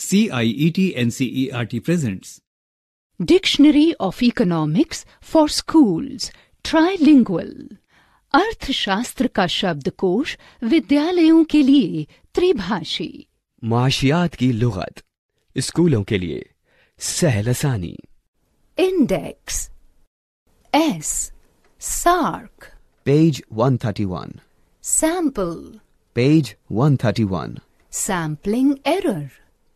C I T e CIET NCERT presents Dictionary of Economics for Schools Trilingual अर्थशास्त्र का शब्द कोश विद्यालयों के लिए त्रिभाषी माशियात की लुगत स्कूलों के लिए सहलसानी इंडेक्स एस सार्क page 131 sample page 131 sampling error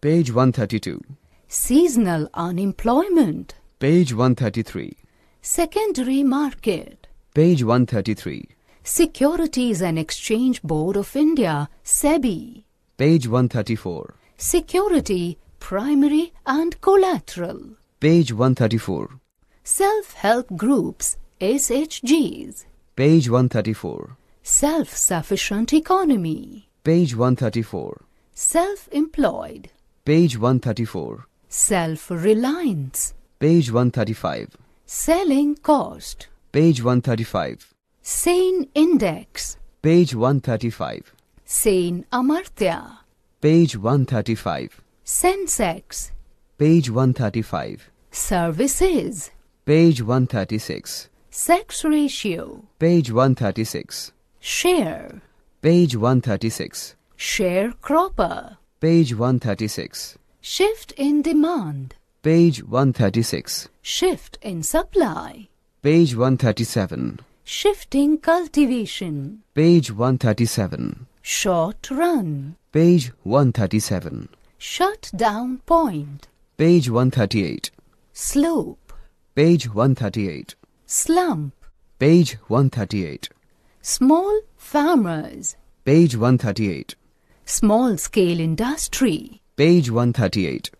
Page 132. Seasonal unemployment. Page 133. Secondary market. Page 133. Securities and Exchange Board of India, SEBI. Page 134. Security, primary and collateral. Page 134. Self-help groups, SHGs. Page 134. Self-sufficient economy. Page 134. Self-employed. Page 134. Self-reliance. Page 135. Selling cost. Page 135. Sane index. Page 135. Sane Amartya. Page 135. Sensex. Page 135. Services. Page 136. Sex ratio. Page 136. Share. Page 136. Share cropper. Page 136. Shift in demand. Page 136. Shift in supply. Page 137. Shifting cultivation. Page 137. Short run. Page 137. Shut down point. Page 138. Slope. Page 138. Slump. Page 138. Small farmers. Page 138. Small Scale Industry. Page 138.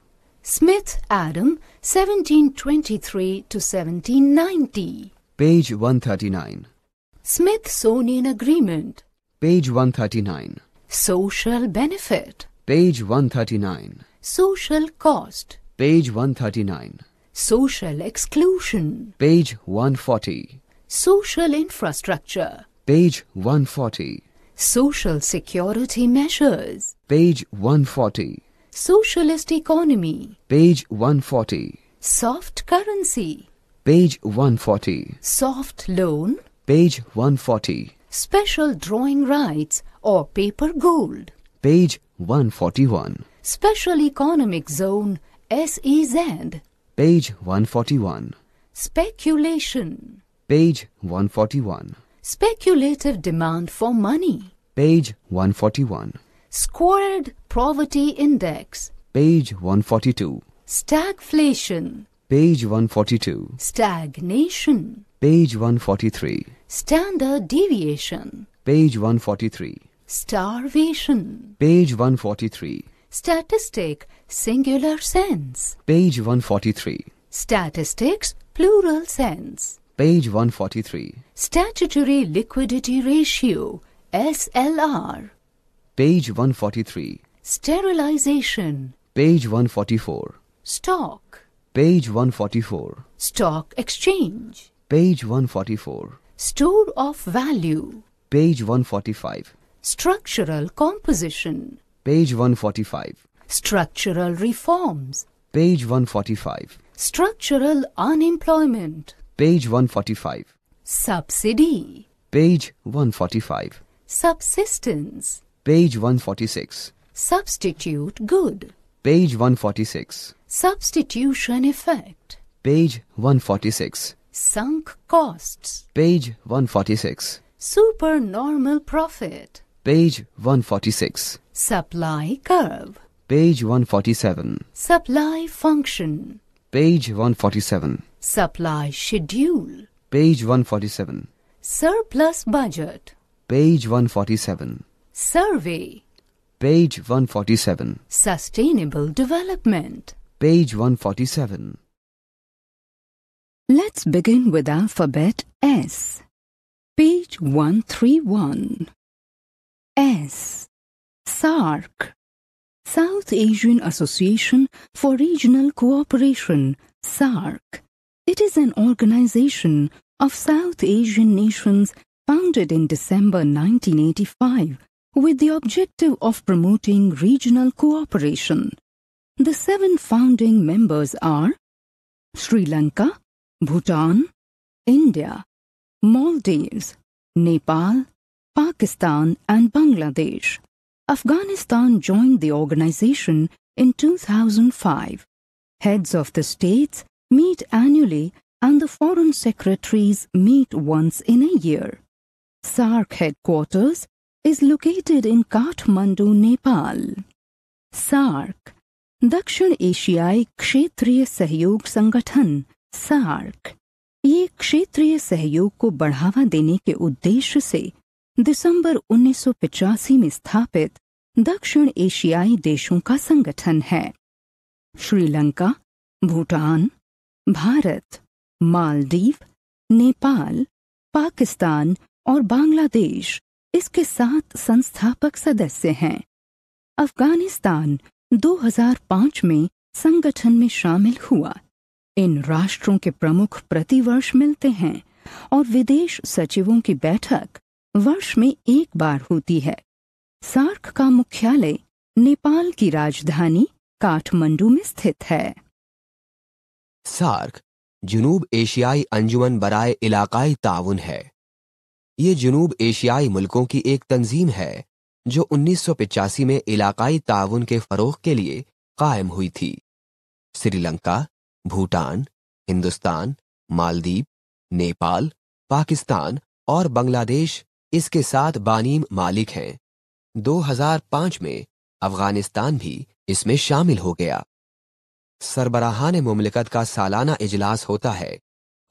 Smith, Adam, 1723 to 1790. Page 139. Smithsonian Agreement. Page 139. Social Benefit. Page 139. Social Cost. Page 139. Social Exclusion. Page 140. Social Infrastructure. Page 140. Social security measures. Page 140. Socialist economy. Page 140. Soft currency. Page 140. Soft loan. Page 140. Special drawing rights or paper gold. Page 141. Special Economic Zone SEZ. Page 141. Speculation. Page 141. Speculative demand for money. Page 141. Squared Poverty Index. Page 142. Stagflation. Page 142. Stagnation. Page 143. Standard deviation. Page 143. Starvation. Page 143. Statistic singular sense. Page 143. Statistics plural sense. Page 143. Statutory Liquidity Ratio SLR Page 143 Sterilization Page 144 Stock Page 144 Stock Exchange Page 144 Store of Value Page 145 Structural Composition Page 145 Structural Reforms Page 145 Structural Unemployment Page 145 Subsidy. Page 145. Subsistence. Page 146. Substitute good. Page 146. Substitution effect. Page 146. Sunk costs. Page 146. Supernormal profit. Page 146. Supply curve. Page 147. Supply function. Page 147. Supply schedule. Page 147. Surplus budget. Page 147. Survey. Page 147. Sustainable development. Page 147. Let's begin with alphabet S. Page 131. S. SARC. South Asian Association for Regional Cooperation, SARC. It is an organization of South Asian nations founded in December 1985 with the objective of promoting regional cooperation. The seven founding members are Sri Lanka, Bhutan, India, Maldives, Nepal, Pakistan, and Bangladesh. Afghanistan joined the organization in 2005. Heads of the states meet annually and the foreign secretaries meet once in a year. SARC headquarters is located in Kathmandu, Nepal. SARC Dakshin एशियाई Kshetriya Sahyog Sangathan, SARC, ये क्षेत्रीय सहयोग को बढ़ावा देने के उद्देश्य से दिसंबर 1985 में स्थापित दक्षिण एशियाई देशों का संगठन है श्रीलंका भूटान भारत मालदीव नेपाल पाकिस्तान और बांग्लादेश इसके सात संस्थापक सदस्य हैं अफगानिस्तान 2005 में संगठन में शामिल हुआ इन राष्ट्रों के प्रमुख प्रतिवर्ष मिलते हैं और विदेश सचिवों की बैठक वर्ष में एक बार होती है सार्क का मुख्यालय नेपाल की राजधानी काठमांडू में स्थित है सार्क जुनूब एशियाई अंजुमन बराए इलाकाई ताउन है ये जुनूब एशियाई मुल्कों की एक तंजीम है जो पिचासी में इलाकाई ताउन के फरोग के लिए कायम हुई थी श्रीलंका भूटान हिंदुस्तान मालदीव नेपाल पाकिस्तान और बांग्लादेश इसके साथ बानीम मालिक हैं 2005 में अफगानिस्तान भी इसमें शामिल हो गया सरबराहान मुमलिकत का सालाना इजलास होता है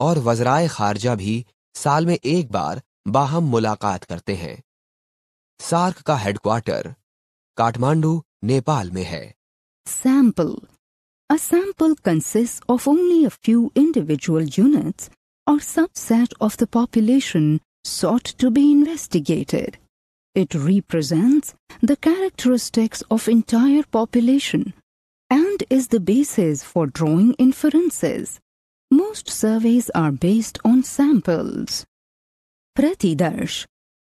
और वजराए खारजा भी साल में एक बार बाहम मुलाकात करते हैं सार्क का हेडक्वार्टर काठमांडू नेपाल में है sample a sample consist of only a few individual units or subset of the population sought to be investigated it represents the characteristics of entire population and is the basis for drawing inferences. Most surveys are based on samples. प्रतिदर्श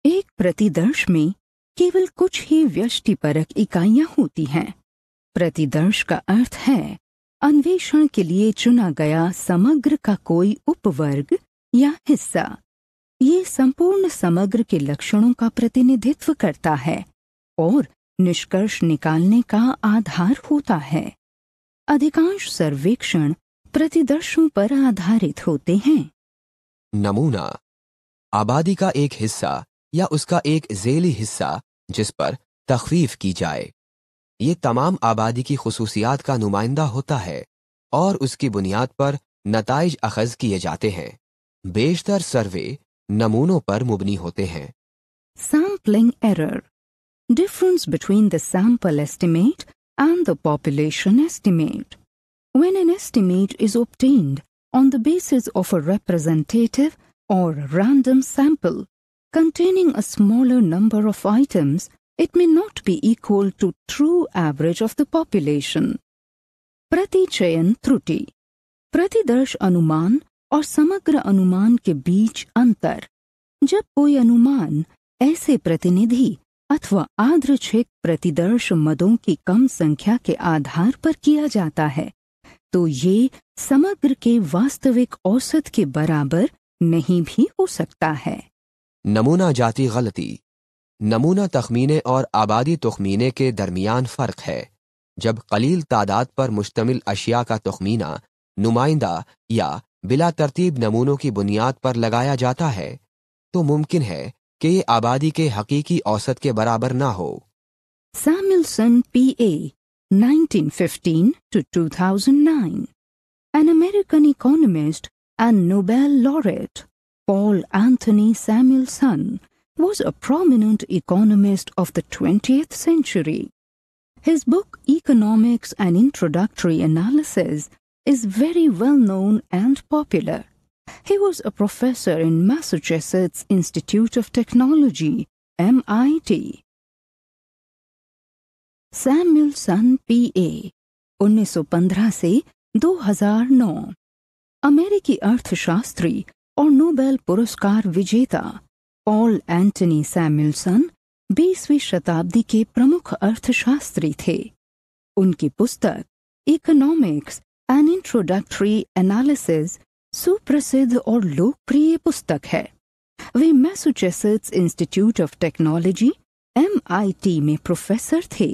एक प्रतिदर्श में केवल कुछ ही व्यष्टिपरक इकाइयां होती हैं प्रतिदर्श का अर्थ है अन्वेषण के लिए चुना गया समग्र का कोई उपवर्ग या हिस्सा ये संपूर्ण समग्र के लक्षणों का प्रतिनिधित्व करता है और निष्कर्ष निकालने का आधार होता है अधिकांश सर्वेक्षण प्रतिदर्शों पर आधारित होते हैं नमूना आबादी का एक हिस्सा या उसका एक जेली हिस्सा जिस पर तखफीफ की जाए ये तमाम आबादी की खसूसियात का नुमाइंदा होता है और उसकी बुनियाद पर नतज अखज किए जाते हैं बेशतर सर्वे नमूनों पर मुबनी होते हैं sampling error difference between the sample estimate and the population estimate. When an estimate is obtained on the basis of a representative or random sample containing a smaller number of items, it may not be equal to true average of the population. प्रतिचयन त्रुटि प्रतिदर्श anuman or samagra anuman ke beech antar. Jab koi anuman aise pratinidhi. अथवा छेक प्रतिदर्श मदों की कम संख्या के आधार पर किया जाता है तो ये समग्र के वास्तविक औसत के बराबर नहीं भी हो सकता है नमूना जाति गलती नमूना तखमीने और आबादी तखमीने के दरमियान फ़र्क है जब कलील तादाद पर मुश्तमिल अशिया का तखमीना नुमाइंदा या बिला तरतीब नमूनों की बुनियाद पर लगाया जाता है तो मुमकिन है Samuelson, P.A., 1915 to 2009, an American economist and Nobel laureate, Paul Anthony Samuelson was a prominent economist of the 20th century. His book Economics and Introductory Analysis is very well known and popular. He was a professor in Massachusetts Institute of Technology, MIT. उन्नीस सौ पंद्रह से दो हजार नौ अमेरिकी अर्थशास्त्री और Nobel पुरस्कार विजेता पॉल एंटनी सैम्यूलसन 20वीं शताब्दी के प्रमुख अर्थशास्त्री थे उनकी पुस्तक इकोनॉमिक्स एन इंट्रोडक्टरी एनालिसिस सुप्रसिद्ध और लोकप्रिय पुस्तक है वे Massachusetts Institute of Technology M में प्रोफेसर थे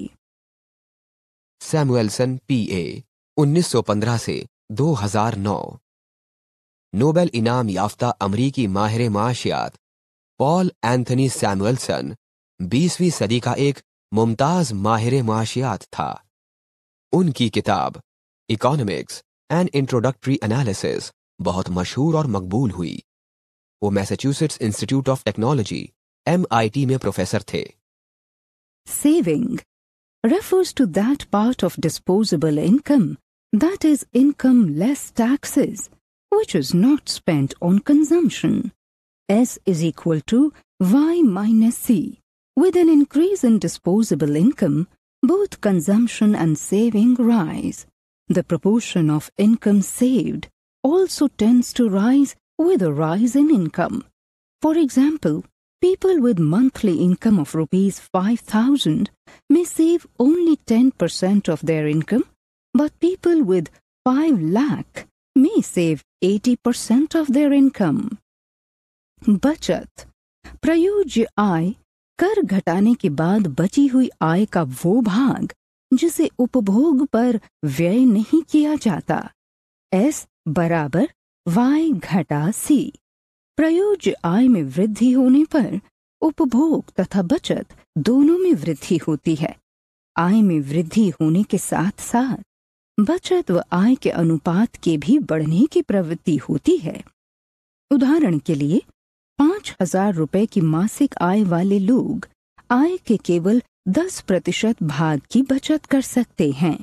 सैमुएलसन पी ए उन्नीस से 2009 नोबेल इनाम याफ्ता अमरीकी माहिर माशियात पॉल एंथनी सैमुएलसन 20वीं सदी का एक मुमताज माहिर माशियात था उनकी किताब इकोनॉमिक्स एंड इंट्रोडक्टरी एनालिसिस बहुत मशहूर और मकबूल हुई वो Massachusetts Institute of Technology MIT में प्रोफेसर थे saving refers to that part of disposable income, that is, income less taxes, which is not spent on consumption. S is equal to Y minus C. With an increase in disposable income, both consumption and saving rise. The proportion of income saved also tends to rise with a rise in income. For example, people with monthly income of rupees 5000 may save only 10% of their income, but people with 5 lakh may save 80% of their income. Budget, प्रयोज्य आय कर घटाने के बाद बची हुई आय का वो भाग जिसे उपभोग पर व्यय नहीं किया जाता बराबर वाय घटा सी प्रयोज आय में वृद्धि होने पर उपभोग तथा बचत दोनों में वृद्धि होती है आय में वृद्धि होने के साथ साथ बचत व आय के अनुपात के भी बढ़ने की प्रवृत्ति होती है उदाहरण के लिए पांच हजार रुपए की मासिक आय वाले लोग आय के केवल दस प्रतिशत भाग की बचत कर सकते हैं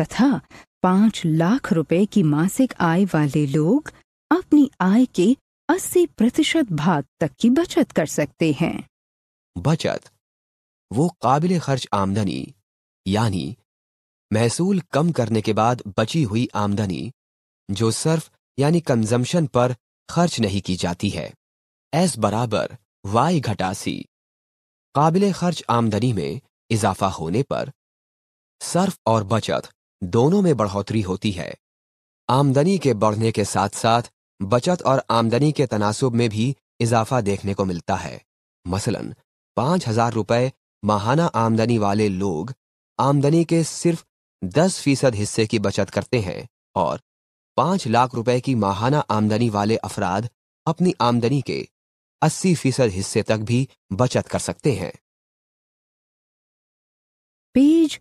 तथा पांच लाख रुपए की मासिक आय वाले लोग अपनी आय के 80 प्रतिशत भाग तक की बचत कर सकते हैं बचत वो काबिल खर्च आमदनी यानी महसूल कम करने के बाद बची हुई आमदनी जो सर्फ यानी कंजम्पशन पर खर्च नहीं की जाती है एस बराबर वाई घटासी काबिल खर्च आमदनी में इजाफा होने पर सर्फ और बचत दोनों में बढ़ोतरी होती है आमदनी के बढ़ने के साथ साथ बचत और आमदनी के तनासुब में भी इजाफा देखने को मिलता है मसलन पांच हजार रुपये माहाना आमदनी वाले लोग आमदनी के सिर्फ दस फीसद हिस्से की बचत करते हैं और पांच लाख रुपए की माहाना आमदनी वाले अफराद अपनी आमदनी के अस्सी फीसद हिस्से तक भी बचत कर सकते हैं page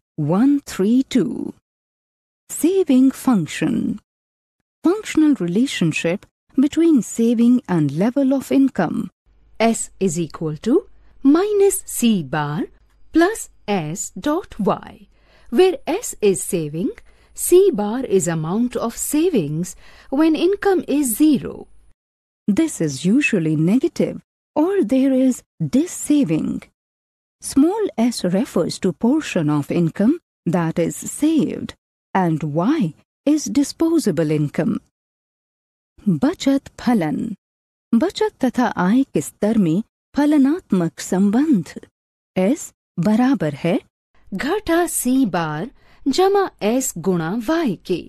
two Saving function. Functional relationship between saving and level of income. S is equal to minus C bar plus S dot Y, where S is saving, C bar is amount of savings when income is zero. This is usually negative or there is dissaving. Small s refers to portion of income that is saved. and Y is disposable income. बचत फलन बचत तथा आय के स्तर में फलनात्मक संबंध S बराबर है घटा C बार जमा एस गुणा वाई के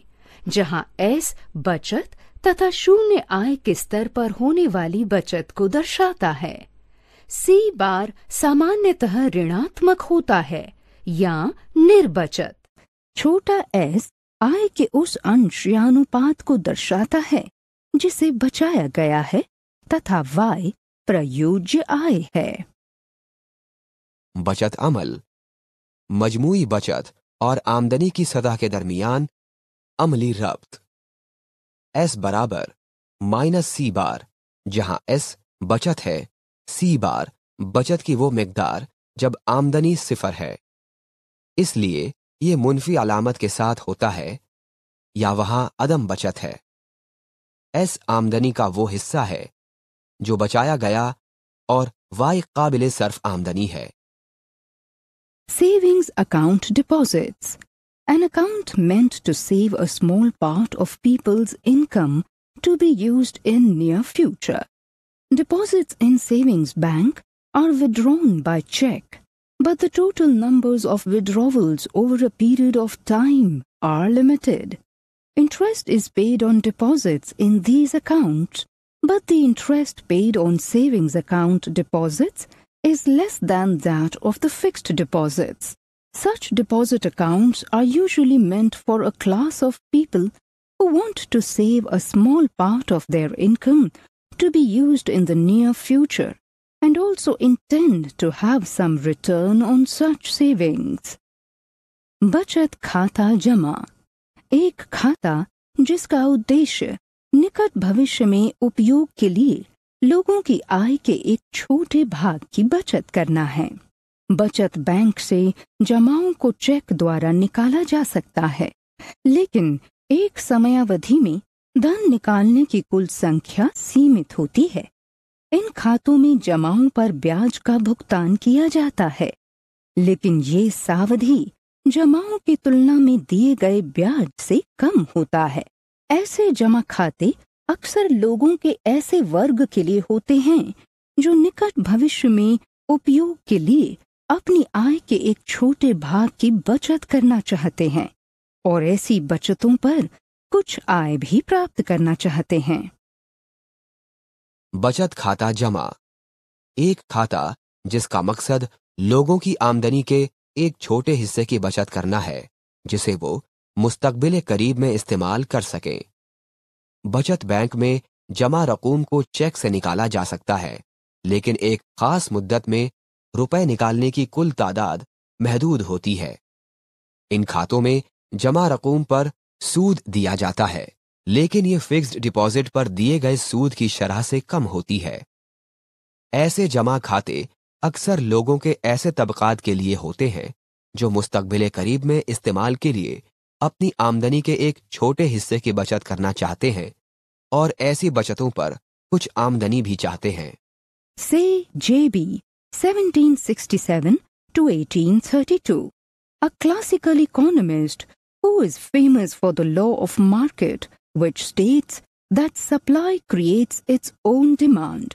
जहां S बचत तथा शून्य आय के स्तर पर होने वाली बचत को दर्शाता है सी बार सामान्यतः ऋणात्मक होता है या निर्बचत छोटा एस आय के उस अंश या अनुपात को दर्शाता है जिसे बचाया गया है तथा वाय प्रयोज्य आय है बचत अमल मजमुई बचत और आमदनी की सतह के दरमियान अमली रब्त एस बराबर माइनस सी बार जहां एस बचत है सी बार बचत की वो मकदार जब आमदनी सिफर है इसलिए ये मुनफी अलामत के साथ होता है या वहां अदम बचत है एस आमदनी का वो हिस्सा है जो बचाया गया और वाई काबिल सर्फ आमदनी है savings account deposits an account meant to save a small part of people's income to be used in near future deposits in savings bank are withdrawn by cheque but the total numbers of withdrawals over a period of time are limited. Interest is paid on deposits in these accounts, but the interest paid on savings account deposits is less than that of the fixed deposits. Such deposit accounts are usually meant for a class of people who want to save a small part of their income to be used in the near future and also intend to have some return on such savings. बचत खाता जमा एक खाता जिसका उद्देश्य निकट भविष्य में उपयोग के लिए लोगों की आय के एक छोटे भाग की बचत करना है बचत बैंक से जमाओं को चेक द्वारा निकाला जा सकता है लेकिन एक समयावधि में धन निकालने की कुल संख्या सीमित होती है इन खातों में जमाओं पर ब्याज का भुगतान किया जाता है लेकिन ये सावधि जमाओं की तुलना में दिए गए ब्याज से कम होता है ऐसे जमा खाते अक्सर लोगों के ऐसे वर्ग के लिए होते हैं जो निकट भविष्य में उपयोग के लिए अपनी आय के एक छोटे भाग की बचत करना चाहते हैं और ऐसी बचतों पर कुछ आय भी प्राप्त करना चाहते हैं बचत खाता जमा एक खाता जिसका मकसद लोगों की आमदनी के एक छोटे हिस्से की बचत करना है जिसे वो मुस्तकबिल करीब में इस्तेमाल कर सकें बचत बैंक में जमा रकूम को चेक से निकाला जा सकता है लेकिन एक खास मुद्दत में रुपए निकालने की कुल तादाद महदूद होती है इन खातों में जमा रकूम पर सूद दिया जाता है लेकिन ये फिक्स्ड डिपॉजिट पर दिए गए सूद की शरह से कम होती है ऐसे जमा खाते अक्सर लोगों के ऐसे तबकात के लिए होते हैं जो मुस्तबिल करीब में इस्तेमाल के लिए अपनी आमदनी के एक छोटे हिस्से की बचत करना चाहते हैं और ऐसी बचतों पर कुछ आमदनी भी चाहते हैं Say J B eighteen thirty two a classical economist who is famous for the law of market which states that supply creates its own demand.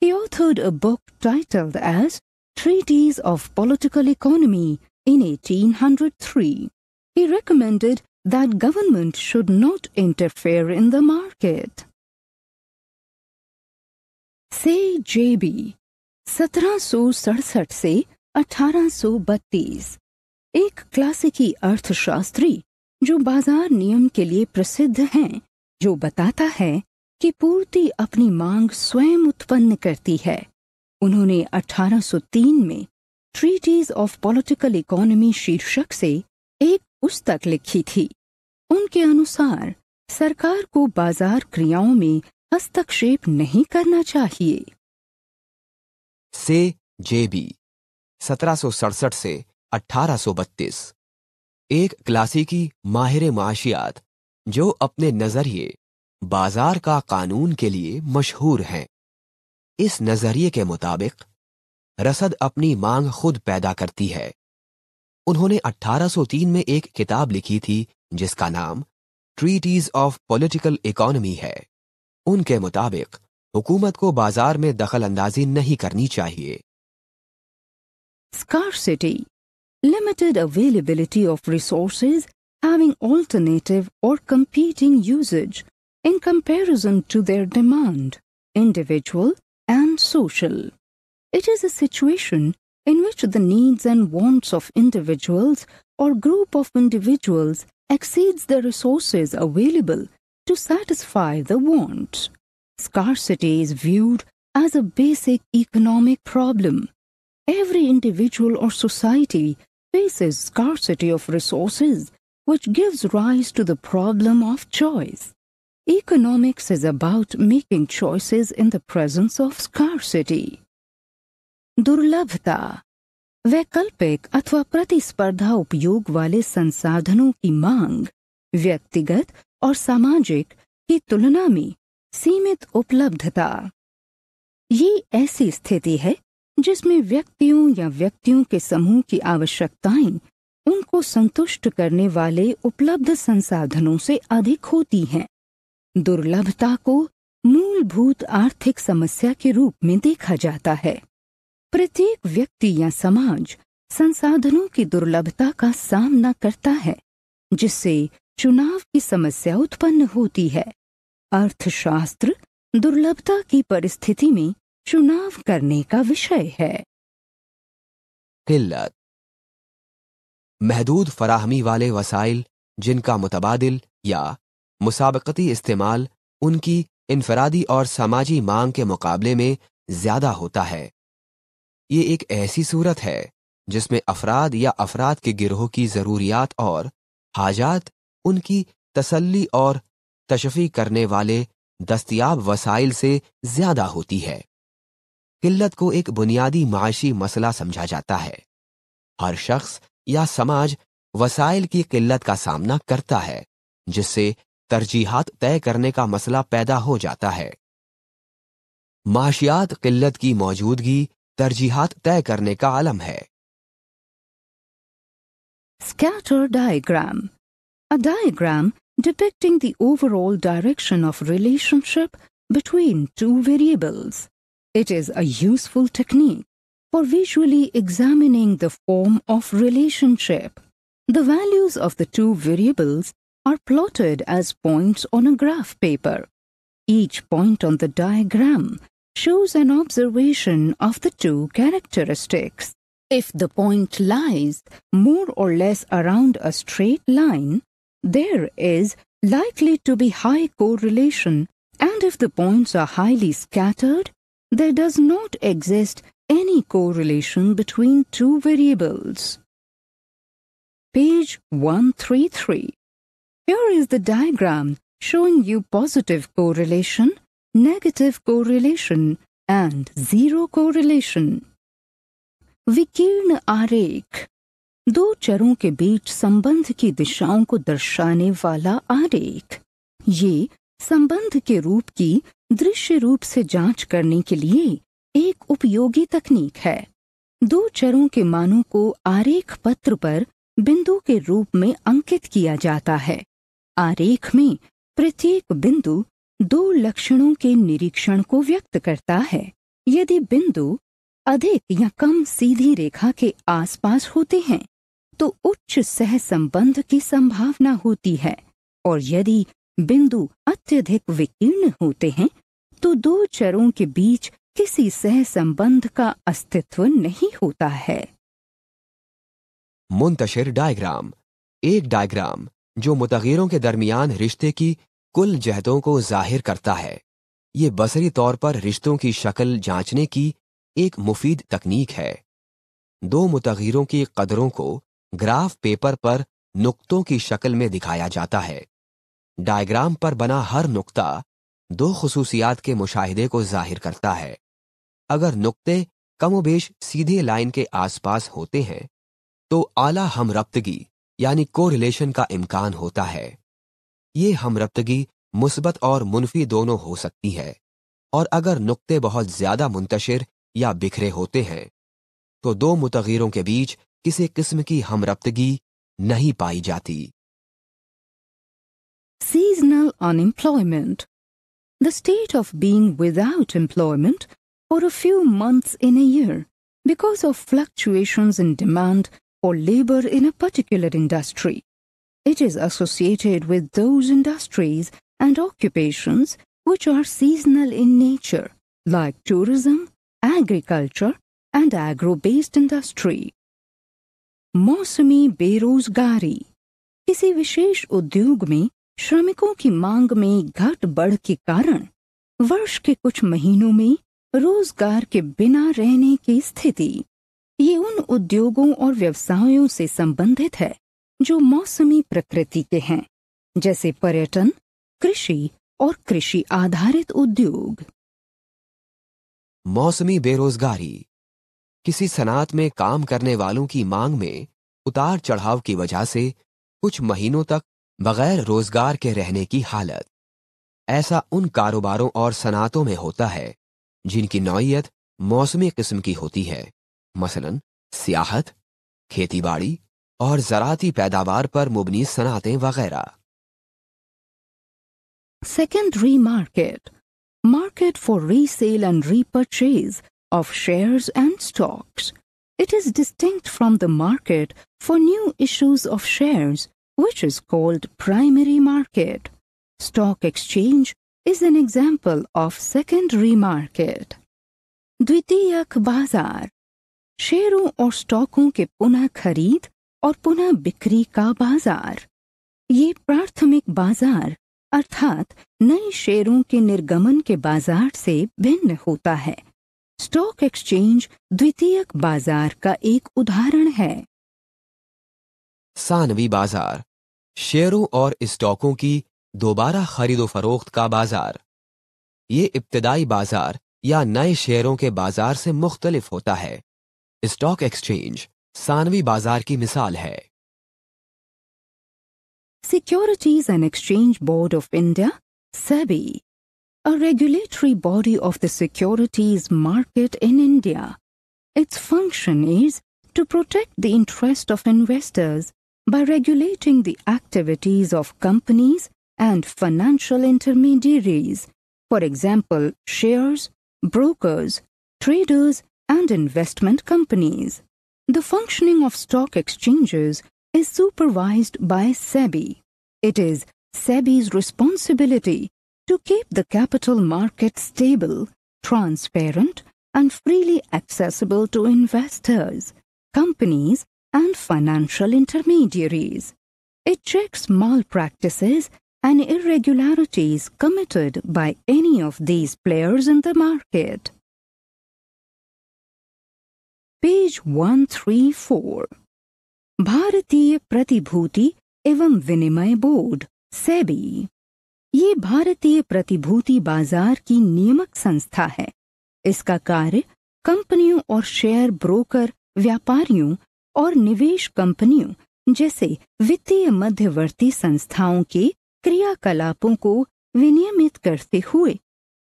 He authored a book titled as Treatise of Political Economy in 1803. He recommended that government should not interfere in the market. से जेबी 1767 से 1832 एक क्लासिकी अर्थशास्त्री जो बाजार नियम के लिए प्रसिद्ध हैं जो बताता है कि पूर्ति अपनी मांग स्वयं उत्पन्न करती है उन्होंने 1803 में ट्रीटीज ऑफ पॉलिटिकल इकोनॉमी शीर्षक से एक पुस्तक लिखी थी उनके अनुसार सरकार को बाजार क्रियाओं में हस्तक्षेप नहीं करना चाहिए से जेबी सत्रह से अठारह एक क्लासिकी माहिर माशियात जो अपने नज़रिए बाजार का कानून के लिए मशहूर हैं इस नज़रिए के मुताबिक रसद अपनी मांग खुद पैदा करती है उन्होंने 1803 में एक किताब लिखी थी जिसका नाम ट्रीटीज ऑफ पॉलिटिकल इकोनॉमी है उनके मुताबिक हुकूमत को बाजार में दखल अंदाजी नहीं करनी चाहिए सिटी limited availability of resources having alternative or competing usage in comparison to their demand, individual and social. It is a situation in which the needs and wants of individuals or group of individuals exceeds the resources available to satisfy the want. Scarcity is viewed as a basic economic problem. Every individual or society faces scarcity of resources, which gives rise to the problem of choice. Economics is about making choices in the presence of scarcity. दुर्लभता वैकल्पिक अथवा प्रतिस्पर्धा उपयोग वाले संसाधनों की मांग व्यक्तिगत और सामाजिक की तुलना में सीमित उपलब्धता ये ऐसी स्थिति है जिसमें व्यक्तियों या व्यक्तियों के समूह की आवश्यकताएं उनको संतुष्ट करने वाले उपलब्ध संसाधनों से अधिक होती हैं दुर्लभता को मूलभूत आर्थिक समस्या के रूप में देखा जाता है प्रत्येक व्यक्ति या समाज संसाधनों की दुर्लभता का सामना करता है जिससे चुनाव की समस्या उत्पन्न होती है अर्थशास्त्र दुर्लभता की परिस्थिति में चुनाव करने का विषय है किल्लत महदूद फराहमी वाले वसाइल जिनका मुतबादिल या मुसाबकती इस्तेमाल उनकी इनफरादी और सामाजिक मांग के मुकाबले में ज्यादा होता है ये एक ऐसी सूरत है जिसमें अफराद या अफराद के गिरोह की ज़रूरियात और हाजात उनकी तसल्ली और तशफी करने वाले दस्तियाब वसाइल से ज्यादा होती है किल्लत को एक बुनियादी माशी मसला समझा जाता है हर शख्स या समाज वसाइल की किल्लत का सामना करता है जिससे तरजीहात तय करने का मसला पैदा हो जाता है माशियात किल्लत की मौजूदगी तरजीहात तय करने का आलम है scatter diagram a diagram depicting the overall direction of relationship between two variables It is a useful technique for visually examining the form of relationship. The values of the two variables are plotted as points on a graph paper. Each point on the diagram shows an observation of the two characteristics. If the point lies more or less around a straight line, there is likely to be high correlation and if the points are highly scattered, there does not exist any correlation between two variables. Page 133. Here is the diagram showing you positive correlation, negative correlation, and zero correlation. विकीर्ण आरेख दो चरों के बीच संबंध की दिशाओं को दर्शाने वाला आरेख ये संबंध के रूप की दृश्य रूप से जांच करने के लिए एक उपयोगी तकनीक है दो चरों के मानों को आरेख पत्र पर बिंदु के रूप में अंकित किया जाता है आरेख में प्रत्येक बिंदु दो लक्षणों के निरीक्षण को व्यक्त करता है यदि बिंदु अधिक या कम सीधी रेखा के आसपास होते हैं तो उच्च सहसंबंध की संभावना होती है और यदि बिंदु अत्यधिक विकीर्ण होते हैं तो दो चरों के बीच किसी सह संबंध का अस्तित्व नहीं होता है मुंतशिर डायग्राम एक डायग्राम जो मुतगिरों के दरमियान रिश्ते की कुल जहतों को जाहिर करता है ये बसरी तौर पर रिश्तों की शक्ल जांचने की एक मुफीद तकनीक है दो मुतगिरों की कदरों को ग्राफ पेपर पर नुक्तों की शक्ल में दिखाया जाता है डायग्राम पर बना हर नुक्ता दो खसूसियात के मुशाहदे को जाहिर करता है अगर नुकते कमोबेश सीधे लाइन के आसपास होते हैं तो आला हमरप्तगी यानी कोरिलेशन का इम्कान होता है ये हमरप्तगी मुस्बत और मुनफी दोनों हो सकती है और अगर नुकते बहुत ज्यादा मुंतशिर या बिखरे होते हैं तो दो मुतगीरों के बीच किसी किस्म की हमरप्तगी नहीं पाई जाती seasonal unemployment the state of being without employment for a few months in a year because of fluctuations in demand for labor in a particular industry. It is associated with those industries and occupations which are seasonal in nature, like tourism, agriculture, and agro-based industry. मौसमी बेरोजगारी किसी विशेष उद्योग में श्रमिकों की मांग में घट बढ़ के कारण वर्ष के कुछ महीनों में रोजगार के बिना रहने की स्थिति ये उन उद्योगों और व्यवसायों से संबंधित है जो मौसमी प्रकृति के हैं जैसे पर्यटन कृषि और कृषि आधारित उद्योग मौसमी बेरोजगारी किसी सनात में काम करने वालों की मांग में उतार चढ़ाव की वजह से कुछ महीनों तक बगैर रोजगार के रहने की हालत ऐसा उन कारोबारों और सनातों में होता है जिनकी नौयत मौसमी किस्म की होती है मसलन सियाहत खेतीबाड़ी और जराती पैदावार पर मुबनी सनातें वगैरह secondary market market for resale and repurchase of share and stocks it is distinct from the market for new issues of shares which is called primary market. Stock exchange is an example of secondary market. द्वितीयक बाजार शेयरों और स्टॉकों के पुनः खरीद और पुनः बिक्री का बाजार ये प्राथमिक बाजार अर्थात नए शेयरों के निर्गमन के बाजार से भिन्न होता है स्टॉक एक्सचेंज द्वितीयक बाजार का एक उदाहरण है सानवी बाजार शेयरों और स्टॉकों की दोबारा खरीदो फरोख्त का बाजार ये इब्तदाई बाजार या नए शेयरों के बाजार से मुख्तलिफ होता है स्टॉक एक्सचेंज सानवी बाजार की मिसाल है Securities and Exchange Board of India SEBI a regulatory body of the securities market in India its function is to protect the interest of investors by regulating the activities of companies and financial intermediaries, for example, shares, brokers, traders, and investment companies. The functioning of stock exchanges is supervised by SEBI. It is SEBI's responsibility to keep the capital market stable, transparent, and freely accessible to investors, companies, and financial intermediaries. It checks malpractices and irregularities committed by any of these players in the market. Page 134 Bharatiya Pratibhuti Evam विनिमय Board SEBI ये भारतीय प्रतिभूति बाजार की नियमक संस्था है इसका कार्य कंपनियों और शेयर ब्रोकर व्यापारियों और निवेश कंपनियों जैसे वित्तीय मध्यवर्ती संस्थाओं के क्रियाकलापों को विनियमित करते हुए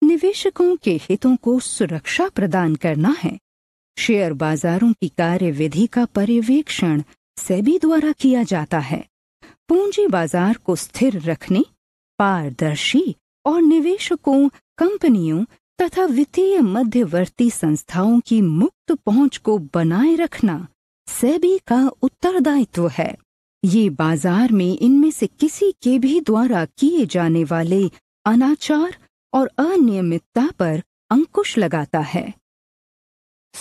निवेशकों के हितों को सुरक्षा प्रदान करना है शेयर बाजारों की कार्य विधि का पर्यवेक्षण सेबी द्वारा किया जाता है पूंजी बाजार को स्थिर रखने पारदर्शी और निवेशकों कंपनियों तथा वित्तीय मध्यवर्ती संस्थाओं की मुक्त पहुंच को बनाए रखना सेबी का उत्तरदायित्व है ये बाजार में इनमें से किसी के भी द्वारा किए जाने वाले अनाचार और अनियमितता पर अंकुश लगाता है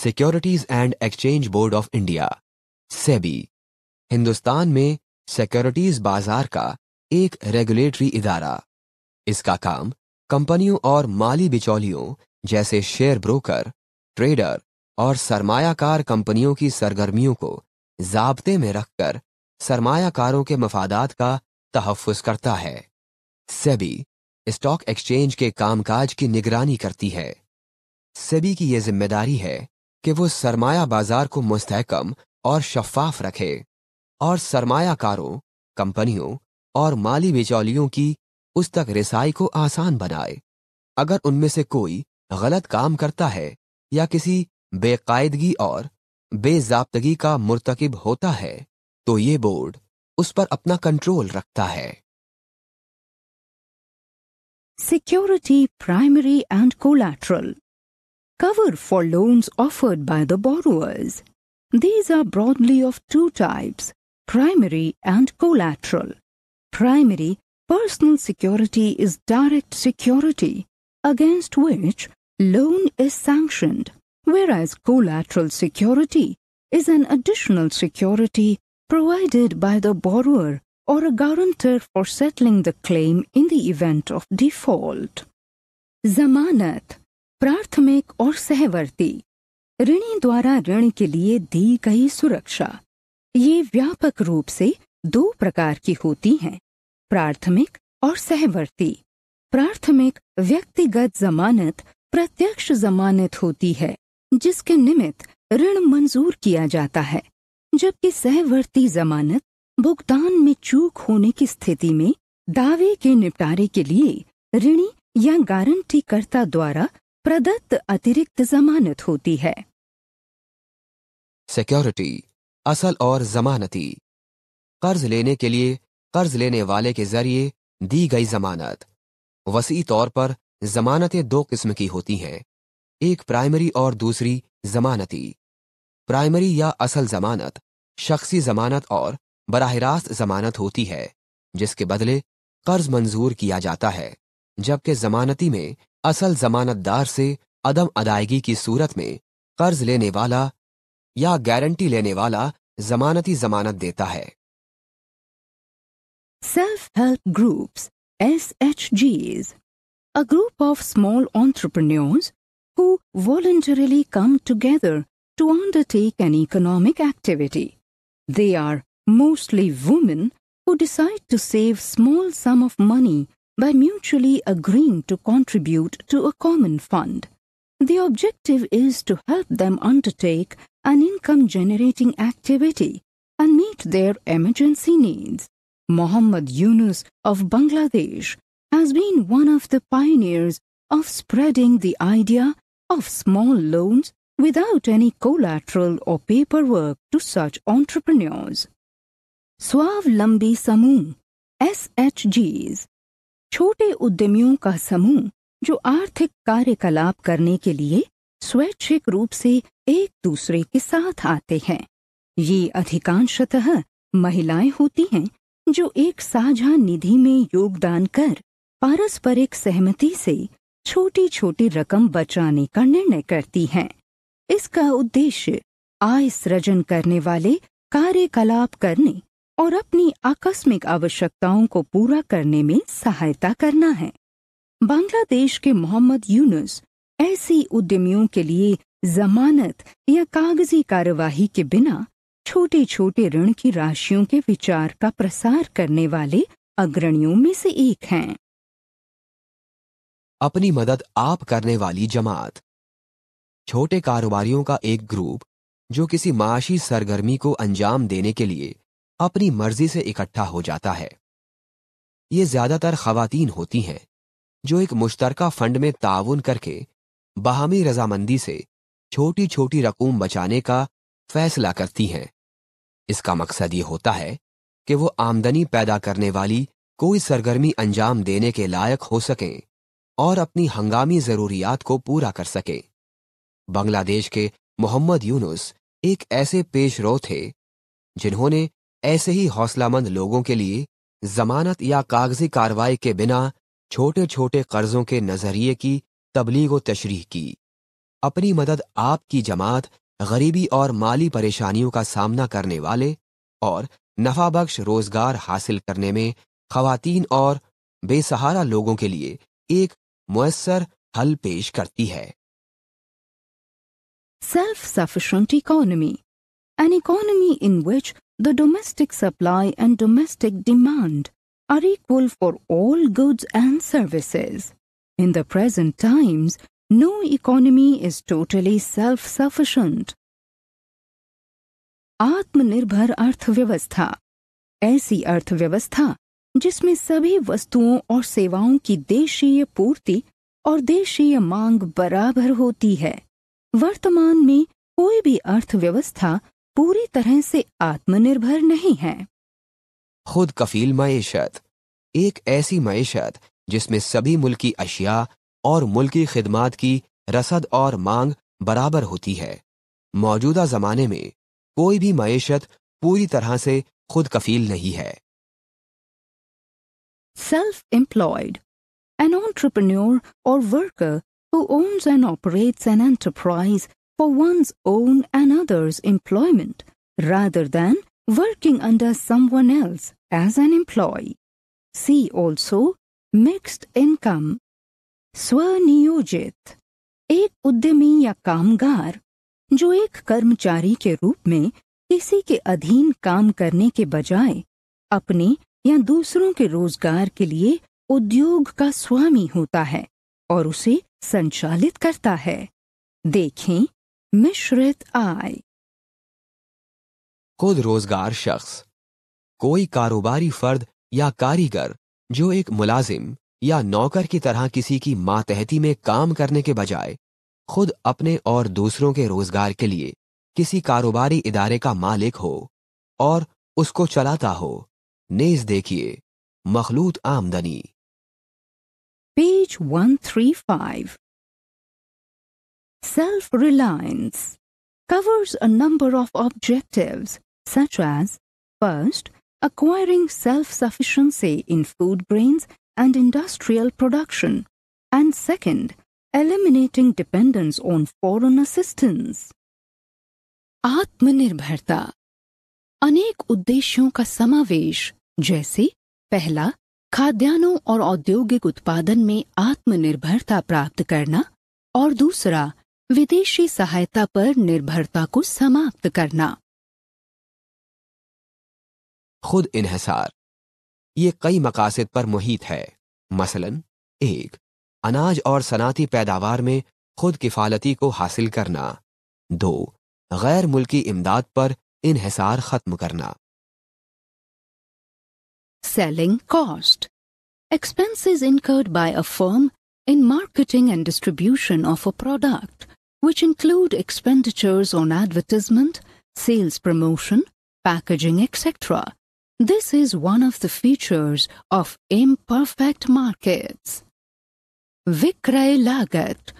Securities and Exchange Board of India SEBI Hindustan में सिक्योरिटीज बाजार का एक रेगुलेटरी इदारा इसका काम कंपनियों और माली बिचौलियों जैसे शेयर ब्रोकर ट्रेडर और सरमायाकार कंपनियों की सरगर्मियों को जाबते में रखकर सरमायाकारों के मफादात का तहफ़ करता है सेबी स्टॉक एक्सचेंज के कामकाज की निगरानी करती है सेबी की यह जिम्मेदारी है कि वो सरमाया बाजार को मुस्तकम और शफाफ रखे और सरमायाकारों कंपनियों और माली बिचौलियों की उस तक रिसाई को आसान बनाए अगर उनमें से कोई गलत काम करता है या किसी बेकायदगी और बेजाबतगी का मुरतकब होता है तो ये बोर्ड उस पर अपना कंट्रोल रखता है security primary and collateral cover for loans offered by the borrowers these are broadly of two types primary and collateral primary personal security is direct security against which loan is sanctioned whereas collateral security is an additional security provided by the borrower or a guarantor for settling the claim in the event of default. Zamanat Prathamik or Sehvarti ऋणी द्वारा ऋण के लिए दी गई सुरक्षा ये व्यापक रूप से दो प्रकार की होती हैं प्राथमिक और सहवर्ती प्राथमिक व्यक्तिगत जमानत प्रत्यक्ष जमानत होती है जिसके निमित्त ऋण मंजूर किया जाता है जबकि सहवर्ती जमानत भुगतान में चूक होने की स्थिति में दावे के निपटारे के लिए ऋणी या गारंटीकर्ता द्वारा प्रदत्त अतिरिक्त जमानत होती है सिक्योरिटी असल और जमानती कर्ज लेने के लिए कर्ज लेने वाले के जरिए दी गई जमानत वसी तौर पर जमानतें दो किस्म की होती हैं एक प्राइमरी और दूसरी जमानती प्राइमरी या असल जमानत शख्सी जमानत और बरह रास्त जमानत होती है जिसके बदले कर्ज मंजूर किया जाता है जबकि जमानती में असल जमानतदार से अदम अदायगी की सूरत में कर्ज लेने वाला या गारंटी लेने वाला जमानती जमानत देता है self help groups S H Gs a group of small entrepreneurs who voluntarily come together to undertake an economic activity. They are mostly women who decide to save small sum of money by mutually agreeing to contribute to a common fund. The objective is to help them undertake an income-generating activity and meet their emergency needs. Muhammad Yunus of Bangladesh has been one of the pioneers of spreading the idea of small loans without any collateral or paperwork to such entrepreneurs. स्वावलंबी समूह एसएचजीज छोटे उद्यमियों का समूह जो आर्थिक कार्यकलाप करने के लिए स्वैच्छिक रूप से एक दूसरे के साथ आते हैं ये अधिकांशतः महिलाएं होती हैं जो एक साझा निधि में योगदान कर पारस्परिक सहमति से छोटी छोटी रकम बचाने का निर्णय करती हैं इसका उद्देश्य आय सृजन करने वाले कार्यकलाप करने और अपनी आकस्मिक आवश्यकताओं को पूरा करने में सहायता करना है बांग्लादेश के मोहम्मद यूनुस ऐसी उद्यमियों के लिए जमानत या कागजी कार्यवाही के बिना छोटे छोटे ऋण की राशियों के विचार का प्रसार करने वाले अग्रणियों में से एक हैं अपनी मदद आप करने वाली जमात छोटे कारोबारियों का एक ग्रुप जो किसी माशी सरगर्मी को अंजाम देने के लिए अपनी मर्जी से इकट्ठा हो जाता है ये ज्यादातर खातन होती हैं जो एक मुश्तरका फंड में ताउन करके बाहमी रजामंदी से छोटी छोटी रकूम बचाने का फैसला करती हैं इसका मकसद ये होता है कि वो आमदनी पैदा करने वाली कोई सरगर्मी अंजाम देने के लायक हो सकें और अपनी हंगामी जरूरियात को पूरा कर सके बांग्लादेश के मोहम्मद यूनुस एक ऐसे पेश रो थे जिन्होंने ऐसे ही हौसलामंद लोगों के लिए जमानत या कागजी कार्रवाई के बिना छोटे छोटे कर्जों के नजरिए की तबलीग व तशरीह की अपनी मदद आपकी जमात गरीबी और माली परेशानियों का सामना करने वाले और नफाबख्श रोजगार हासिल करने में खवातीन और बेसहारा लोगों के लिए एक मैसर हल पेश करती है self sufficient economy an economy in which the domestic supply and domestic demand are equal for all goods and services in the present times no economy is totally self sufficient आत्मनिर्भर अर्थव्यवस्था ऐसी अर्थव्यवस्था जिसमें सभी वस्तुओं और सेवाओं की देशीय पूर्ति और देशीय मांग बराबर होती है वर्तमान में कोई भी अर्थव्यवस्था पूरी तरह से आत्मनिर्भर नहीं है खुद कफील मैशत एक ऐसी मैशत जिसमें सभी मुल्की अशिया और मुल्की खिदमात की रसद और मांग बराबर होती है मौजूदा जमाने में कोई भी मैशत पूरी तरह से खुद कफील नहीं है self-employed, an entrepreneur or worker who owns and operates an enterprise for one's own and others' employment rather than working under someone else as an employee. See also mixed income. स्वनियोजित एक उद्यमी या कामगार जो एक कर्मचारी के रूप में किसी के अधीन काम करने के बजाय अपनी या दूसरों के रोजगार के लिए उद्योग का स्वामी होता है और उसे संचालित करता है देखें मिश्रित आय खुद रोजगार शख्स कोई कारोबारी फर्द या कारीगर जो एक मुलाजिम या नौकर की तरह किसी की मातहती में काम करने के बजाय खुद अपने और दूसरों के रोजगार के लिए किसी कारोबारी इदारे का मालिक हो और उसको चलाता हो नेज देखिए मखलूत आमदनी page 135 Self-reliance covers a number of objectives such as first, acquiring self-sufficiency in food grains and industrial production, and second, eliminating dependence on foreign assistance. आत्मनिर्भरता अनेक उद्देश्यों का समावेश जैसे पहला खाद्यान्नों और औद्योगिक उत्पादन में आत्मनिर्भरता प्राप्त करना और दूसरा विदेशी सहायता पर निर्भरता को समाप्त करना खुद इन्हसार ये कई मकासद पर मुहित है मसलन एक अनाज और सनाती पैदावार में खुद किफालती को हासिल करना दो गैर मुल्की इमदाद पर इन्हसार खत्म करना selling cost. Expenses incurred by a firm in marketing and distribution of a product, which include expenditures on advertisement, sales promotion, packaging, etc. This is one of the features of imperfect markets. विक्रय लागत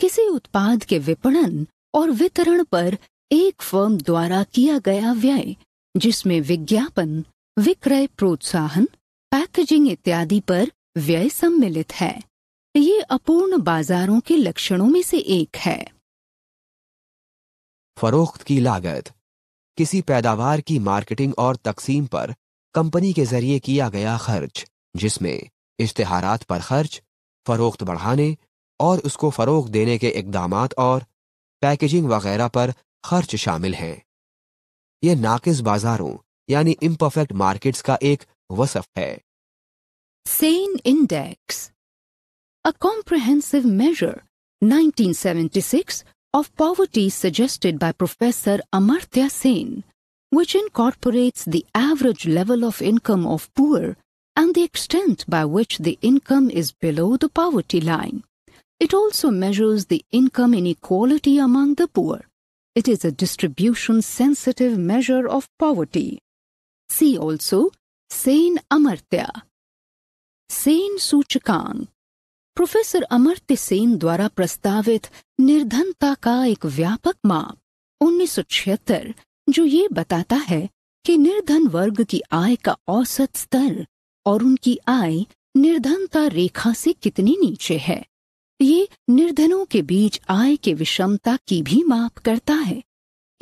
किसी उत्पाद के विपणन और वितरण पर एक फर्म द्वारा किया गया व्यय जिसमें विज्ञापन विक्रय प्रोत्साहन पैकेजिंग इत्यादि पर व्यय सम्मिलित है ये अपूर्ण बाजारों के लक्षणों में से एक है फरोख्त की लागत किसी पैदावार की मार्केटिंग और तकसीम पर कंपनी के जरिए किया गया खर्च जिसमें इश्तहारात पर खर्च फरोख्त बढ़ाने और उसको फरोख देने के इकदाम और पैकेजिंग वगैरह पर खर्च शामिल हैं ये नाकिस बाजारों यानी इम्परफेक्ट मार्केट्स का एक वसफ है Sen index A comprehensive measure, 1976, of poverty suggested by Professor Amartya Sen, which incorporates the average level of income of poor and the extent by which the income is below the poverty line. It also measures the income inequality among the poor. It is a distribution sensitive measure of poverty. See also Sen Amartya. Sen सूचकांग professor Amartya Sen द्वारा प्रस्तावित निर्धनता का एक व्यापक माप उन्नीस जो ये बताता है कि निर्धन वर्ग की आय का औसत स्तर और उनकी आय निर्धनता रेखा से कितनी नीचे है ये निर्धनों के बीच आय के विषमता की भी माप करता है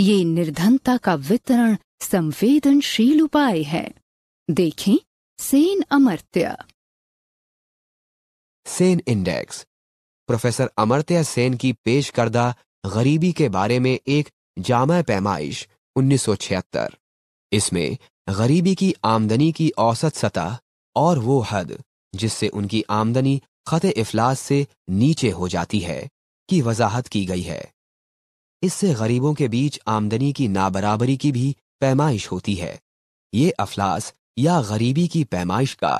ये निर्धनता का वितरण संवेदनशील उपाय है देखें सेन अमर्त्य सेन इंडेक्स प्रोफेसर अमर्त्य सेन की पेश करदा गरीबी के बारे में एक जामा पैमाइश 1976 इसमें गरीबी की आमदनी की औसत सतह और वो हद जिससे उनकी आमदनी खत इफलास से नीचे हो जाती है की वजाहत की गई है इससे गरीबों के बीच आमदनी की नाबराबरी की भी पैमाइश होती है ये अफलास या गरीबी की पैमाइश का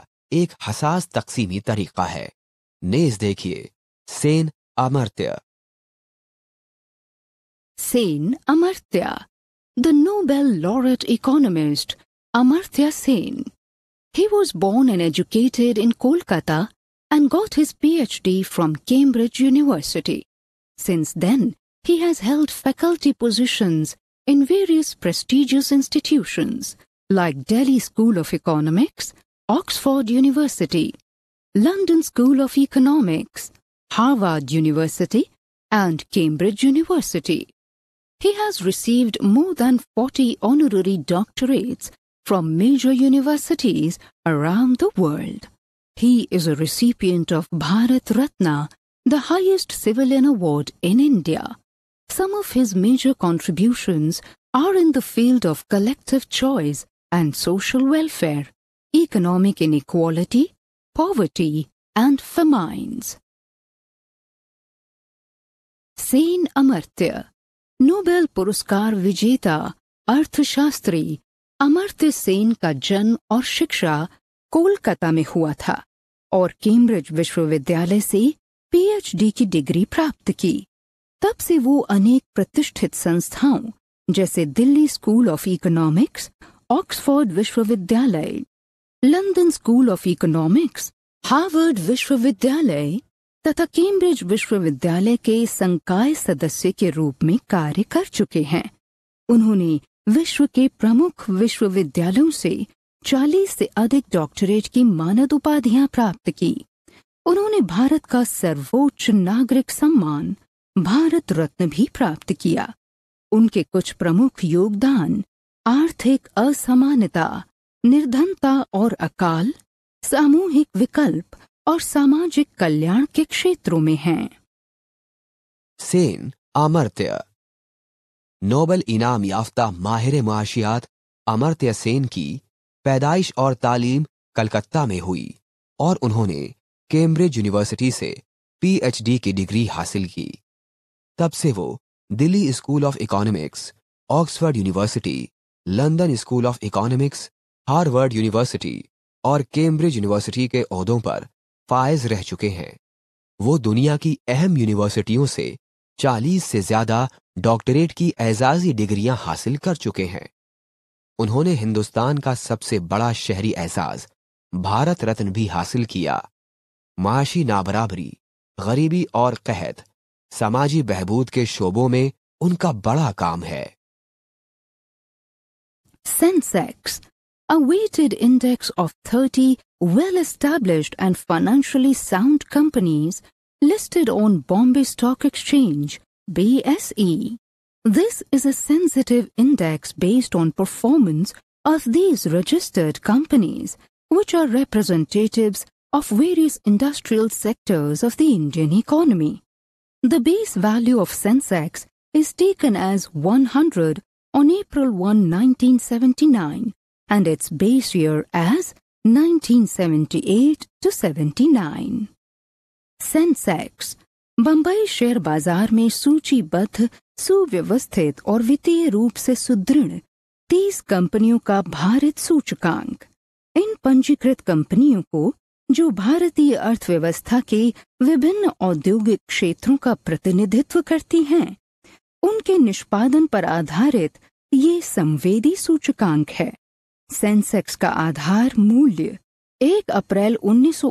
एक हसास तकसीमी तरीका है नेज देखिए Sen Amartya Sen Amartya the Nobel laureate economist Amartya Sen he was born and educated in Kolkata and got his P H D from Cambridge University since then he has held faculty positions in various prestigious institutions like Delhi School of Economics, Oxford University, London School of Economics, Harvard University, and Cambridge University. He has received more than 40 honorary doctorates from major universities around the world. He is a recipient of Bharat Ratna, the highest civilian award in India. Some of his major contributions are in the field of collective choice and social welfare, economic inequality, poverty, and famines. Sain Amartya, Nobel Puruskar Vijeta, Arthashastri, Amartya Sain ka jan aur shiksha Kolkata mein hua tha aur Cambridge Vishwavidyalay PhD ki degree prapt तब से वो अनेक प्रतिष्ठित संस्थाओं जैसे Delhi School of Economics Oxford विश्वविद्यालय London School of Economics Harvard विश्वविद्यालय तथा कैम्ब्रिज विश्वविद्यालय के संकाय सदस्य के रूप में कार्य कर चुके हैं उन्होंने विश्व के प्रमुख विश्वविद्यालयों से 40 से अधिक डॉक्टरेट की मानद उपाधियां प्राप्त की उन्होंने भारत का सर्वोच्च नागरिक सम्मान भारत रत्न भी प्राप्त किया उनके कुछ प्रमुख योगदान आर्थिक असमानता निर्धनता और अकाल सामूहिक विकल्प और सामाजिक कल्याण के क्षेत्रों में हैं सेन अमर्त्य नोबल इनाम याफ्ता माहिर माशियात अमर्त्य सेन की पैदाइश और तालीम कलकत्ता में हुई और उन्होंने कैम्ब्रिज यूनिवर्सिटी से पीएचडी की डिग्री हासिल की तब से वो Delhi School of Economics Oxford University London School of Economics Harvard University और कैम्ब्रिज यूनिवर्सिटी के अहदों पर फायज रह चुके हैं वो दुनिया की अहम यूनिवर्सिटियों से 40 से ज्यादा डॉक्टरेट की एजाजी डिग्रियां हासिल कर चुके हैं उन्होंने हिंदुस्तान का सबसे बड़ा शहरी एजाज भारत रत्न भी हासिल किया माशी नाबराबरी गरीबी और कहत समाजी बहबूद के शोबों में उनका Sensex, a weighted index of 30 well-established and financially sound companies listed on Bombay Stock Exchange, BSE. This is a sensitive index based on performance of these registered companies, which are representatives of various industrial sectors of the Indian economy. The base value of Sensex is taken as 100 on April 1, 1979 and its base year as 1978-79. to Sensex Bombay share bazaar mein suchi bath suvyavasthit aur vitiya roop se sudrun 30 companiyon ka bharat suchkank. In panjikrit companiyon ko जो भारतीय अर्थव्यवस्था के विभिन्न औद्योगिक क्षेत्रों का प्रतिनिधित्व करती हैं उनके निष्पादन पर आधारित ये संवेदी सूचकांक है सेंसेक्स का आधार मूल्य 1 अप्रैल उन्नीस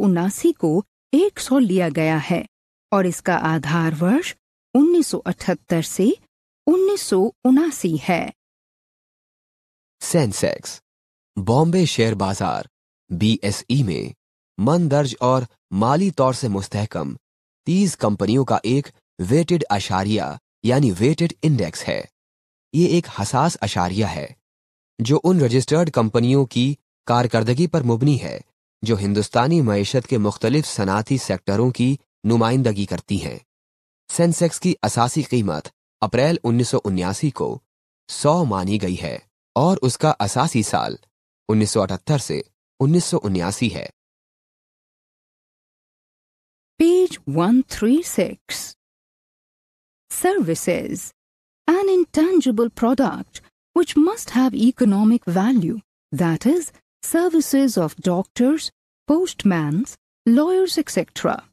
को 100 लिया गया है और इसका आधार वर्ष 1978 से उन्नीस है सेंसेक्स बॉम्बे शेयर बाजार बीएसई e में मन दर्ज और माली तौर से मुस्तहकम तीस कंपनियों का एक वेटेड अशारिया यानी वेटेड इंडेक्स है ये एक हसास अशारिया है जो उन रजिस्टर्ड कंपनियों की कारकर्दगी पर मुबनी है जो हिंदुस्तानी मीशत के मुख्तलिफ सनाती सेक्टरों की नुमाइंदगी करती हैं सेंसेक्स की असासी कीमत अप्रैल उन्नीस को सौ मानी गई है और उसका असासी साल उन्नीस से उन्नीस है Page 136. Services. An intangible product which must have economic value, that is, services of doctors, postmen, lawyers, etc.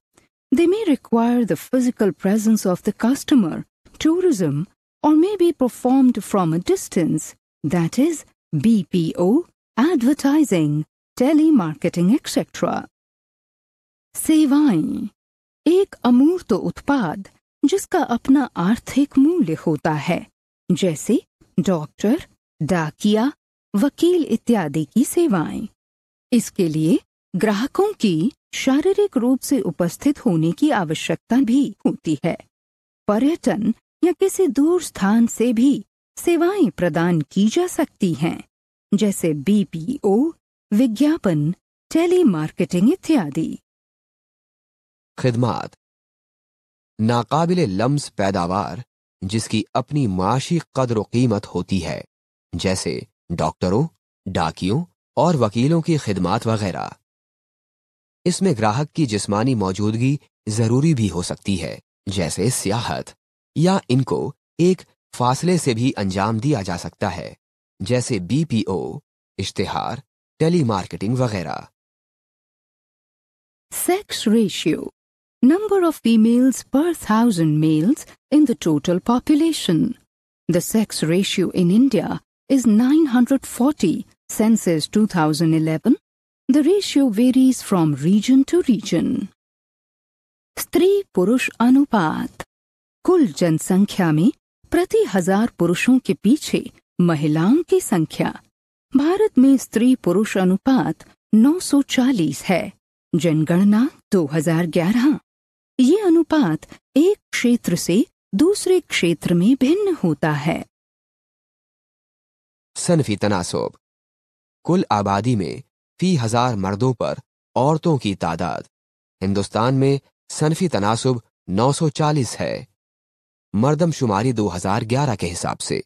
They may require the physical presence of the customer, tourism, or may be performed from a distance, that is, BPO, advertising, telemarketing, etc. Sevain. एक अमूर्त उत्पाद जिसका अपना आर्थिक मूल्य होता है जैसे डॉक्टर डाकिया वकील इत्यादि की सेवाएं इसके लिए ग्राहकों की शारीरिक रूप से उपस्थित होने की आवश्यकता भी होती है पर्यटन या किसी दूर स्थान से भी सेवाएं प्रदान की जा सकती हैं जैसे बीपीओ विज्ञापन टेलीमार्केटिंग इत्यादि खदमात नाकाबिल लम्स पैदावार जिसकी अपनी माशी कदर कीमत होती है जैसे डॉक्टरों डाकियों और वकीलों की खिदमत वगैरह इसमें ग्राहक की जिस्मानी मौजूदगी जरूरी भी हो सकती है जैसे सियाहत या इनको एक फासले से भी अंजाम दिया जा सकता है जैसे बीपीओ इश्तेहार मार्केटिंग वगैरह sex ratio number of females per thousand males in the total population. The sex ratio in India is 940, census 2011. The ratio varies from region to region. स्त्री पुरुष अनुपात कुल जनसंख्या में प्रति हजार पुरुषों के पीछे महिलाओं की संख्या भारत में स्त्री पुरुष अनुपात 940 है जनगणना 2011 ये अनुपात एक क्षेत्र से दूसरे क्षेत्र में भिन्न होता है सनफी तनासोब कुल आबादी में फी हजार मर्दों पर औरतों की तादाद हिंदुस्तान में सनफी तनासुब 940 है मर्दमशुमारी 2011 के हिसाब से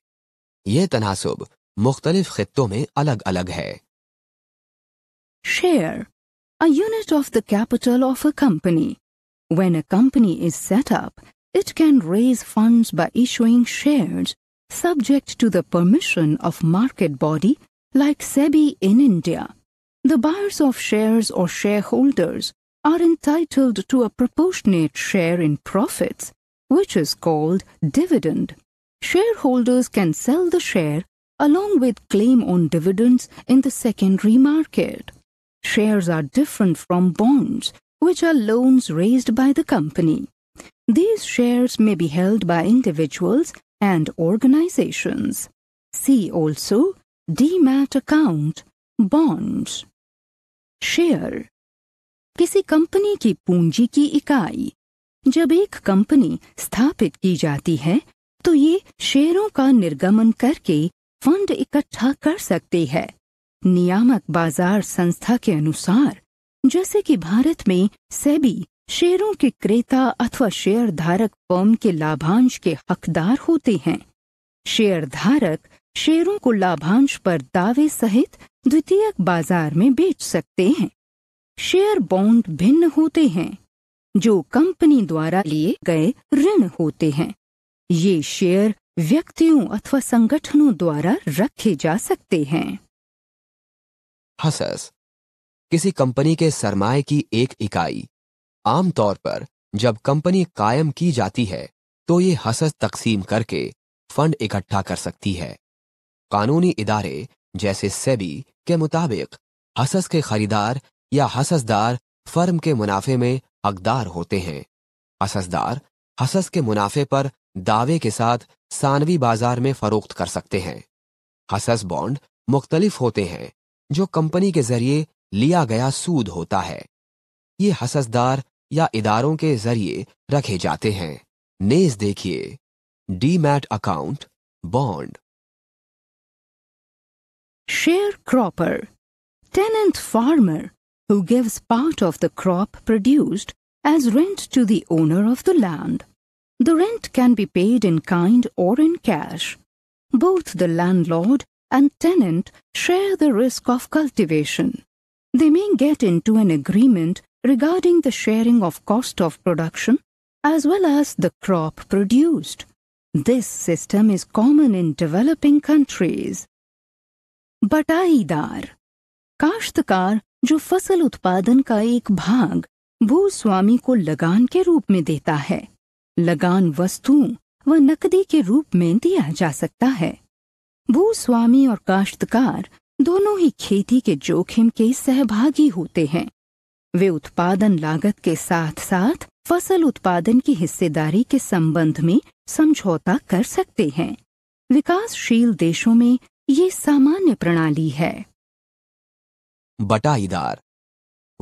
यह तनासुब मुख्तलिफ खत्ों में अलग अलग है share a unit of the capital of a company When a company is set up, it can raise funds by issuing shares subject to the permission of market body like SEBI in India. The buyers of shares or shareholders are entitled to a proportionate share in profits, which is called dividend. Shareholders can sell the share along with claim on dividends in the secondary market. Shares are different from bonds which are loans raised by the company. These shares may be held by individuals and organizations. See also DMAT account, bonds, Share किसी कंपनी की पूंजी की इकाई जब एक company स्थापित की जाती है तो ये शेयरों का निर्गमन करके फंड इकट्ठा कर सकती है नियामक बाजार संस्था के अनुसार जैसे कि भारत में सेबी शेयरों के क्रेता अथवा शेयर धारक फर्म के लाभांश के हकदार होते हैं शेयर धारक शेयरों को लाभांश पर दावे सहित द्वितीयक बाजार में बेच सकते हैं शेयर बॉन्ड भिन्न होते हैं जो कंपनी द्वारा लिए गए ऋण होते हैं ये शेयर व्यक्तियों अथवा संगठनों द्वारा रखे जा सकते हैं हसस किसी कंपनी के सरमाए की एक इकाई आमतौर पर जब कंपनी कायम की जाती है तो ये हसस तकसीम करके फंड इकट्ठा कर सकती है कानूनी इदारे जैसे सेबी के मुताबिक हसस के खरीदार या हससदार फर्म के मुनाफे में हकदार होते हैं हससदार हसस के मुनाफे पर दावे के साथ सानवी बाजार में फरोख्त कर सकते हैं हसस बॉन्ड मुख्तलिफ होते हैं जो कंपनी के जरिए लिया गया सूद होता है ये हससदार या इदारों के जरिए रखे जाते हैं नेज देखिए demat account bond sharecropper tenant farmer who gives part of the crop produced as rent to the owner of the land the rent can be paid in kind or in cash both the landlord and tenant share the risk of cultivation They may get into an agreement regarding the sharing of cost of production as well as the crop produced. This system is common in developing countries. बटाईदार काश्तकार जो फसल उत्पादन का एक भाग स्वामी को लगान के रूप में देता है लगान वस्तु व नकदी के रूप में दिया जा सकता है भू स्वामी और काश्तकार दोनों ही खेती के जोखिम के सहभागी होते हैं वे उत्पादन लागत के साथ साथ फसल उत्पादन की हिस्सेदारी के संबंध में समझौता कर सकते हैं विकासशील देशों में ये सामान्य प्रणाली है बटाईदार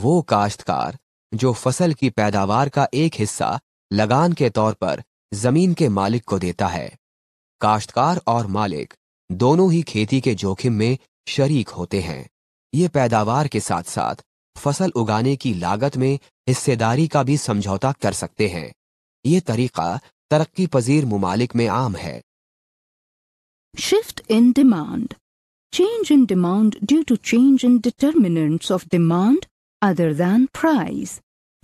वो काश्तकार जो फसल की पैदावार का एक हिस्सा लगान के तौर पर जमीन के मालिक को देता है काश्तकार और मालिक दोनों ही खेती के जोखिम में शरीक होते हैं ये पैदावार के साथ साथ फसल उगाने की लागत में हिस्सेदारी का भी समझौता कर सकते हैं ये तरीका तरक्की पजीर ममालिक में आम है shift in demand change in demand due to change in determinants of demand other than price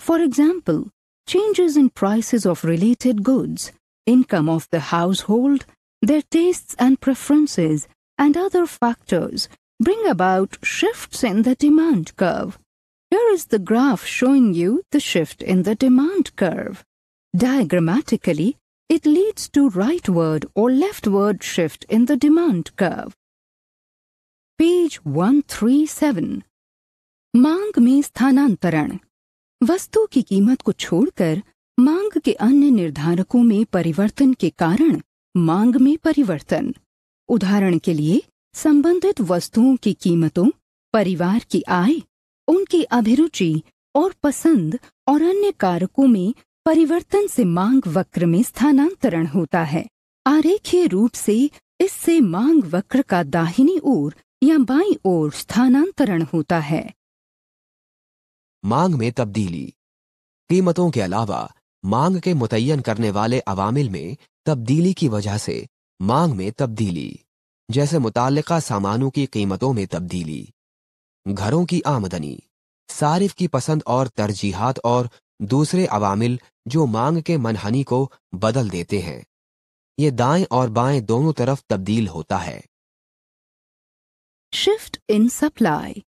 for example changes in prices of related goods income of the household their taste and preferences and other factors bring about shifts in the demand curve. Here is the graph showing you the shift in the demand curve. Diagrammatically, it leads to rightward or leftward shift in the demand curve. Page 137 मांग में स्थानांतरण वस्तु की कीमत को छोड़कर मांग के अन्य निर्धारकों में परिवर्तन के कारण मांग में परिवर्तन उदाहरण के लिए संबंधित वस्तुओं की कीमतों परिवार की आय उनकी अभिरुचि और पसंद और अन्य कारकों में परिवर्तन से मांग वक्र में स्थानांतरण होता है आरेखीय रूप से इससे मांग वक्र का दाहिनी ओर या बाई ओर स्थानांतरण होता है मांग में तब्दीली कीमतों के अलावा मांग के मुतयन करने वाले अवामिल में तब्दीली की वजह से मांग में तब्दीली जैसे मुतल सामानों की कीमतों में तब्दीली घरों की आमदनी सारिफ की पसंद और तरजीहत और दूसरे अवामिल जो मांग के मनहनी को बदल देते हैं ये दाएं और बाएं दोनों तरफ तब्दील होता है shift in supply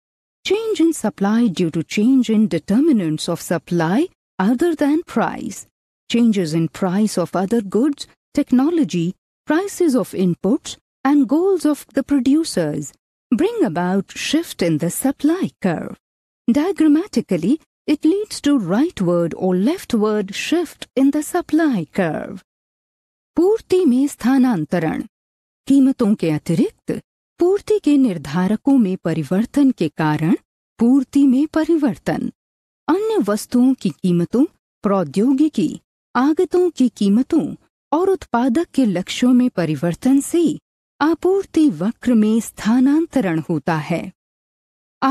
change in supply due to change in determinants of supply other than price changes in price of other goods technology prices of inputs, and goals of the producers bring about shift in the supply curve. Diagrammatically, it leads to rightward or leftward shift in the supply curve. पूर्ति में स्थानांतरण कीमतों के अतिरिक्त पूर्ति के निर्धारकों में परिवर्तन के कारण पूर्ति में परिवर्तन अन्य वस्तुओं की कीमतों प्रौद्योगिकी आगतों की कीमतों और उत्पादक के लक्ष्यों में परिवर्तन से आपूर्ति वक्र में स्थानांतरण होता है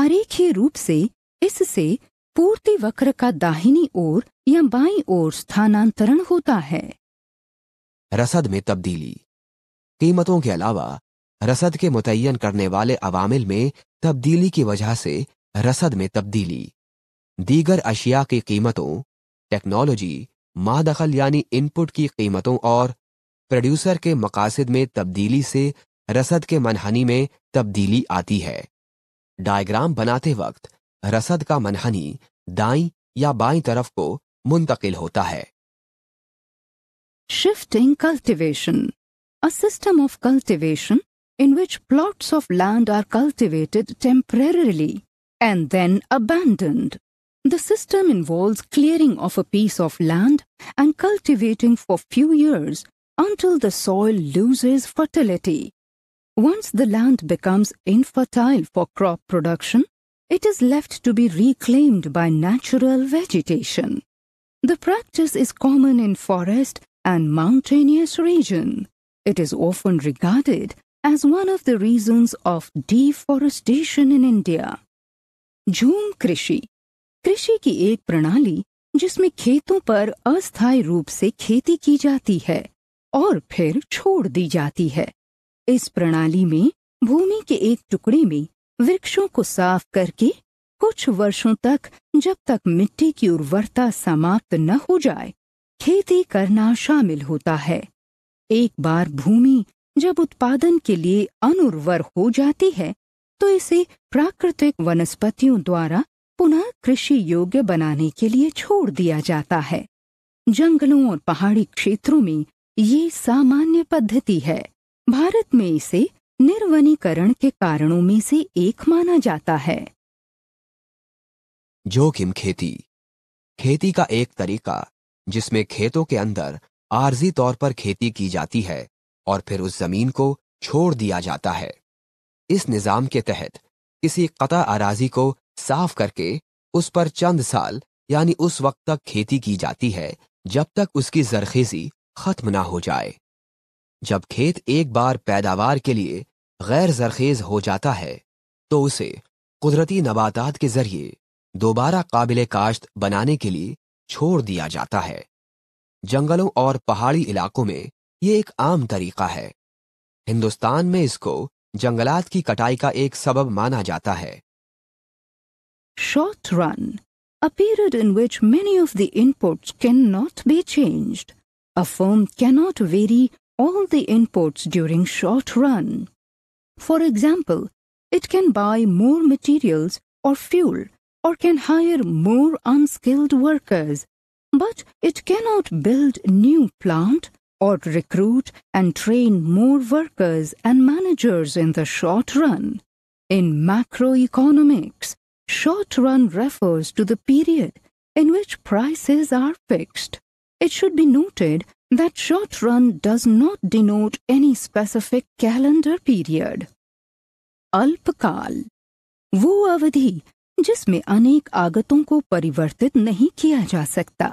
आरेखीय रूप से इससे पूर्ति वक्र का दाहिनी ओर या बाई ओर स्थानांतरण होता है रसद में तब्दीली कीमतों के अलावा रसद के मुतयन करने वाले अवामिल में तब्दीली की वजह से रसद में तब्दीली दीगर अशिया की कीमतों टेक्नोलॉजी माह दखल यानी इनपुट की कीमतों और प्रोड्यूसर के मकासद में तब्दीली से रसद के मनहनी में तब्दीली आती है डायग्राम बनाते वक्त रसद का मनहनी दाई या बाई तरफ को मुंतकिल होता है shifting cultivation system of cultivation in which plot of land are cultivated temporarily and then abandon The system involves clearing of a piece of land and cultivating for few years until the soil loses fertility. Once the land becomes infertile for crop production, it is left to be reclaimed by natural vegetation. The practice is common in forest and mountainous region. It is often regarded as one of the reasons of deforestation in India. Jhum Krishi कृषि की एक प्रणाली जिसमें खेतों पर अस्थायी रूप से खेती की जाती है और फिर छोड़ दी जाती है इस प्रणाली में भूमि के एक टुकड़े में वृक्षों को साफ करके कुछ वर्षों तक जब तक मिट्टी की उर्वरता समाप्त न हो जाए खेती करना शामिल होता है एक बार भूमि जब उत्पादन के लिए अनुर्वर हो जाती है तो इसे प्राकृतिक वनस्पतियों द्वारा पुनः कृषि योग्य बनाने के लिए छोड़ दिया जाता है जंगलों और पहाड़ी क्षेत्रों में ये सामान्य पद्धति है भारत में इसे निर्वनीकरण के कारणों में से एक माना जाता है जोखिम खेती खेती का एक तरीका जिसमें खेतों के अंदर आर्जी तौर पर खेती की जाती है और फिर उस जमीन को छोड़ दिया जाता है इस निजाम के तहत किसी कता अराजी को साफ करके उस पर चंद साल यानी उस वक्त तक खेती की जाती है जब तक उसकी जरखेजी खत्म ना हो जाए जब खेत एक बार पैदावार के लिए गैर जरखेज हो जाता है तो उसे कुदरती नबातात के जरिए दोबारा काबिल काश्त बनाने के लिए छोड़ दिया जाता है जंगलों और पहाड़ी इलाकों में ये एक आम तरीका है हिंदुस्तान में इसको जंगलात की कटाई का एक सबब माना जाता है short run, a period in which many of the inputs cannot be changed. A firm cannot vary all the inputs during short run. For example, it can buy more materials or fuel or can hire more unskilled workers, but it cannot build new plant or recruit and train more workers and managers in the short run. In macroeconomics, Short run refers to the period in which prices are fixed. It should be noted that short run does not denote any specific calendar period. अल्पकाल वो अवधि जिसमें अनेक आगतों को परिवर्तित नहीं किया जा सकता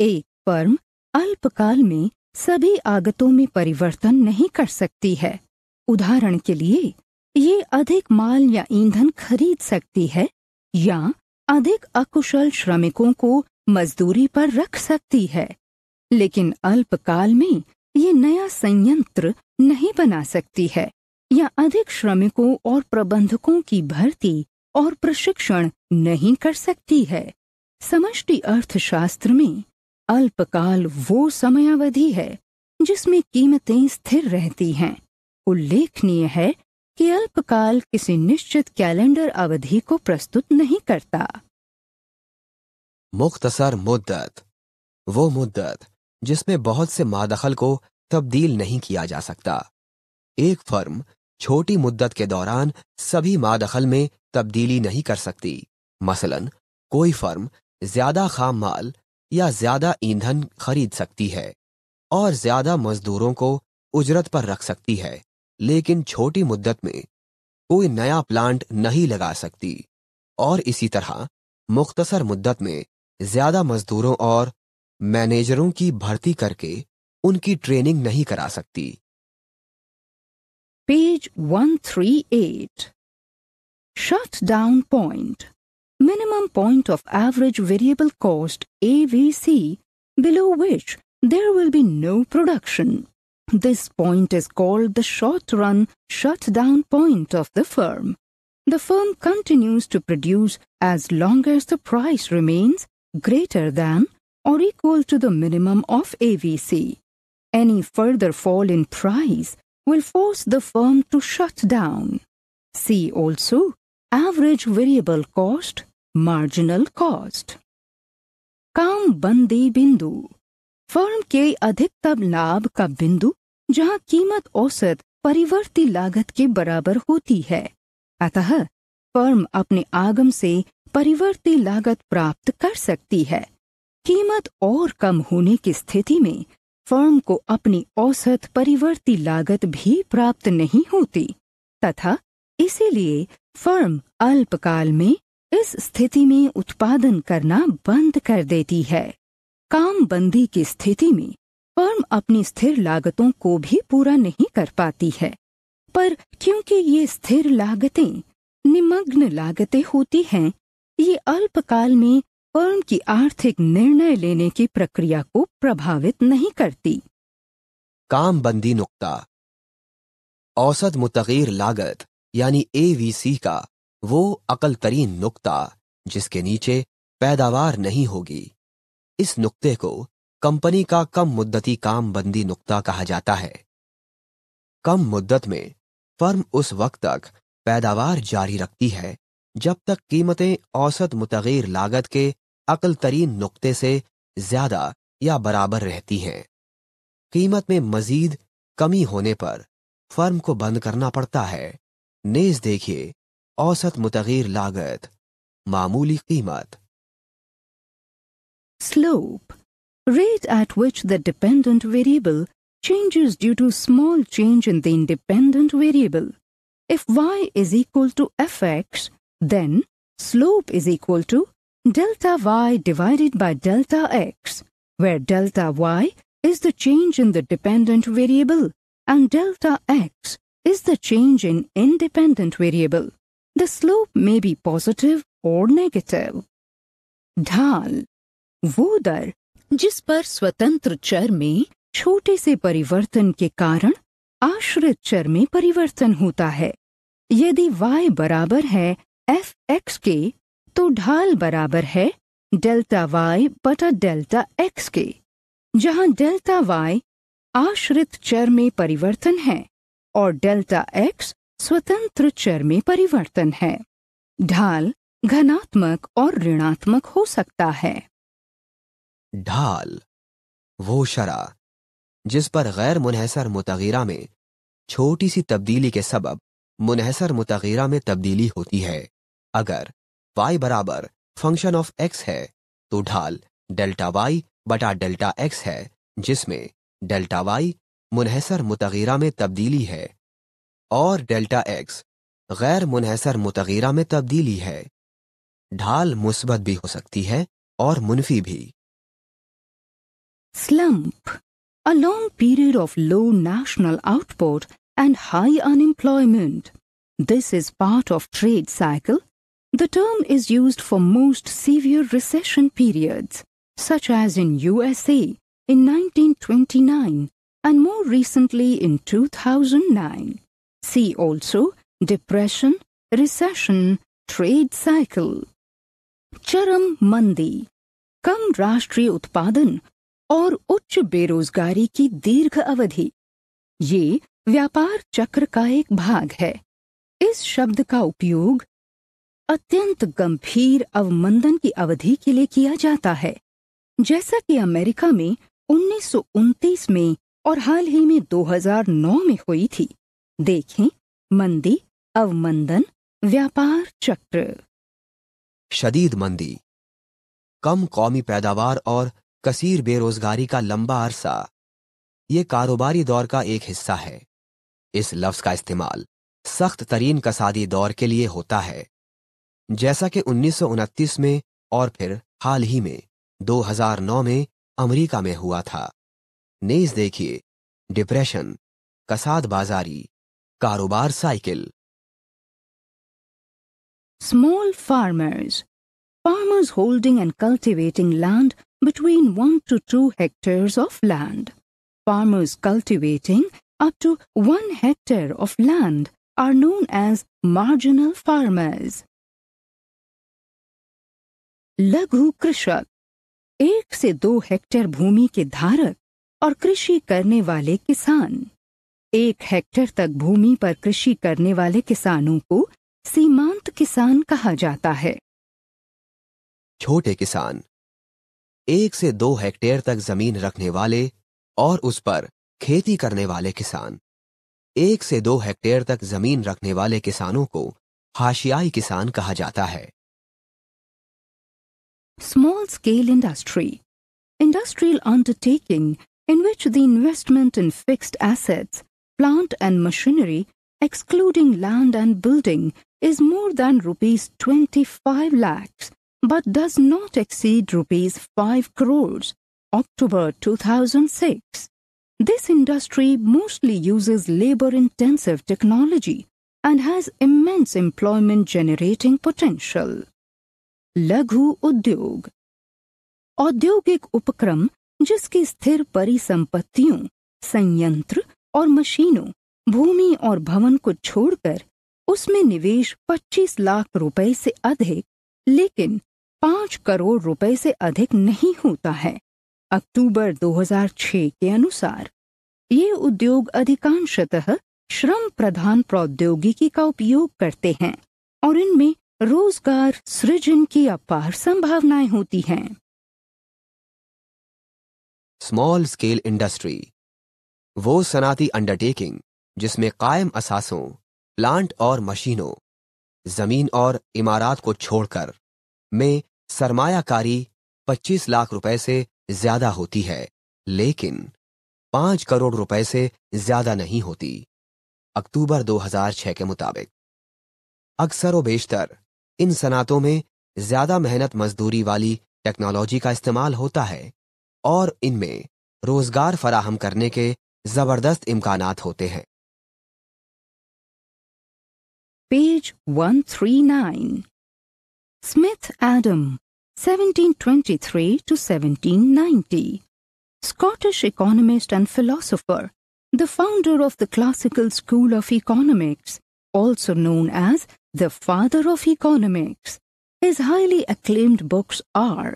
एक फर्म अल्पकाल में सभी आगतों में परिवर्तन नहीं कर सकती है उदाहरण के लिए ये अधिक माल या ईंधन खरीद सकती है या अधिक अकुशल श्रमिकों को मजदूरी पर रख सकती है लेकिन अल्पकाल में ये नया संयंत्र नहीं बना सकती है या अधिक श्रमिकों और प्रबंधकों की भर्ती और प्रशिक्षण नहीं कर सकती है समष्टि अर्थशास्त्र में अल्पकाल वो समयावधि है जिसमें कीमतें स्थिर रहती हैं उल्लेखनीय है कि अल्पकाल किसी निश्चित कैलेंडर अवधि को प्रस्तुत नहीं करता मुख्तसर मुद्दत वो मुद्दत जिसमें बहुत से मादखल को तब्दील नहीं किया जा सकता एक फर्म छोटी मुद्दत के दौरान सभी मादखल में तब्दीली नहीं कर सकती मसलन कोई फर्म ज्यादा खाम माल या ज्यादा ईंधन खरीद सकती है और ज्यादा मजदूरों को उजरत पर रख सकती है लेकिन छोटी मुद्दत में कोई नया प्लांट नहीं लगा सकती और इसी तरह मुख्तसर मुद्दत में ज्यादा मजदूरों और मैनेजरों की भर्ती करके उनकी ट्रेनिंग नहीं करा सकती page 138 shut down point minimum point of average variable cost AVC below which there will be no production This point is called the short-run shut-down point of the firm. The firm continues to produce as long as the price remains greater than or equal to the minimum of AVC. Any further fall in price will force the firm to shut down. See also average variable cost, marginal cost. काम बंदी बिंदु firm के अधिकतम लाभ का बिंदु जहां कीमत औसत परिवर्ती लागत के बराबर होती है अतः फर्म अपने आगम से परिवर्ती लागत प्राप्त कर सकती है कीमत और कम होने की स्थिति में फर्म को अपनी औसत परिवर्ती लागत भी प्राप्त नहीं होती तथा इसीलिए फर्म अल्पकाल में इस स्थिति में उत्पादन करना बंद कर देती है काम बंदी की स्थिति में फर्म अपनी स्थिर लागतों को भी पूरा नहीं कर पाती है पर क्योंकि ये स्थिर लागतें निमग्न लागतें होती हैं ये अल्पकाल में फर्म की आर्थिक निर्णय लेने की प्रक्रिया को प्रभावित नहीं करती काम बंदी नुकता औसत मुतगीर लागत यानी एवीसी का वो अकल तरीन नुकता जिसके नीचे पैदावार नहीं होगी इस नुक्ते को कंपनी का कम मुद्दती काम बंदी नुकता कहा जाता है कम मुद्दत में फर्म उस वक्त तक पैदावार जारी रखती है जब तक कीमतें औसत मुतगैर लागत के अकल तरीन नुकते से ज्यादा या बराबर रहती हैं कीमत में मजीद कमी होने पर फर्म को बंद करना पड़ता है नेज देखिए औसत मुतगैर लागत मामूली कीमत slope rate at which the dependent variable changes due to small change in the independent variable. If y is equal to fx, then slope is equal to delta y divided by delta x, where delta y is the change in the dependent variable and delta x is the change in independent variable. The slope may be positive or negative. ढाल वो दर जिस पर स्वतंत्र चर में छोटे से परिवर्तन के कारण आश्रित चर में परिवर्तन होता है यदि y बराबर है एफ एक्स के तो ढाल बराबर है डेल्टा y बटा डेल्टा x के जहां डेल्टा y आश्रित चर में परिवर्तन है और डेल्टा x स्वतंत्र चर में परिवर्तन है ढाल घनात्मक और ऋणात्मक हो सकता है ढाल वो शरा जिस पर गैर मुनहसर मुतगीरा में छोटी सी तब्दीली के सबब मुनहसर मुतगीरा में तब्दीली होती है अगर वाई बराबर फंक्शन ऑफ एक्स है तो ढाल डेल्टा वाई बटा डेल्टा एक्स है जिसमें डेल्टा वाई मुनहसर मुतगीरा में तब्दीली है और डेल्टा एक्स गैर मुनहसर मुतगीरा में तब्दीली है ढाल मुस्बत भी हो सकती है और मुनफी भी Slump. A long period of low national output and high unemployment. This is part of trade cycle. The term is used for most severe recession periods, such as in USA in 1929 and more recently in 2009. See also depression, recession, trade cycle. Charam Mandi. कम राष्ट्रीय उत्पादन और उच्च बेरोजगारी की दीर्घ अवधि ये व्यापार चक्र का एक भाग है इस शब्द का उपयोग अत्यंत गंभीर अवमंदन की अवधि के लिए किया जाता है जैसा कि अमेरिका में उन्नीस में और हाल ही में 2009 में हुई थी देखें मंदी अवमंदन व्यापार चक्र शदीद मंदी कम कौमी पैदावार और कसीर बेरोजगारी का लंबा अरसा ये कारोबारी दौर का एक हिस्सा है इस लफ्ज का इस्तेमाल सख्त तरीन कसादी दौर के लिए होता है जैसा कि उन्नीस में और फिर हाल ही में 2009 में अमेरिका में हुआ था नेज देखिए डिप्रेशन कसाद बाजारी कारोबार cycle small farmers farmers holding and cultivating land between 1 to 2 hectares of land. Farmers cultivating up to 1 hectare of land are known as marginal farmers. लघु कृषक एक से दो हेक्टेयर भूमि के धारक और कृषि करने वाले किसान एक हेक्टेयर तक भूमि पर कृषि करने वाले किसानों को सीमांत किसान कहा जाता है छोटे किसान एक से दो हेक्टेयर तक जमीन रखने वाले और उस पर खेती करने वाले किसान एक से दो हेक्टेयर तक जमीन रखने वाले किसानों को हाशियाई किसान कहा जाता है small scale industry industrial undertaking in which the investment in fixed assets plant and machinery excluding land and building is more than rupees twenty five lakhs but does not exceed rupees 5 crores, October 2006. This industry mostly uses labor-intensive technology and has immense employment-generating potential. laghu udyog औद्योगिक उपक्रम जिसकी स्थिर परिसंपत्तियों संयंत्र और मशीनों भूमि और भवन को छोड़कर उसमें निवेश 25 लाख रुपए से अधिक लेकिन पांच करोड़ रुपए से अधिक नहीं होता है अक्टूबर 2006 के अनुसार ये उद्योग अधिकांशतः श्रम प्रधान प्रौद्योगिकी का उपयोग करते हैं और इनमें रोजगार सृजन की अपार संभावनाएं होती हैं स्मॉल स्केल इंडस्ट्री वो सनाती अंडरटेकिंग जिसमें कायम असासों प्लांट और मशीनों जमीन और इमारत को छोड़कर में सरमायाकारी 25 लाख रुपए से ज्यादा होती है लेकिन 5 करोड़ रुपए से ज्यादा नहीं होती अक्टूबर 2006 के मुताबिक अक्सर वेशतर इन सनातों में ज्यादा मेहनत मजदूरी वाली टेक्नोलॉजी का इस्तेमाल होता है और इनमें रोजगार फराहम करने के जबरदस्त इम्कान होते हैं page 139 Smith Adam, 1723 to 1790. Scottish economist and philosopher, the founder of the classical school of economics, also known as the father of economics. His highly acclaimed books are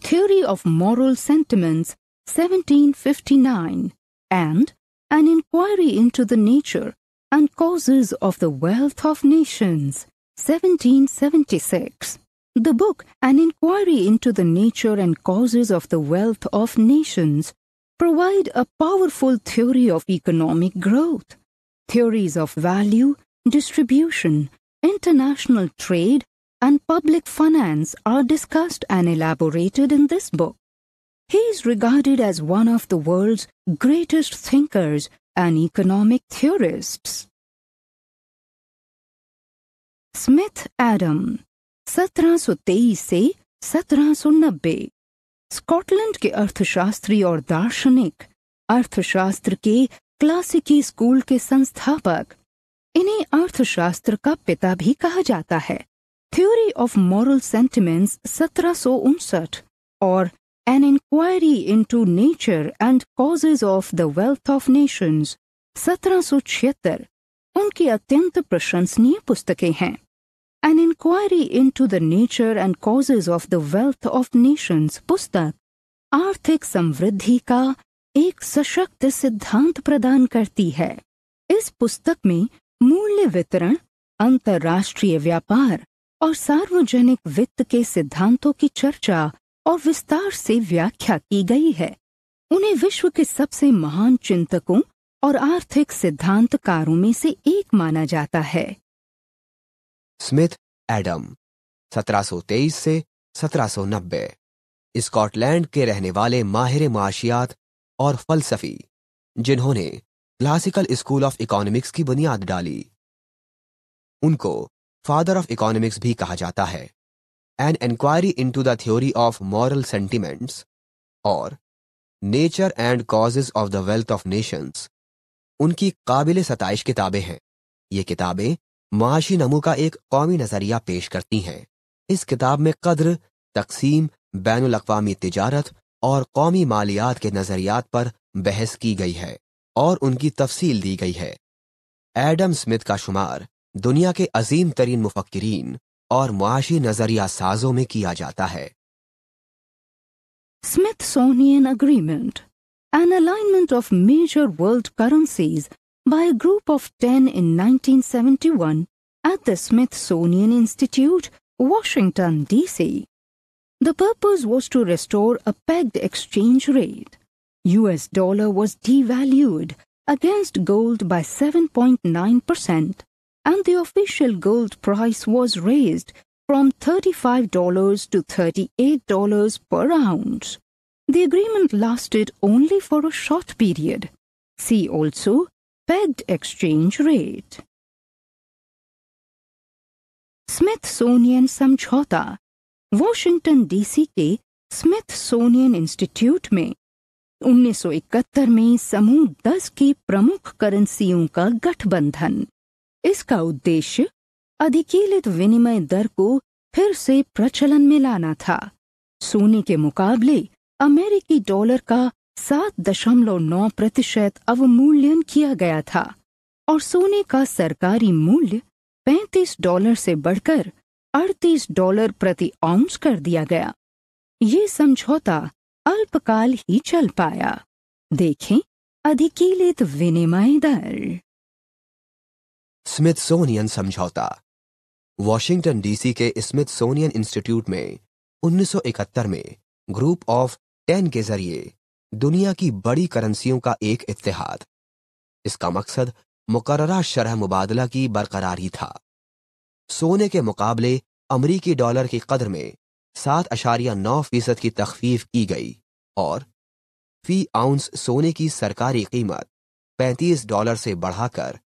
Theory of Moral Sentiments, 1759, and An Inquiry into the Nature and Causes of the Wealth of Nations, 1776. The book, An Inquiry into the Nature and Causes of the Wealth of Nations, provide a powerful theory of economic growth, theories of value, distribution, international trade, and public finance are discussed and elaborated in this book. He is regarded as one of the world's greatest thinkers and economic theorists. Smith Adam 1723 से 1790 Scotland के अर्थशास्त्री और दार्शनिक अर्थशास्त्र के क्लासिकी school के संस्थापक इन्हें अर्थशास्त्र का पिता भी कहा जाता है थ्योरी ऑफ मॉरल सेंटिमेंट्स सत्रह और an inquiry into nature and causes of the wealth of nations सत्रह उनकी अत्यंत प्रशंसनीय पुस्तकें हैं an inquiry into the nature and causes of the wealth of nations पुस्तक आर्थिक समृद्धि का एक सशक्त सिद्धांत प्रदान करती है इस पुस्तक में मूल्य वितरण अंतर्राष्ट्रीय व्यापार और सार्वजनिक वित्त के सिद्धांतों की चर्चा और विस्तार से व्याख्या की गई है उन्हें विश्व के सबसे महान चिंतकों और आर्थिक सिद्धांतकारों में से एक माना जाता है स्मिथ एडम 1723 से 1790 स्कॉटलैंड के रहने वाले माहिर माशियात और फलसफी जिन्होंने क्लासिकल स्कूल ऑफ इकोनॉमिक्स की बुनियाद डाली उनको फादर ऑफ इकोनॉमिक्स भी कहा जाता है an in into the theory of moral sentiments और nature and causes of the wealth of nations उनकी काबिल सतश किताबें हैं ये किताबें माशी नमू का एक कौमी नजरिया पेश करती हैं इस किताब में कद्र तकसीम बैन अवी तजारत और कौमी मालियात के नजरियात पर बहस की गई है और उनकी तफसील दी गई है एडम स्मिथ का शुमार दुनिया के अजीम तरीन मुफक्रीन और मुआशी नजरिया साजों में किया जाता है Smithsonian agreement an alignment of major world currencies by a group of 10 in 1971 at the Smithsonian Institute, Washington, D.C. The purpose was to restore a pegged exchange rate. US dollar was devalued against gold by 7.9% and the official gold price was raised from $35 to $38 per ounce. The agreement lasted only for a short period. See also pegged exchange rate. Smithsonian समझौता Washington DC के Smithsonian institute में 1971 में समूह 10 की प्रमुख करेंसियों का गठबंधन इसका उद्देश्य अधिकीलित विनिमय दर को फिर से प्रचलन में लाना था सोने के मुकाबले अमेरिकी डॉलर का सात दशमलव नौ प्रतिशत अवमूल्यन किया गया था और सोने का सरकारी मूल्य पैंतीस डॉलर से बढ़कर अड़तीस डॉलर प्रति औंस कर दिया गया ये समझौता अल्पकाल ही चल पाया देखें अधिकीलित विनिमय दर स्मिथसोनियन समझौता वॉशिंगटन डीसी के स्मिथसोनियन इंस्टीट्यूट में 1971 में ग्रुप ऑफ टेन के जरिए दुनिया की बड़ी करेंसियों का एक इतिहाद इसका मकसद मुकर्रा शरह मुबादला की बरकरारी था सोने के मुकाबले अमरीकी डॉलर की कदर में सात अशारिया नौ फीसद की तखफीफ की गई और फी आउंस सोने की सरकारी कीमत पैंतीस डॉलर से बढ़ाकर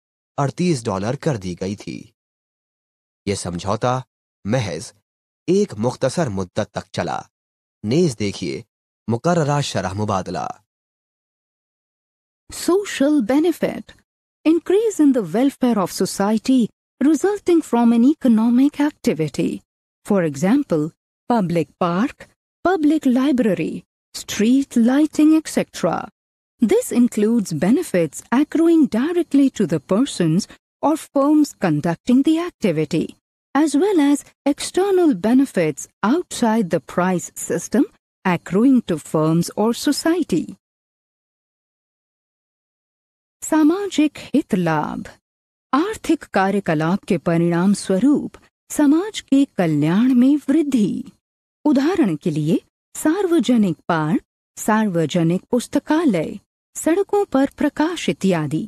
अड़तीस डॉलर कर दी गई थी यह समझौता महज एक मुख्तसर मुद्दत तक चला नेज देखिए Social benefit Increase in the welfare of society resulting from an economic activity. For example, public park, public library, street lighting, etc. This includes benefits accruing directly to the persons or firms conducting the activity, as well as external benefits outside the price system accruing to firms or society. सामाजिक हित लाभ आर्थिक कार्यकलाप के परिणाम स्वरूप समाज के कल्याण में वृद्धि उदाहरण के लिए सार्वजनिक पार्क सार्वजनिक पुस्तकालय सड़कों पर प्रकाश इत्यादि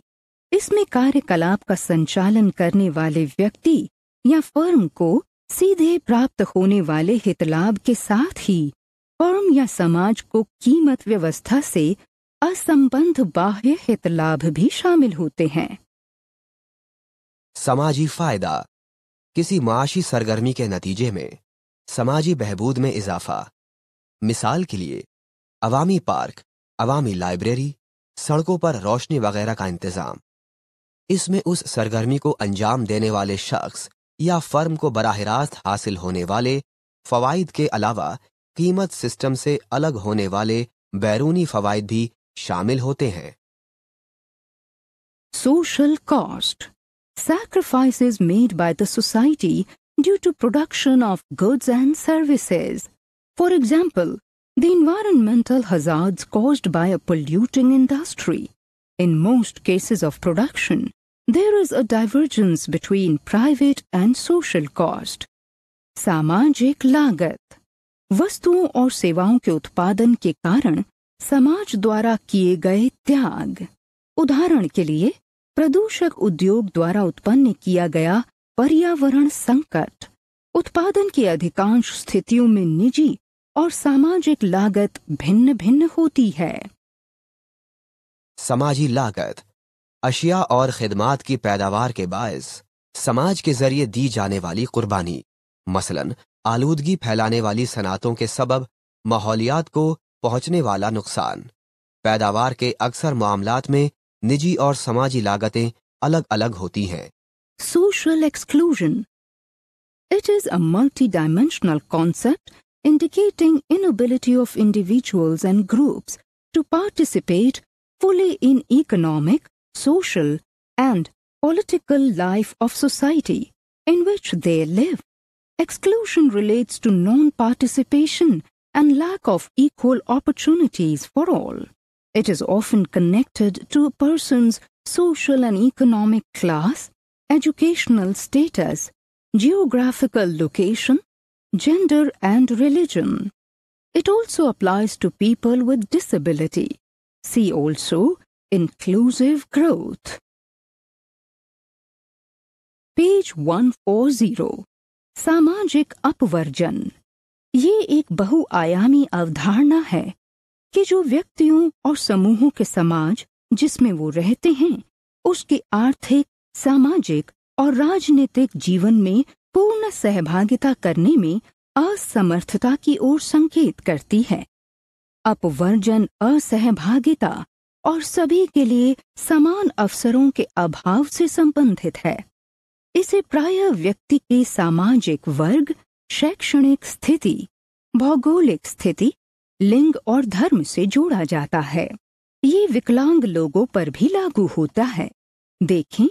इसमें कार्यकलाप का संचालन करने वाले व्यक्ति या फर्म को सीधे प्राप्त होने वाले हित लाभ के साथ ही फर्म या समाज को कीमत व्यवस्था से असंबंध बाह्य हित लाभ भी शामिल होते हैं समाजी फायदा किसी माशी सरगर्मी के नतीजे में समाजी बहबूद में इजाफा मिसाल के लिए अवामी पार्क अवामी लाइब्रेरी सड़कों पर रोशनी वगैरह का इंतजाम इसमें उस सरगर्मी को अंजाम देने वाले शख्स या फर्म को बराह रास्त हासिल होने वाले फवाइद के अलावा कीमत सिस्टम से अलग होने वाले बैरूनी फवायद भी शामिल होते हैं social cost sacrifice made by the society due to production of goods and services for example the environmental hazard caused by a polluting industry in most cases of production there is a divergence between private and social cost सामाजिक लागत वस्तुओं और सेवाओं के उत्पादन के कारण समाज द्वारा किए गए त्याग उदाहरण के लिए प्रदूषक उद्योग द्वारा उत्पन्न किया गया पर्यावरण संकट उत्पादन की अधिकांश स्थितियों में निजी और सामाजिक लागत भिन्न भिन्न होती है समाजी लागत अशिया और खिदमात की पैदावार के बायस समाज के जरिए दी जाने वाली कुर्बानी मसलन आलूदगी फैलाने वाली सनातों के सबब माहौलियात को पहुंचने वाला नुकसान पैदावार के अक्सर मामला में निजी और समाजी लागतें अलग अलग होती हैं social exclusion it is a multi dimensional concept indicating inability of individuals and groups to participate fully in economic social and political life of society in which they live Exclusion relates to non-participation and lack of equal opportunities for all. It is often connected to a person's social and economic class, educational status, geographical location, gender and religion. It also applies to people with disability. See also Inclusive Growth. Page 140. सामाजिक अपवर्जन ये एक बहुआयामी अवधारणा है कि जो व्यक्तियों और समूहों के समाज जिसमें वो रहते हैं उसके आर्थिक सामाजिक और राजनीतिक जीवन में पूर्ण सहभागिता करने में असमर्थता की ओर संकेत करती है अपवर्जन असहभागिता और सभी के लिए समान अवसरों के अभाव से संबंधित है इसे प्राय व्यक्ति के सामाजिक वर्ग शैक्षणिक स्थिति भौगोलिक स्थिति लिंग और धर्म से जोड़ा जाता है ये विकलांग लोगों पर भी लागू होता है देखें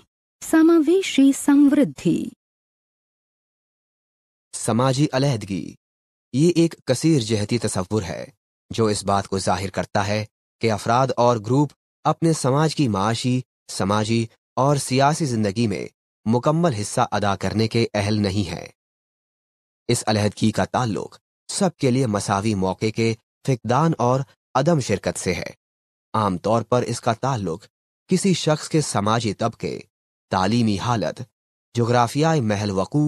समावेशी समृद्धि समाजी अलहदगी ये एक कसीर जहती तस्वुर है जो इस बात को जाहिर करता है कि अफराद और ग्रुप अपने समाज की माशी समाजी और सियासी जिंदगी में मुकम्मल हिस्सा अदा करने के अहल नहीं है इस अलहदगी का ताल्लुक सबके लिए मसावी मौके के फिकदान और अदम शिरकत से है आमतौर पर इसका ताल्लुक किसी शख्स के समाजी तबके तालीमी हालत जोग्राफियाई महल वकू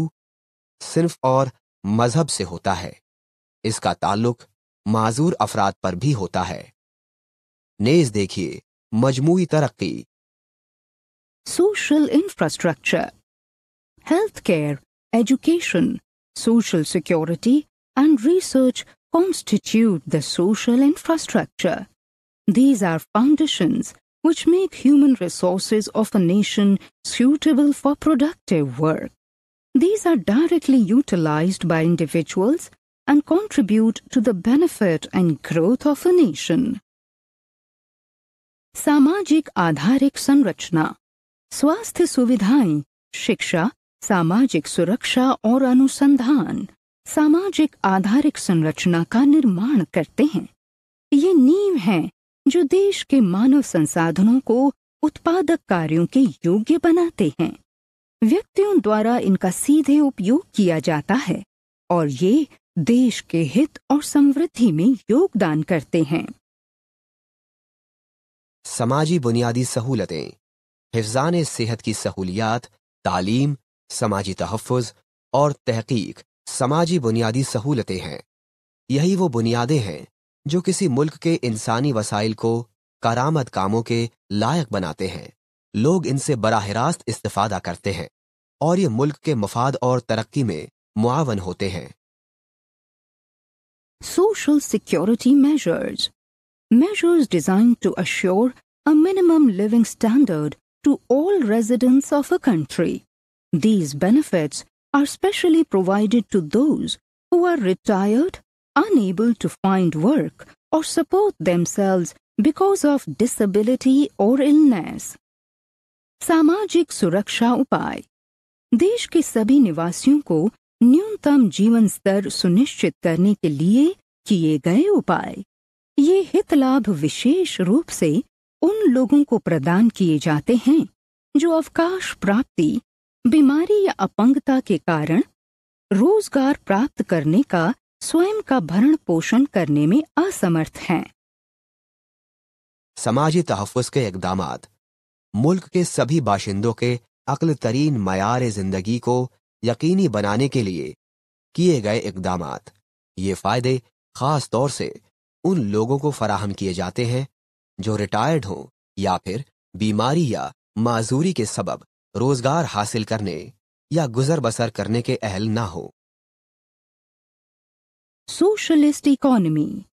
सिर्फ और मजहब से होता है इसका ताल्लुक माजूर अफराद पर भी होता है नेज देखिए मजमू तरक्की social infrastructure, healthcare, education, social security, and research constitute the social infrastructure. These are foundations which make human resources of a nation suitable for productive work. These are directly utilized by individuals and contribute to the benefit and growth of a nation. Samajik Adharik Sanrachna स्वास्थ्य सुविधाएं शिक्षा सामाजिक सुरक्षा और अनुसंधान सामाजिक आधारिक संरचना का निर्माण करते हैं ये नींव हैं जो देश के मानव संसाधनों को उत्पादक कार्यों के योग्य बनाते हैं व्यक्तियों द्वारा इनका सीधे उपयोग किया जाता है और ये देश के हित और समृद्धि में योगदान करते हैं समाजी बुनियादी सहूलतें हिफान सेहत की सहूलियात तालीम समाजी तहफ़ और तहकीक समाजी बुनियादी सहूलतें हैं यही वो बुनियादें हैं जो किसी मुल्क के इंसानी वसाइल को करामत कामों के लायक बनाते हैं लोग इनसे बरह रास्त इस्तादा करते हैं और ये मुल्क के मफाद और तरक्की में मुआवन होते हैं Social security measures. Measures designed to assure a minimum living standard to all residents of a country. These benefits are specially provided to those who are retired, unable to find work, or support themselves because of disability or illness. सामाजिक सुरक्षा उपाय देश के सभी निवासियों को न्यूनतम जीवन स्तर सुनिश्चित करने के लिए किए गए उपाय ये हित लाभ विशेष रूप से उन लोगों को प्रदान किए जाते हैं जो अवकाश प्राप्ति बीमारी या अपंगता के कारण रोजगार प्राप्त करने का स्वयं का भरण पोषण करने में असमर्थ हैं समाजी तहफ़ के इकदाम मुल्क के सभी बाशिंदों के अकल तरीन मैार जिंदगी को यकीनी बनाने के लिए किए गए इकदाम ये फ़ायदे ख़ास तौर से उन लोगों को फराहम किए जाते हैं जो रिटायर्ड हों या फिर बीमारी या माजूरी के सबब रोजगार हासिल करने या गुजर करने के अहल ना हो Socialist economy,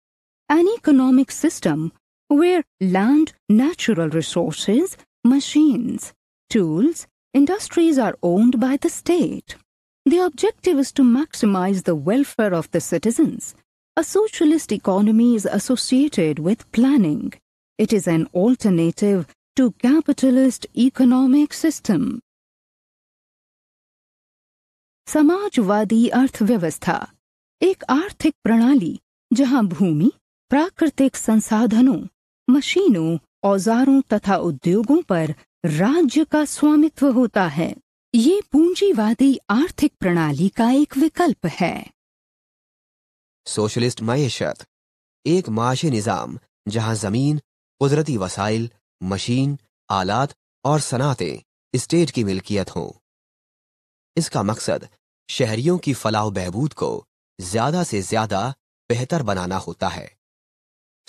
an economic system where land, natural resources, machines, tools, industries are owned by the state. The objective is to maximize the welfare of the citizens. A socialist economy is associated with planning, It is an alternative to capitalist economic system. Samajwadi अर्थव्यवस्था एक आर्थिक प्रणाली जहां भूमि प्राकृतिक संसाधनों मशीनों औजारों तथा उद्योगों पर राज्य का स्वामित्व होता है ये पूंजीवादी आर्थिक प्रणाली का एक विकल्प है सोशलिस्ट मैशत एक माशी निज़ाम जहां जमीन कुदरती वसाइल मशीन आलात और सनातें स्टेट की मिल्कियत हों इसका मकसद शहरियों की फलाह बहबूद को ज्यादा से ज्यादा बेहतर बनाना होता है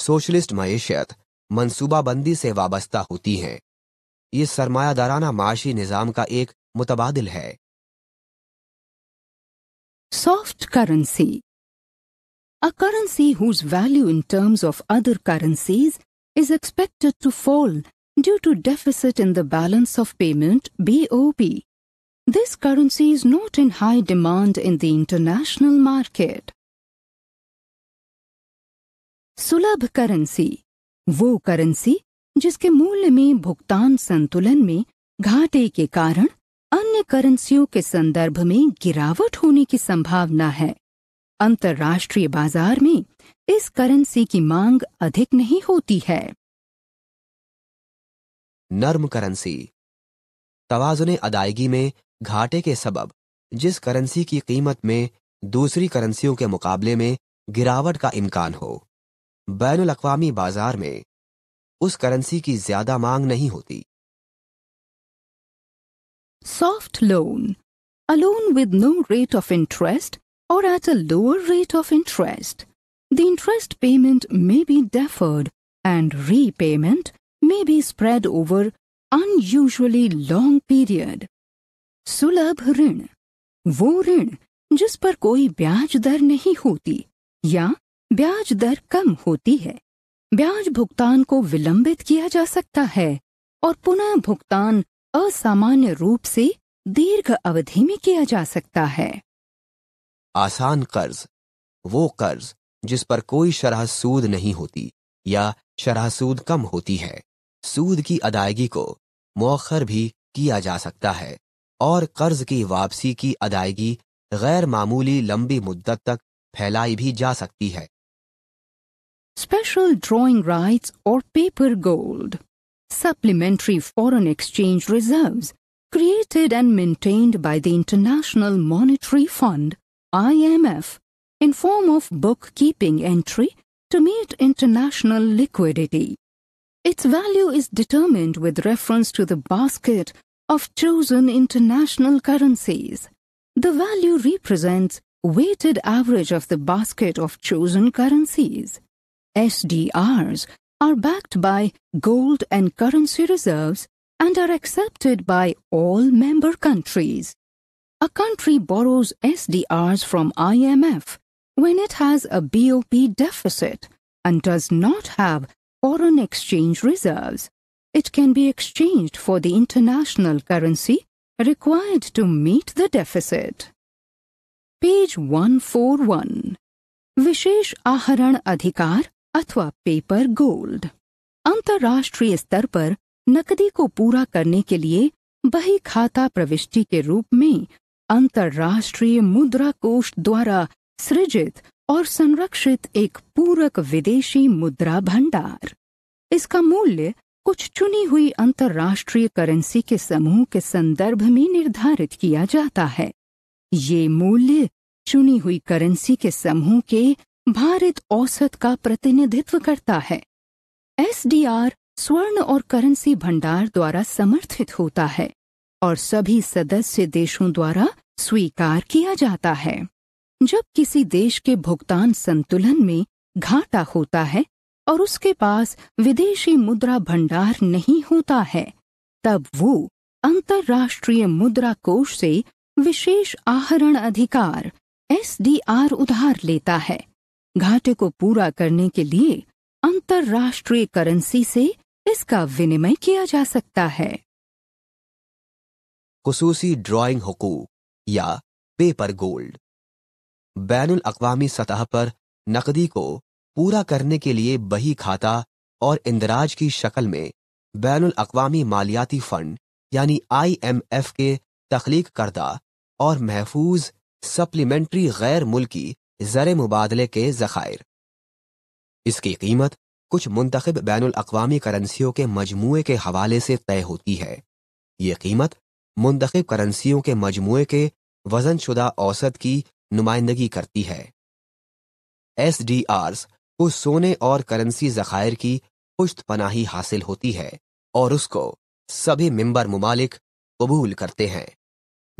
सोशलिस्ट मैशियत मनसूबाबंदी से वाबस्ता होती है ये सरमायादाराना माशी निज़ाम का एक मुतबादल है soft currency a currency whose value in terms of other currencies is expected to fall due to deficit in the balance of payment BOP. This currency is not in high demand in the international market. सुलभ currency वो currency जिसके मूल्य में भुगतान संतुलन में घाटे के कारण अन्य करेंसियों के संदर्भ में गिरावट होने की संभावना है अंतर्राष्ट्रीय बाजार में इस करेंसी की मांग अधिक नहीं होती है नर्म करेंसी तोज़ुन अदायगी में घाटे के सबब जिस करेंसी की कीमत में दूसरी करेंसियों के मुकाबले में गिरावट का इम्कान हो बैन अवी बाजार में उस करेंसी की ज्यादा मांग नहीं होती soft loan a loan with no rate of interest or at a lower rate of interest. The interest payment may be deferred and repayment may be spread over unusually long period. सुलभ ऋण वो ऋण जिस पर कोई ब्याज दर नहीं होती या ब्याज दर कम होती है ब्याज भुगतान को विलंबित किया जा सकता है और पुनः भुगतान असामान्य रूप से दीर्घ अवधि में किया जा सकता है आसान कर्ज वो कर्ज जिस पर कोई शरह सूद नहीं होती या शरह सूद कम होती है सूद की अदायगी को मौखर भी किया जा सकता है और कर्ज की वापसी की अदायगी गैर मामूली लंबी मुद्दत तक फैलाई भी जा सकती है स्पेशल ड्रॉइंग राइट्स और paper gold supplementary foreign exchange reserve created and maintained by the international monetary fund IMF in form of bookkeeping entry to meet international liquidity. Its value is determined with reference to the basket of chosen international currencies. The value represents weighted average of the basket of chosen currencies. SDRs are backed by gold and currency reserves and are accepted by all member countries. A country borrows SDRs from IMF when it has a BOP deficit and does not have foreign exchange reserves. It can be exchanged for the international currency required to meet the deficit. Page 141 Vishesh Aharan Adhikar अथवा Paper Gold, अंतर्राष्ट्रीय स्तर पर नकदी को पूरा करने के लिए बही खाता प्रविष्टि के रूप में अंतर्राष्ट्रीय मुद्रा कोष द्वारा सृजित और संरक्षित एक पूरक विदेशी मुद्रा भंडार इसका मूल्य कुछ चुनी हुई अंतर्राष्ट्रीय करेंसी के समूह के संदर्भ में निर्धारित किया जाता है ये मूल्य चुनी हुई करेंसी के समूह के भारत औसत का प्रतिनिधित्व करता है एसडीआर स्वर्ण और करेंसी भंडार द्वारा समर्थित होता है और सभी सदस्य देशों द्वारा स्वीकार किया जाता है जब किसी देश के भुगतान संतुलन में घाटा होता है और उसके पास विदेशी मुद्रा भंडार नहीं होता है तब वो अंतर्राष्ट्रीय मुद्रा कोष से विशेष आहरण अधिकार एस उधार लेता है घाटे को पूरा करने के लिए अंतर्राष्ट्रीय करेंसी से इसका विनिमय किया जा सकता है खसूसी ड्राइंग हकूक या पेपर गोल्ड बैन अवी सतह पर नकदी को पूरा करने के लिए बही खाता और इंदराज की शक्ल में बैन अवी मालियाती फंड यानी आईएमएफ के तख्लीक करदा और महफूज सप्लीमेंट्री गैर मुल्की जर मुबादले के जखायर इसकी कीमत कुछ मुंतब बैन अवी करेंसियों के मजमू के हवाले से तय होती है ये कीमत मुंतब करेंसियों के मजमू के वजनशुदा औसत की नुमाइंदगी करती है एस डी आर को सोने और करेंसी जखायर की पुश्त पनाही हासिल होती है और उसको सभी मेंबर ममालिक कबूल करते हैं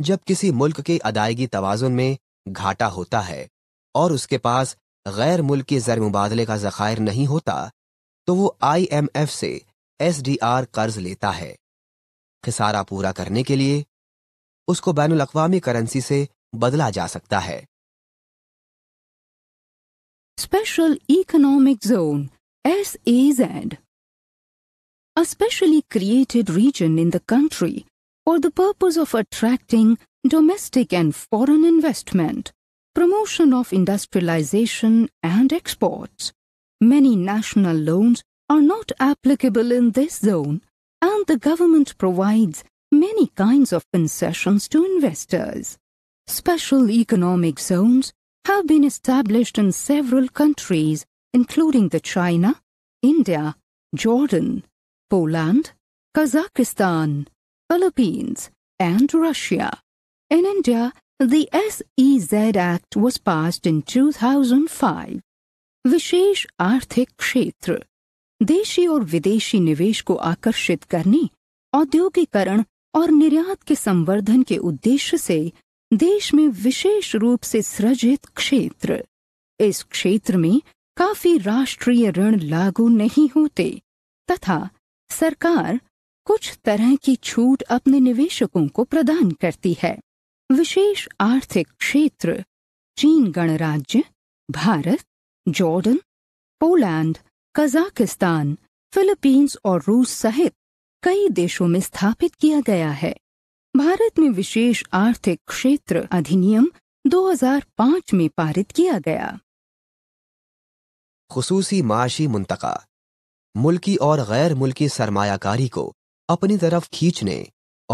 जब किसी मुल्क के अदायगी तोज़ुन में घाटा होता है और उसके पास गैर मुल्क के जर मुबादले का जखायर नहीं होता तो वो आई एम एफ से एस डी आर कर्ज लेता है खिसारा पूरा करने के लिए उसको बैन अवी करेंसी से बदला जा सकता है special economic zone S E Z and specially created region in the country for the purpose of attracting domestic and foreign investment promotion of industrialisation and export many national loans are not applicable in this zone and the government provides many kinds of concessions to investors. Special economic zones have been established in several countries, including the China, India, Jordan, Poland, Kazakhstan, Philippines, and Russia. In India, the SEZ Act was passed in 2005. Vishesh Arthik Kshetra देशी और विदेशी निवेश को आकर्षित करने औद्योगिकरण और निर्यात के संवर्धन के उद्देश्य से देश में विशेष रूप से सृजित क्षेत्र इस क्षेत्र में काफी राष्ट्रीय ऋण लागू नहीं होते तथा सरकार कुछ तरह की छूट अपने निवेशकों को प्रदान करती है विशेष आर्थिक क्षेत्र चीन गणराज्य Bharat Jordan Poland Kazakhstan Philippines और रूस सहित कई देशों में स्थापित किया गया है भारत में विशेष आर्थिक क्षेत्र अधिनियम 2005 में पारित किया गया खसूसी माशी मुंतका मुल्की और गैर मुल्की सरमायाकारी को अपनी तरफ खींचने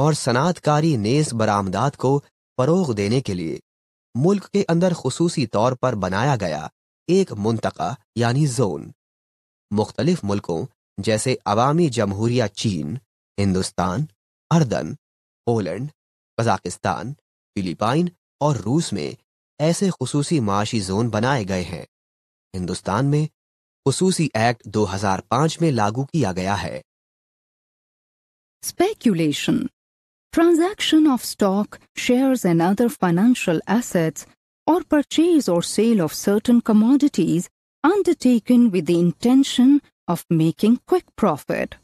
और सनातकारी नेस बरामदात को फरोग देने के लिए मुल्क के अंदर खसूसी तौर पर बनाया गया एक मुंतका यानी जोन मुख्तलिफ मुल्कों जैसे अवामी जमहूरिया चीन हिंदुस्तान अर्दन पोलैंड कजाकिस्तान फिलीपाइन और रूस में ऐसे खसूसी माशी जोन बनाए गए हैं हिंदुस्तान में खसूसी एक्ट 2005 में लागू किया गया है speculation transaction of stock share and other financial assets और परचेज और sale of certain commodities undertaken with the intention of making quick profit.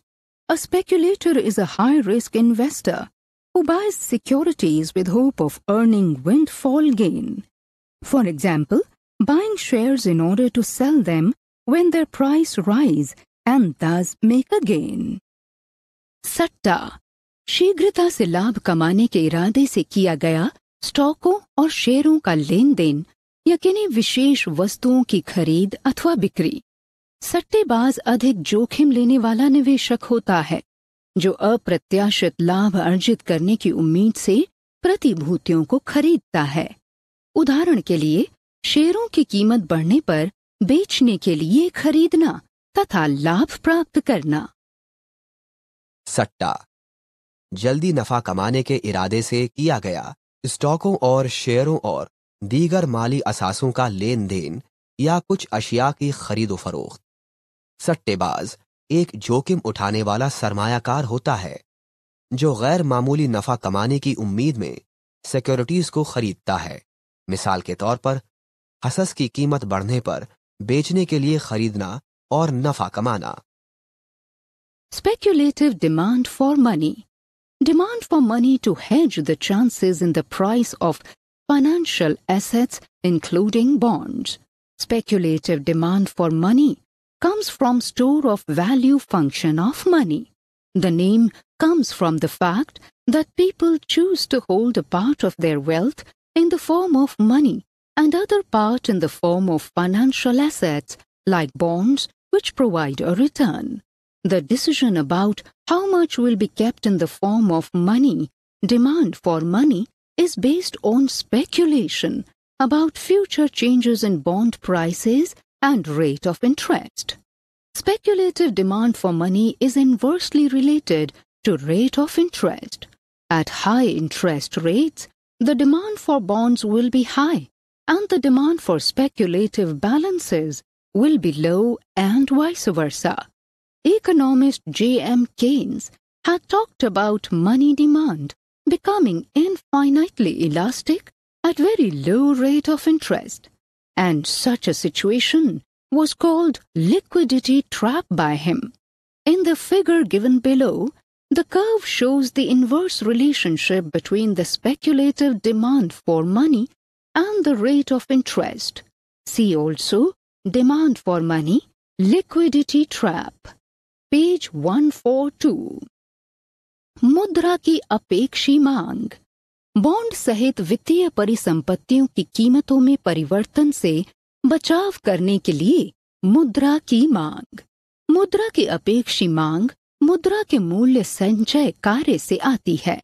A speculator is a high risk investor who buys securities with hope of earning windfall gain. For example, buying shares in order to sell them when their price rise and thus make a gain. Satta, शीघ्रता से लाभ कमाने के इरादे से किया गया स्टॉकों और शेयरों का लेन देन या किन्हीं विशेष वस्तुओं की खरीद अथवा बिक्री सट्टेबाज अधिक जोखिम लेने वाला निवेशक होता है जो अप्रत्याशित लाभ अर्जित करने की उम्मीद से प्रतिभूतियों को खरीदता है उदाहरण के लिए शेयरों की कीमत बढ़ने पर बेचने के लिए खरीदना तथा लाभ प्राप्त करना सट्टा जल्दी नफा कमाने के इरादे से किया गया स्टॉकों और शेयरों और दीगर माली असासों का लेन देन या कुछ अशिया की खरीदो फरोख्त सट्टेबाज एक जोखिम उठाने वाला सरमायाकार होता है जो गैर मामूली नफा कमाने की उम्मीद में सिक्योरिटीज को खरीदता है मिसाल के तौर पर हसस की कीमत बढ़ने पर बेचने के लिए खरीदना और नफा कमाना speculative demand for money demand for money to hedge the chances in the price of financial assets, including bonds. Speculative demand for money comes from store of value function of money. The name comes from the fact that people choose to hold a part of their wealth in the form of money and other part in the form of financial assets like bonds which provide a return. The decision about how much will be kept in the form of money, demand for money, is based on speculation about future changes in bond prices and rate of interest. Speculative demand for money is inversely related to rate of interest. At high interest rates, the demand for bonds will be high and the demand for speculative balances will be low and vice versa. Economist J.M. Keynes had talked about money demand becoming infinitely elastic at very low rate of interest, and such a situation was called liquidity trap by him. In the figure given below, the curve shows the inverse relationship between the speculative demand for money and the rate of interest. See also Demand for Money, Liquidity Trap, page 142. मुद्रा की अपेक्षी मांग bond सहित वित्तीय परिसंपत्तियों की कीमतों में परिवर्तन से बचाव करने के लिए मुद्रा की मांग मुद्रा की अपेक्षी मांग मुद्रा के मूल्य संचय कार्य से आती है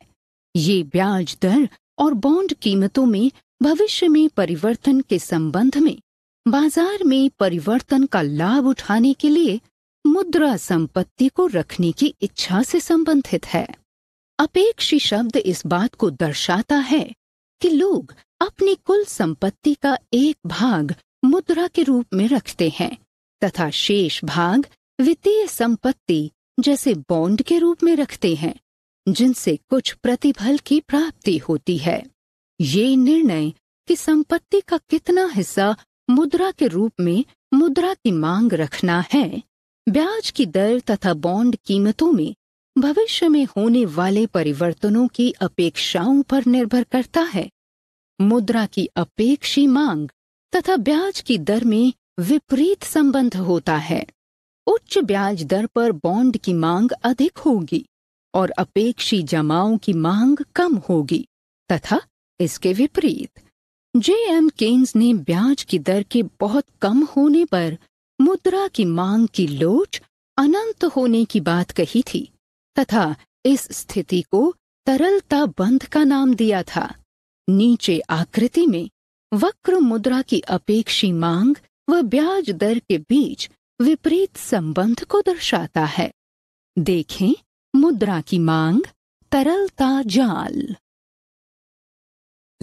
ये ब्याज दर और बॉन्ड कीमतों में भविष्य में परिवर्तन के संबंध में बाजार में परिवर्तन का लाभ उठाने के लिए मुद्रा संपत्ति को रखने की इच्छा से संबंधित है अपेक्षी शब्द इस बात को दर्शाता है कि लोग अपनी कुल संपत्ति का एक भाग मुद्रा के रूप में रखते हैं तथा शेष भाग वित्तीय संपत्ति जैसे बॉन्ड के रूप में रखते हैं जिनसे कुछ प्रतिफल की प्राप्ति होती है ये निर्णय कि संपत्ति का कितना हिस्सा मुद्रा के रूप में मुद्रा की मांग रखना है ब्याज की दर तथा बॉन्ड कीमतों में भविष्य में होने वाले परिवर्तनों की अपेक्षाओं पर निर्भर करता है मुद्रा की अपेक्षी मांग तथा ब्याज की दर में विपरीत संबंध होता है उच्च ब्याज दर पर बॉन्ड की मांग अधिक होगी और अपेक्षी जमाओं की मांग कम होगी तथा इसके विपरीत जे एम केन्स ने ब्याज की दर के बहुत कम होने पर मुद्रा की मांग की लोट अनंत होने की बात कही थी तथा इस स्थिति को तरलता बंध का नाम दिया था नीचे आकृति में वक्र मुद्रा की अपेक्षी मांग व ब्याज दर के बीच विपरीत संबंध को दर्शाता है देखें मुद्रा की मांग तरलता जाल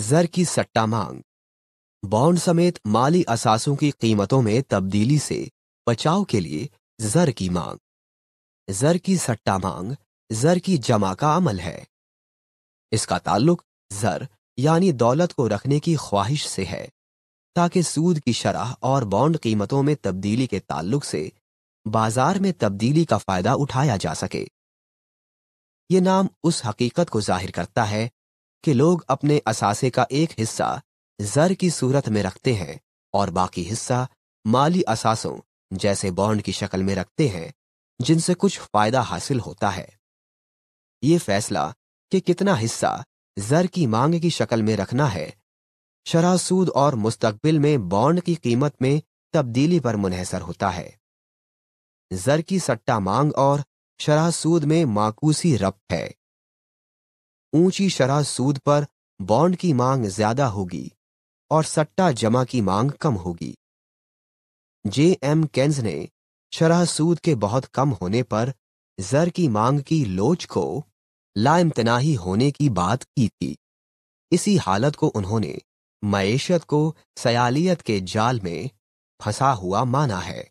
जर की सट्टा मांग बॉन्ड समेत माली असासों की कीमतों में तब्दीली से बचाव के लिए जर की मांग जर की सट्टा मांग जर की जमा का अमल है इसका ताल्लुक जर यानी दौलत को रखने की ख्वाहिश से है ताकि सूद की शराह और बॉन्ड कीमतों में तब्दीली के ताल्लुक से बाजार में तब्दीली का फायदा उठाया जा सके ये नाम उस हकीकत को जाहिर करता है कि लोग अपने असासे का एक हिस्सा जर की सूरत में रखते हैं और बाकी हिस्सा माली असासों जैसे बॉन्ड की शक्ल में रखते हैं जिनसे कुछ फायदा हासिल होता है ये फैसला कि कितना हिस्सा जर की मांग की शक्ल में रखना है शराह सूद और मुस्तकबिल में बॉन्ड की कीमत में तब्दीली पर मुनहसर होता है जर की सट्टा मांग और शराह सूद में माकूसी रब है ऊंची शराह सूद पर बॉन्ड की मांग ज्यादा होगी और सट्टा जमा की मांग कम होगी जे एम केन्स ने शराह सूद के बहुत कम होने पर जर की मांग की लोच को लाइमतनाही होने की बात की थी इसी हालत को उन्होंने मैशत को सयालियत के जाल में फंसा हुआ माना है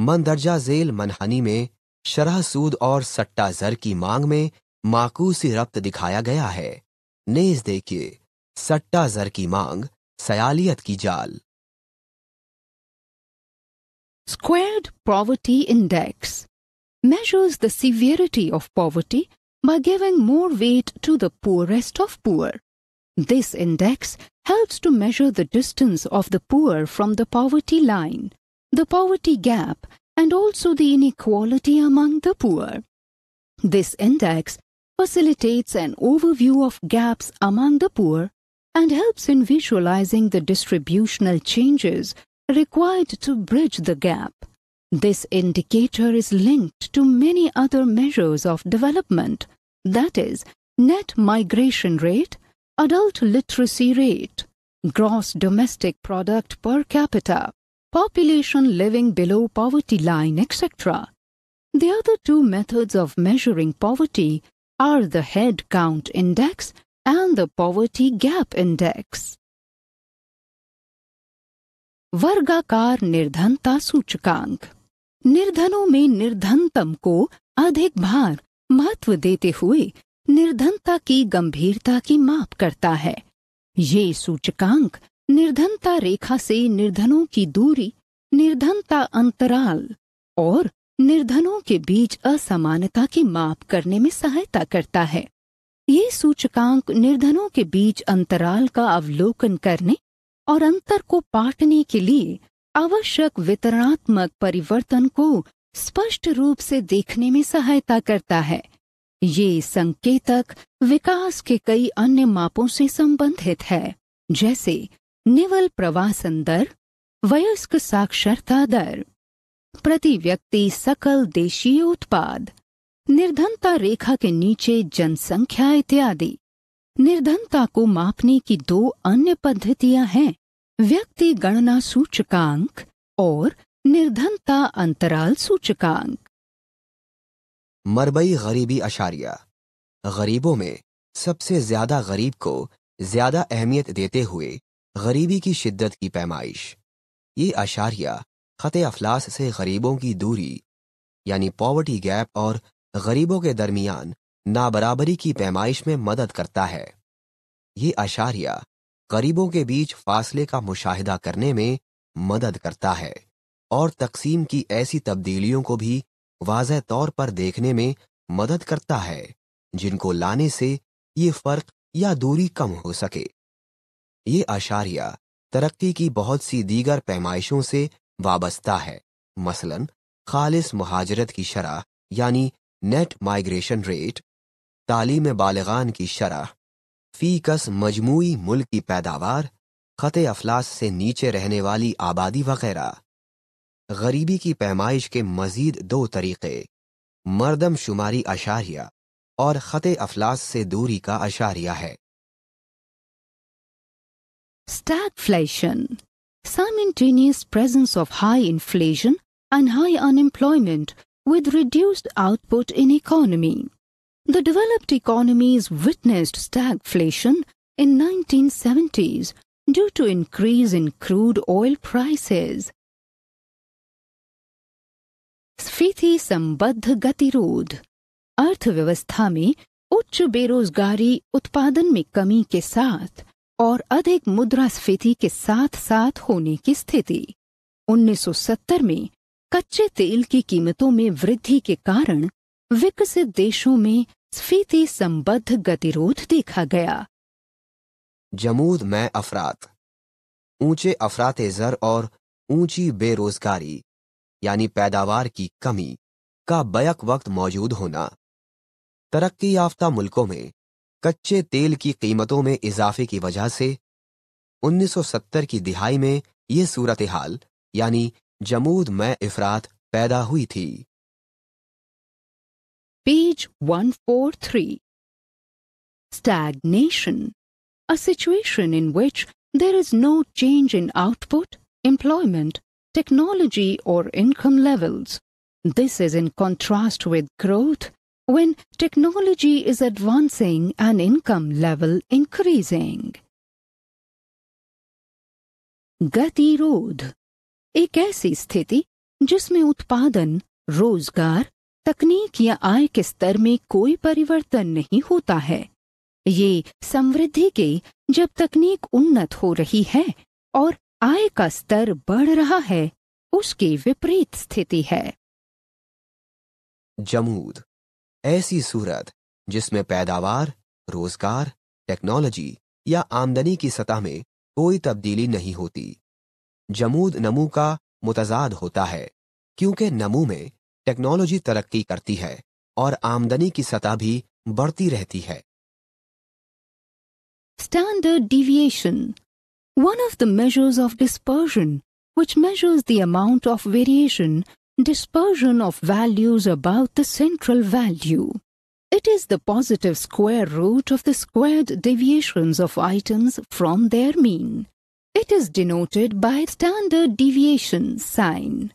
मंदरजा जेल मनहानी में शरह सूद और सट्टा जर की मांग में माकूसी रब्त दिखाया गया है नेज देखिए सट्टा जर की मांग सयालियत ki जाल Squared Poverty Index measures the severity of poverty by giving more weight to the poorest of poor. This index helps to measure the distance of the poor from the poverty line, the poverty gap, and also the inequality among the poor. This index facilitates an overview of gaps among the poor and helps in visualizing the distributional changes required to bridge the gap. This indicator is linked to many other measures of development, that is, net migration rate, adult literacy rate, gross domestic product per capita, population living below poverty line, etc. The other two methods of measuring poverty are the head count index and the Poverty Gap Index. वर्गाकार निर्धनता सूचकांक निर्धनों में निर्धनतम को अधिक भार महत्व देते हुए निर्धनता की गंभीरता की माप करता है ये सूचकांक निर्धनता रेखा से निर्धनों की दूरी निर्धनता अंतराल और निर्धनों के बीच असमानता की माप करने में सहायता करता है ये सूचकांक निर्धनों के बीच अंतराल का अवलोकन करने और अंतर को पाटने के लिए आवश्यक वितरणात्मक परिवर्तन को स्पष्ट रूप से देखने में सहायता करता है ये संकेतक विकास के कई अन्य मापों से संबंधित है जैसे निवल प्रवासन दर वयस्क साक्षरता दर प्रति व्यक्ति सकल देशीय उत्पाद निर्धनता रेखा के नीचे जनसंख्या इत्यादि निर्धनता को मापने की दो अन्य पद्धतियां हैं व्यक्ति गणना सूचकांक और निर्धनता अंतराल सूचकांक मरबई गरीबी अशारिया गरीबों में सबसे ज्यादा गरीब को ज्यादा अहमियत देते हुए गरीबी की शिद्दत की पैमाइश ये अशारिया खत अफलास से गरीबों की दूरी यानी पॉवर्टी गैप और गरीबों के दरमियान नाबराबरी की पैमाइश में मदद करता है ये अशारिया गरीबों के बीच फासले का मुशाहिदा करने में मदद करता है और तकसीम की ऐसी तब्दीलियों को भी वाज तौर पर देखने में मदद करता है जिनको लाने से ये फर्क या दूरी कम हो सके ये अशारिया तरक्की की बहुत सी दीगर पैमाइशों से वाबस्ता है मसलन खालिस महाजरत की शरह यानी नेट माइग्रेशन रेट तालीम बालगान की शरह फीकस मजमू मुल्क की पैदावार ख़त अफलास से नीचे रहने वाली आबादी वगैरह गरीबी की पैमाइश के मजीद दो तरीक़े मरदमशुमारी अशारिया और ख़त अफलास से दूरी का अशारिया है Stagflation Simultaneous presence of high inflation and high unemployment with reduced output in economy. The developed economies witnessed stagflation in 1970s due to increase in crude oil prices. स्फीति संबद्ध गतिरोध अर्थव्यवस्था में उच्च बेरोजगारी उत्पादन में कमी के साथ और अधिक मुद्रास्फीति के साथ साथ होने की स्थिति 1970 में कच्चे तेल की कीमतों में वृद्धि के कारण विकसित देशों में स्फीति संबद्ध गतिरोध देखा गया जमूद में अफरात ऊंचे अफराते जर और ऊंची बेरोजगारी यानी पैदावार की कमी का बैक वक्त मौजूद होना तरक्की याफ्ता मुल्कों में कच्चे तेल की कीमतों में इजाफे की वजह से 1970 की दिहाई में यह सूरत हाल यानी जमूद में इफरात पैदा हुई थी page 143 Stagnation A situation in which there is no change in output, employment, technology or income levels. This is in contrast with growth when technology is advancing and income level increasing. Gati Road एक ऐसी स्थिति जिसमें उत्पादन रोजगार तकनीक या आय के स्तर में कोई परिवर्तन नहीं होता है ये समृद्धि के जब तकनीक उन्नत हो रही है और आय का स्तर बढ़ रहा है उसके विपरीत स्थिति है जमूद ऐसी सूरत जिसमें पैदावार रोजगार टेक्नोलॉजी या आमदनी की सतह में कोई तब्दीली नहीं होती जमूद नमू का मुतजाद होता है क्योंकि नमू में टेक्नोलॉजी तरक्की करती है और आमदनी की सतह भी बढ़ती रहती है standard deviation one of the measures of dispersion which measures the amount of variation dispersion of values about the central value it is the positive square root of the squared deviation of items from their mean It is denoted by standard deviation sign.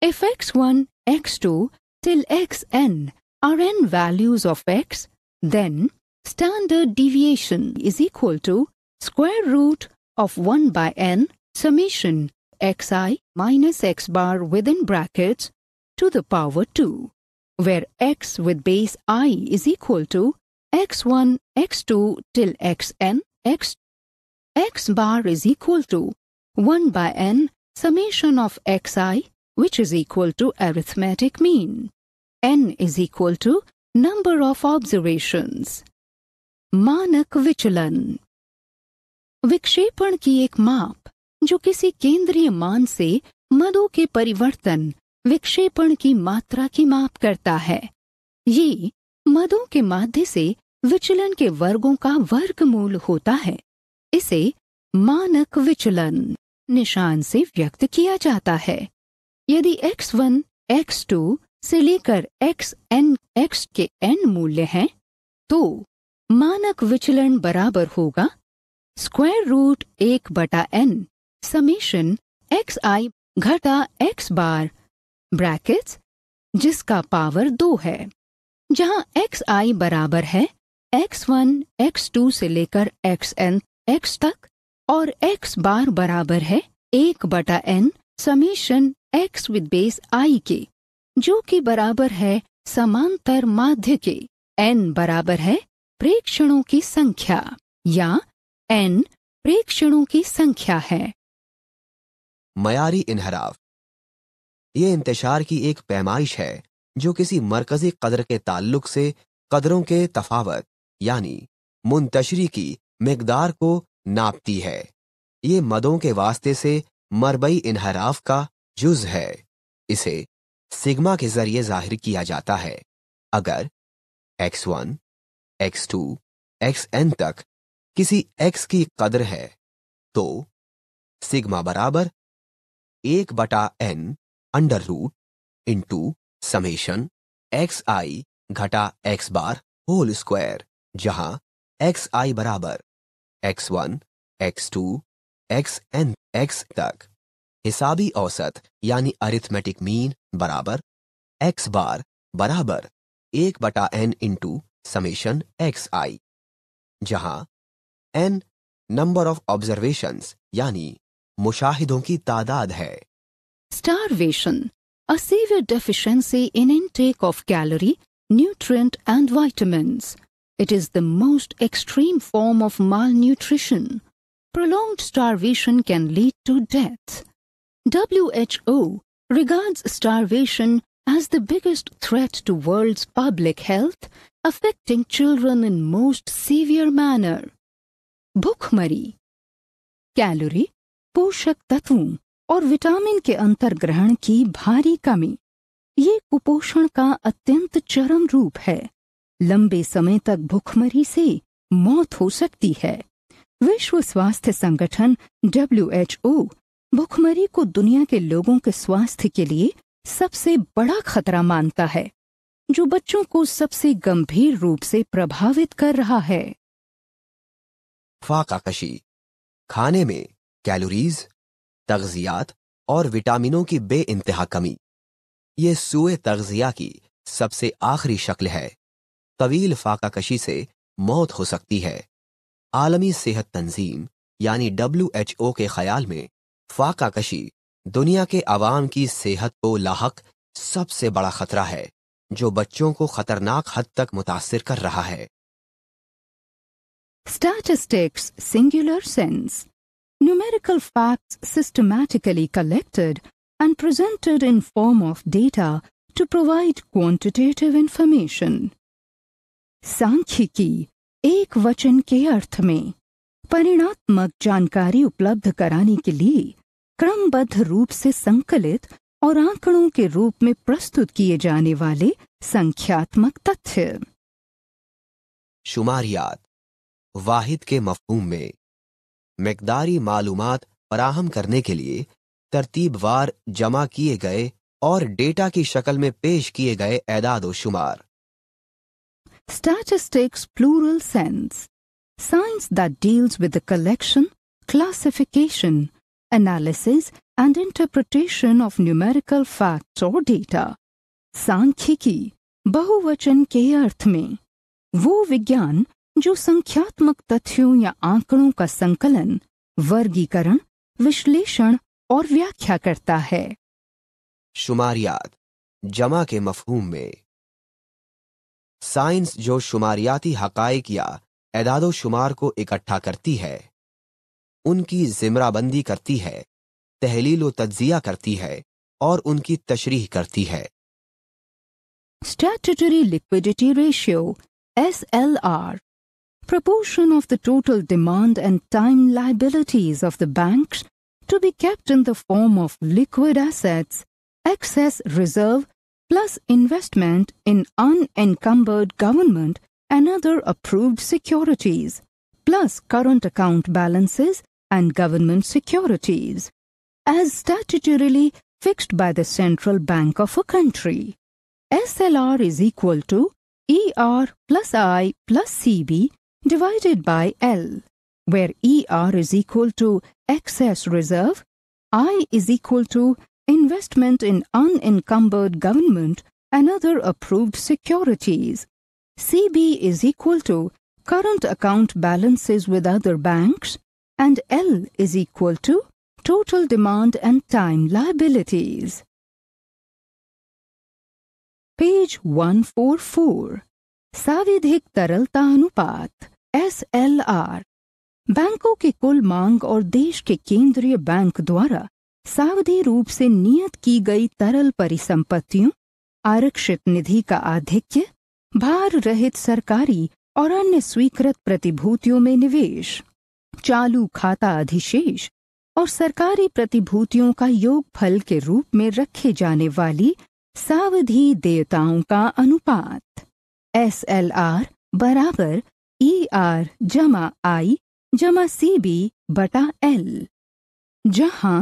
If x1, x2 till xn are n values of x, then standard deviation is equal to square root of 1 by n summation xi minus x bar within brackets to the power 2, where x with base i is equal to x1, x2 till xn, x x bar is equal to 1 by n summation of xi, which is equal to arithmetic mean. n is equal to number of observations. मानक विचलन विक्षेपण की एक माप जो किसी केंद्रीय मान से मदों के परिवर्तन विक्षेपण की मात्रा की माप करता है ये मदों के माध्य से विचलन के वर्गों का वर्गमूल होता है इसे मानक विचलन निशान से व्यक्त किया जाता है यदि एक्स वन एक्स टू से लेकर एक्स एन एक्स के एन मूल्य हैं तो मानक विचलन बराबर होगा स्क्वायर रूट एक बटा एन समेशन एक्स आई घटा एक्स बार ब्रैकेट्स जिसका पावर दो है जहां एक्स आई बराबर है एक्स वन एक्स टू से लेकर एक्स एन एक्स तक और एक्स बार बराबर है एक बटा n summation x with base i के जो कि बराबर है समांतर माध्य के एन बराबर है प्रेक्षणों की संख्या या एन प्रेक्षणों की संख्या है मयारी इनहराव ये इंतजार की एक पैमाइश है जो किसी मरकजी कदर के ताल्लुक से कदरों के तफावत यानी मुंतशरी की मकदार को नापती है ये मदों के वास्ते से मरबई इनहराफ का जुज है इसे सिग्मा के जरिए जाहिर किया जाता है अगर x1, x2, xn तक किसी x की कदर है तो सिग्मा बराबर एक बटा n under root into summation x i घटा एक्स बार होल स्क्वायर जहां एक्स आई बराबर x1, x2, xn, x तक हिसाबी औसत यानी अरिथमेटिक मीन बराबर x बार बराबर एक बटा n into summation x i जहां एन नंबर ऑफ ऑब्जर्वेशन यानी मुशाहिदों की तादाद है starvation a deficiency in intake of calorie nutrient and vitamin It is the most extreme form of malnutrition. Prolonged starvation can lead to death. WHO regards starvation as the biggest threat to world's public health, affecting children in most severe manner. भूखमरी calorie पोषक तत्वों vitamin vitamin के अंतर्ग्रहण की भारी कमी ये कुपोषण का अत्यंत चरम रूप है लंबे समय तक भूखमरी से मौत हो सकती है विश्व स्वास्थ्य संगठन डब्ल्यू एच ओ भुखमरी को दुनिया के लोगों के स्वास्थ्य के लिए सबसे बड़ा खतरा मानता है जो बच्चों को सबसे गंभीर रूप से प्रभावित कर रहा है फाकाकशी खाने में कैलोरीज तगजियात और विटामिनों की बे इंतहा कमी ये सुए तगजिया की सबसे आखिरी शक्ल है तवील फाकाकशी से मौत हो सकती है आलमी सेहत तंजीम यानी डब्ल्यू एच ओ के ख्याल में फाका कशी दुनिया के आवाम की सेहत को लाक सबसे बड़ा खतरा है जो बच्चों को खतरनाक हद तक मुतासर कर रहा है statistics singular sense numerical facts systematically collected and presented in form of data to provide quantitative information सांख्यिकी एक वचन के अर्थ में परिणात्मक जानकारी उपलब्ध कराने के लिए क्रमबद्ध रूप से संकलित और आंकड़ों के रूप में प्रस्तुत किए जाने वाले संख्यात्मक तथ्य शुमारियात वाहिद के मफहूम में मकदारी मालूम फराहम करने के लिए तरतीबवार जमा किए गए और डेटा की शक्ल में पेश किए गए एदाद शुमार Statistics plural sense. Science that deals with the collection, classification, analysis, and interpretation of numerical facts or data. Sankhiki Bahuvachan ke arth mein. Wo vigyan jo sankhyatmak तथ्यों ya आंकड़ों ka sankalan, vargikaran, vishleshan aur vyakhya karta hai. Shumariyat Jama ke mafhoom mein. Science जो शुमारियाती हकाइक या एदाद शुमार को इकट्ठा करती है उनकी जिमराबंदी करती है तहलील तजिया करती है और उनकी तशरी करती है statutory liquidity ratio S L R proportion of the total demand and time liabilities of the bank to be kept in the form of liquid assets excess reserve plus investment in unencumbered government and other approved securities, plus current account balances and government securities, as statutorily fixed by the central bank of a country. SLR is equal to ER plus I plus CB divided by L, where ER is equal to excess reserve, I is equal to investment in unencumbered government and other approved securities. CB is equal to current account balances with other banks and L is equal to total demand and time liabilities. Page 144 साविधिक तरलता अनुपात S L R, बैंकों की कुल मांग और देश के केंद्रीय बैंक द्वारा सावधि रूप से नियत की गई तरल परिसंपत्तियों आरक्षित निधि का आधिक्य भार रहित सरकारी और अन्य स्वीकृत प्रतिभूतियों में निवेश चालू खाता अधिशेष और सरकारी प्रतिभूतियों का योगफल के रूप में रखे जाने वाली सावधि देयताओं का अनुपात एस एल आर बराबर ई आर जमा आई जमा सी बी बटा एल जहां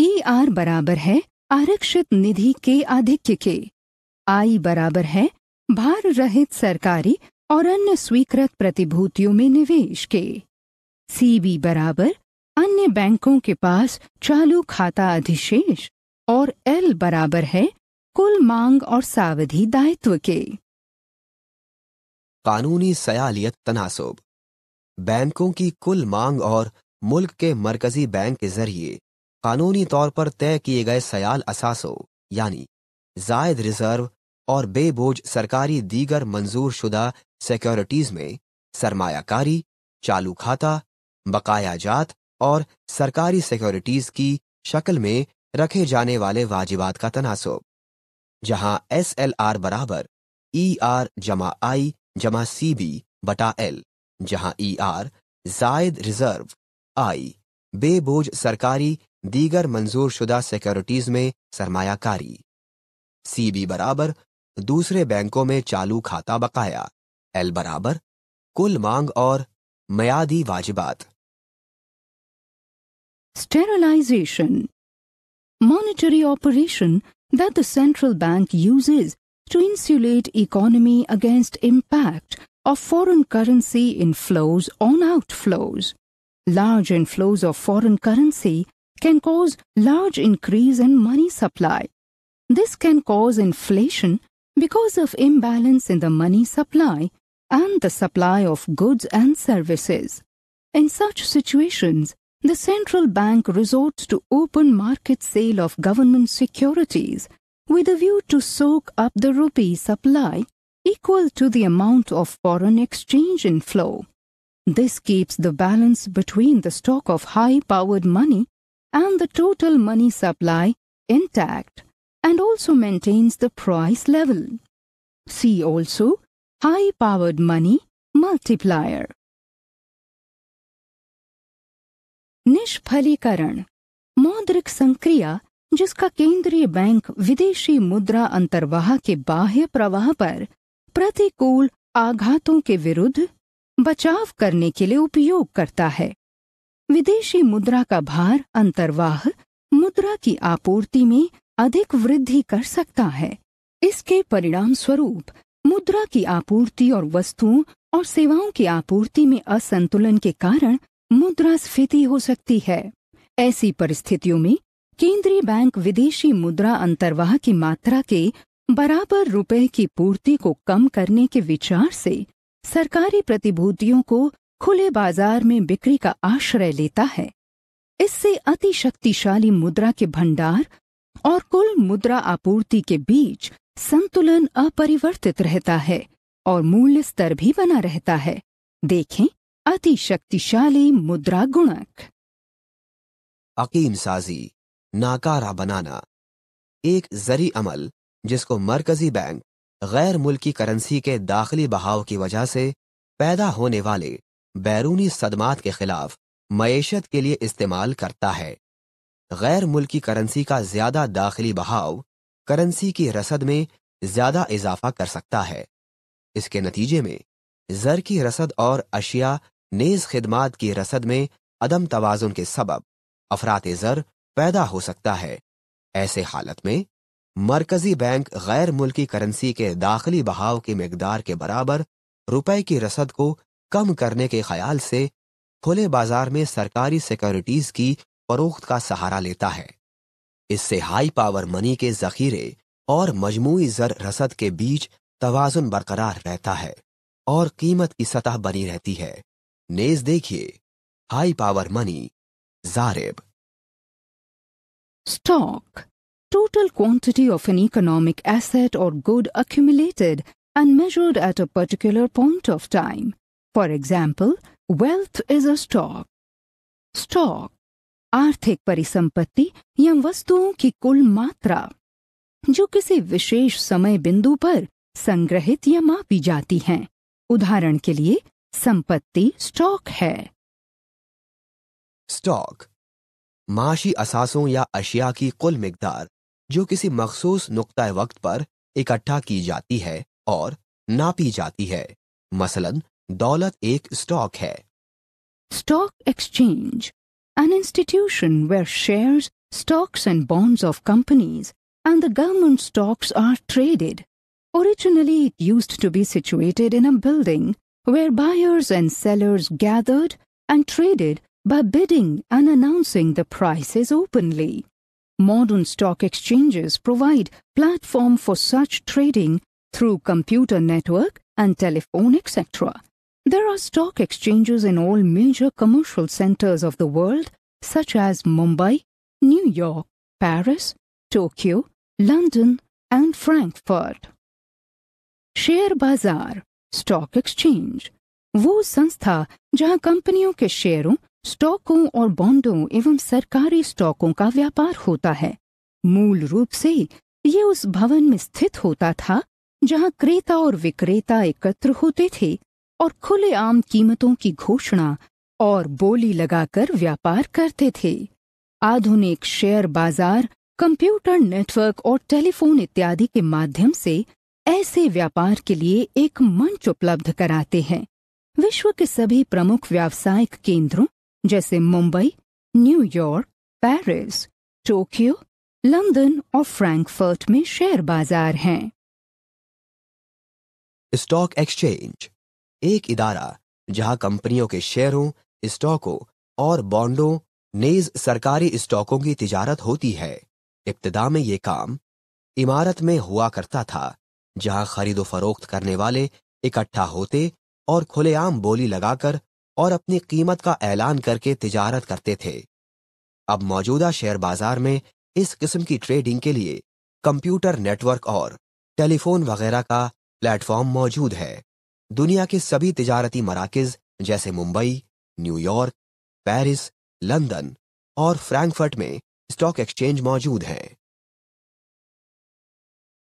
ई आर बराबर है आरक्षित निधि के आधिक्य के आई बराबर है भार रहित सरकारी और अन्य स्वीकृत प्रतिभूतियों में निवेश के सीबी बराबर अन्य बैंकों के पास चालू खाता अधिशेष और एल बराबर है कुल मांग और सावधि दायित्व के कानूनी सयालियत तनासुब बैंकों की कुल मांग और मुल्क के मरकजी बैंक के जरिए कानूनी तौर पर तय किए गए सयाल असासों यानी जायद रिजर्व और बेबोझ सरकारी दीगर मंजूर शुदा सिक्योरिटीज में सरमायाकारी चालू खाता बकाया जात और सरकारी सिक्योरिटीज की शक्ल में रखे जाने वाले वाजिबात का तनासब जहां एस एल आर बराबर ई आर जमा आई जमा सी बी बटा एल जहां ई आर जायद रिजर्व आई बेबोझ सरकारी दीगर मंजूर शुदा सिक्योरिटीज में सरमायाकारी सी बी बराबर दूसरे बैंकों में चालू खाता बकाया एल बराबर कुल मांग और मयादी वाजिबात sterilisation monetary operation that the central bank uses to insulate economy against impact of foreign currency in flows on out flows large in flows of foreign currency can cause large increase in money supply. This can cause inflation because of imbalance in the money supply and the supply of goods and services. In such situations, the central bank resorts to open market sale of government securities with a view to soak up the rupee supply equal to the amount of foreign exchange inflow. This keeps the balance between the stock of high powered money and the total money supply intact and also maintains the price level. See also high-powered money multiplier. निष्फलीकरण मौद्रिक संक्रिया जिसका केंद्रीय bank विदेशी मुद्रा अंतर्वाह के बाह्य प्रवाह पर प्रतिकूल आघातों के विरुद्ध बचाव करने के लिए उपयोग करता है विदेशी मुद्रा का भार अंतर्वाह मुद्रा की आपूर्ति में अधिक वृद्धि कर सकता है इसके परिणाम स्वरूप मुद्रा की आपूर्ति और वस्तुओं और सेवाओं की आपूर्ति में असंतुलन के कारण मुद्रास्फीति हो सकती है ऐसी परिस्थितियों में केंद्रीय बैंक विदेशी मुद्रा अंतर्वाह की मात्रा के बराबर रुपए की पूर्ति को कम करने के विचार से सरकारी प्रतिभूतियों को खुले बाजार में बिक्री का आश्रय लेता है इससे अति शक्तिशाली मुद्रा के भंडार और कुल मुद्रा आपूर्ति के बीच संतुलन अपरिवर्तित रहता है और मूल्य स्तर भी बना रहता है देखें अति शक्तिशाली मुद्रा गुणक अकीम साजी नाकारा बनाना एक जरी अमल जिसको मरकजी बैंक गैर मुल्की करेंसी के दाखिली बहाव की वजह से पैदा होने वाले बैरूनी सदमात के खिलाफ मैशत के लिए इस्तेमाल करता है गैर मुल्की करेंसी का ज्यादा दाखिली बहाव करेंसी की रसद में ज्यादा इजाफा कर सकता है इसके नतीजे में जर की रसद और अशिया नेज खिदमात की रसद में अदम तोज़ुन के सबब अफरात ज़र पैदा हो सकता है ऐसे हालत में मरकजी बैंक गैर मुल्की करेंसी के दाखिली बहाव की मकदार के बराबर रुपए की रसद को कम करने के ख्याल से खुले बाजार में सरकारी सिक्योरिटीज की फरोख्त का सहारा लेता है इससे हाई पावर मनी के जखीरे और मजमू जर रसद के बीच तोज़ुन बरकरार रहता है और कीमत की सतह बनी रहती है नेज देखिए हाई पावर मनी जारेब stock total quantity of an economic asset और good accumulated and measured at a particular point of time For example, wealth is a stock. Stock आर्थिक परिसंपत्ति या वस्तुओं की कुल मात्रा जो किसी विशेष समय बिंदु पर संग्रहित या मापी जाती हैं। उदाहरण के लिए संपत्ति स्टॉक है स्टॉक माशी असासों या अशिया की कुल मकदार जो किसी मखसूस नुकता वक्त पर इकट्ठा की जाती है और नापी जाती है मसलन दौलत एक stock Stock exchange, an institution where shares, stocks and bonds of companies and the government stocks are traded. Originally, it used to be situated in a building where buyers and sellers gathered and traded by bidding and announcing the prices openly. Modern stock exchanges provide platform for such trading through computer network and telephone, etc. There are stock exchanges in all major commercial centers of the world, such as Mumbai, New York, Paris, Tokyo, London, and Frankfurt. Share Bazaar Stock Exchange वो संस्था जहां कंपनियों के शेयरों स्टॉकों और बॉन्डों एवं सरकारी स्टॉकों का व्यापार होता है मूल रूप से ये उस भवन में स्थित होता था जहां क्रेता और विक्रेता एकत्र होते थे और खुलेआम कीमतों की घोषणा और बोली लगाकर व्यापार करते थे आधुनिक शेयर बाजार कंप्यूटर नेटवर्क और टेलीफोन इत्यादि के माध्यम से ऐसे व्यापार के लिए एक मंच उपलब्ध कराते हैं विश्व के सभी प्रमुख व्यावसायिक केंद्रों जैसे Mumbai New York Paris Tokyo London और फ्रैंकफर्ट में शेयर बाजार हैं स्टॉक एक्सचेंज एक इदारा जहां कंपनियों के शेयरों स्टॉकों और बॉन्डों नेज सरकारी स्टॉकों की तिजारत होती है इब्तदा में ये काम इमारत में हुआ करता था जहां खरीदो फरोख्त करने वाले इकट्ठा होते और खुलेआम बोली लगाकर और अपनी कीमत का ऐलान करके तिजारत करते थे अब मौजूदा शेयर बाजार में इस किस्म की ट्रेडिंग के लिए कंप्यूटर नेटवर्क और टेलीफोन वगैरह का प्लेटफॉर्म मौजूद है दुनिया के सभी तजारती मराकज जैसे मुंबई न्यूयॉर्क पेरिस लंदन और फ्रैंकफर्ट में स्टॉक एक्सचेंज मौजूद है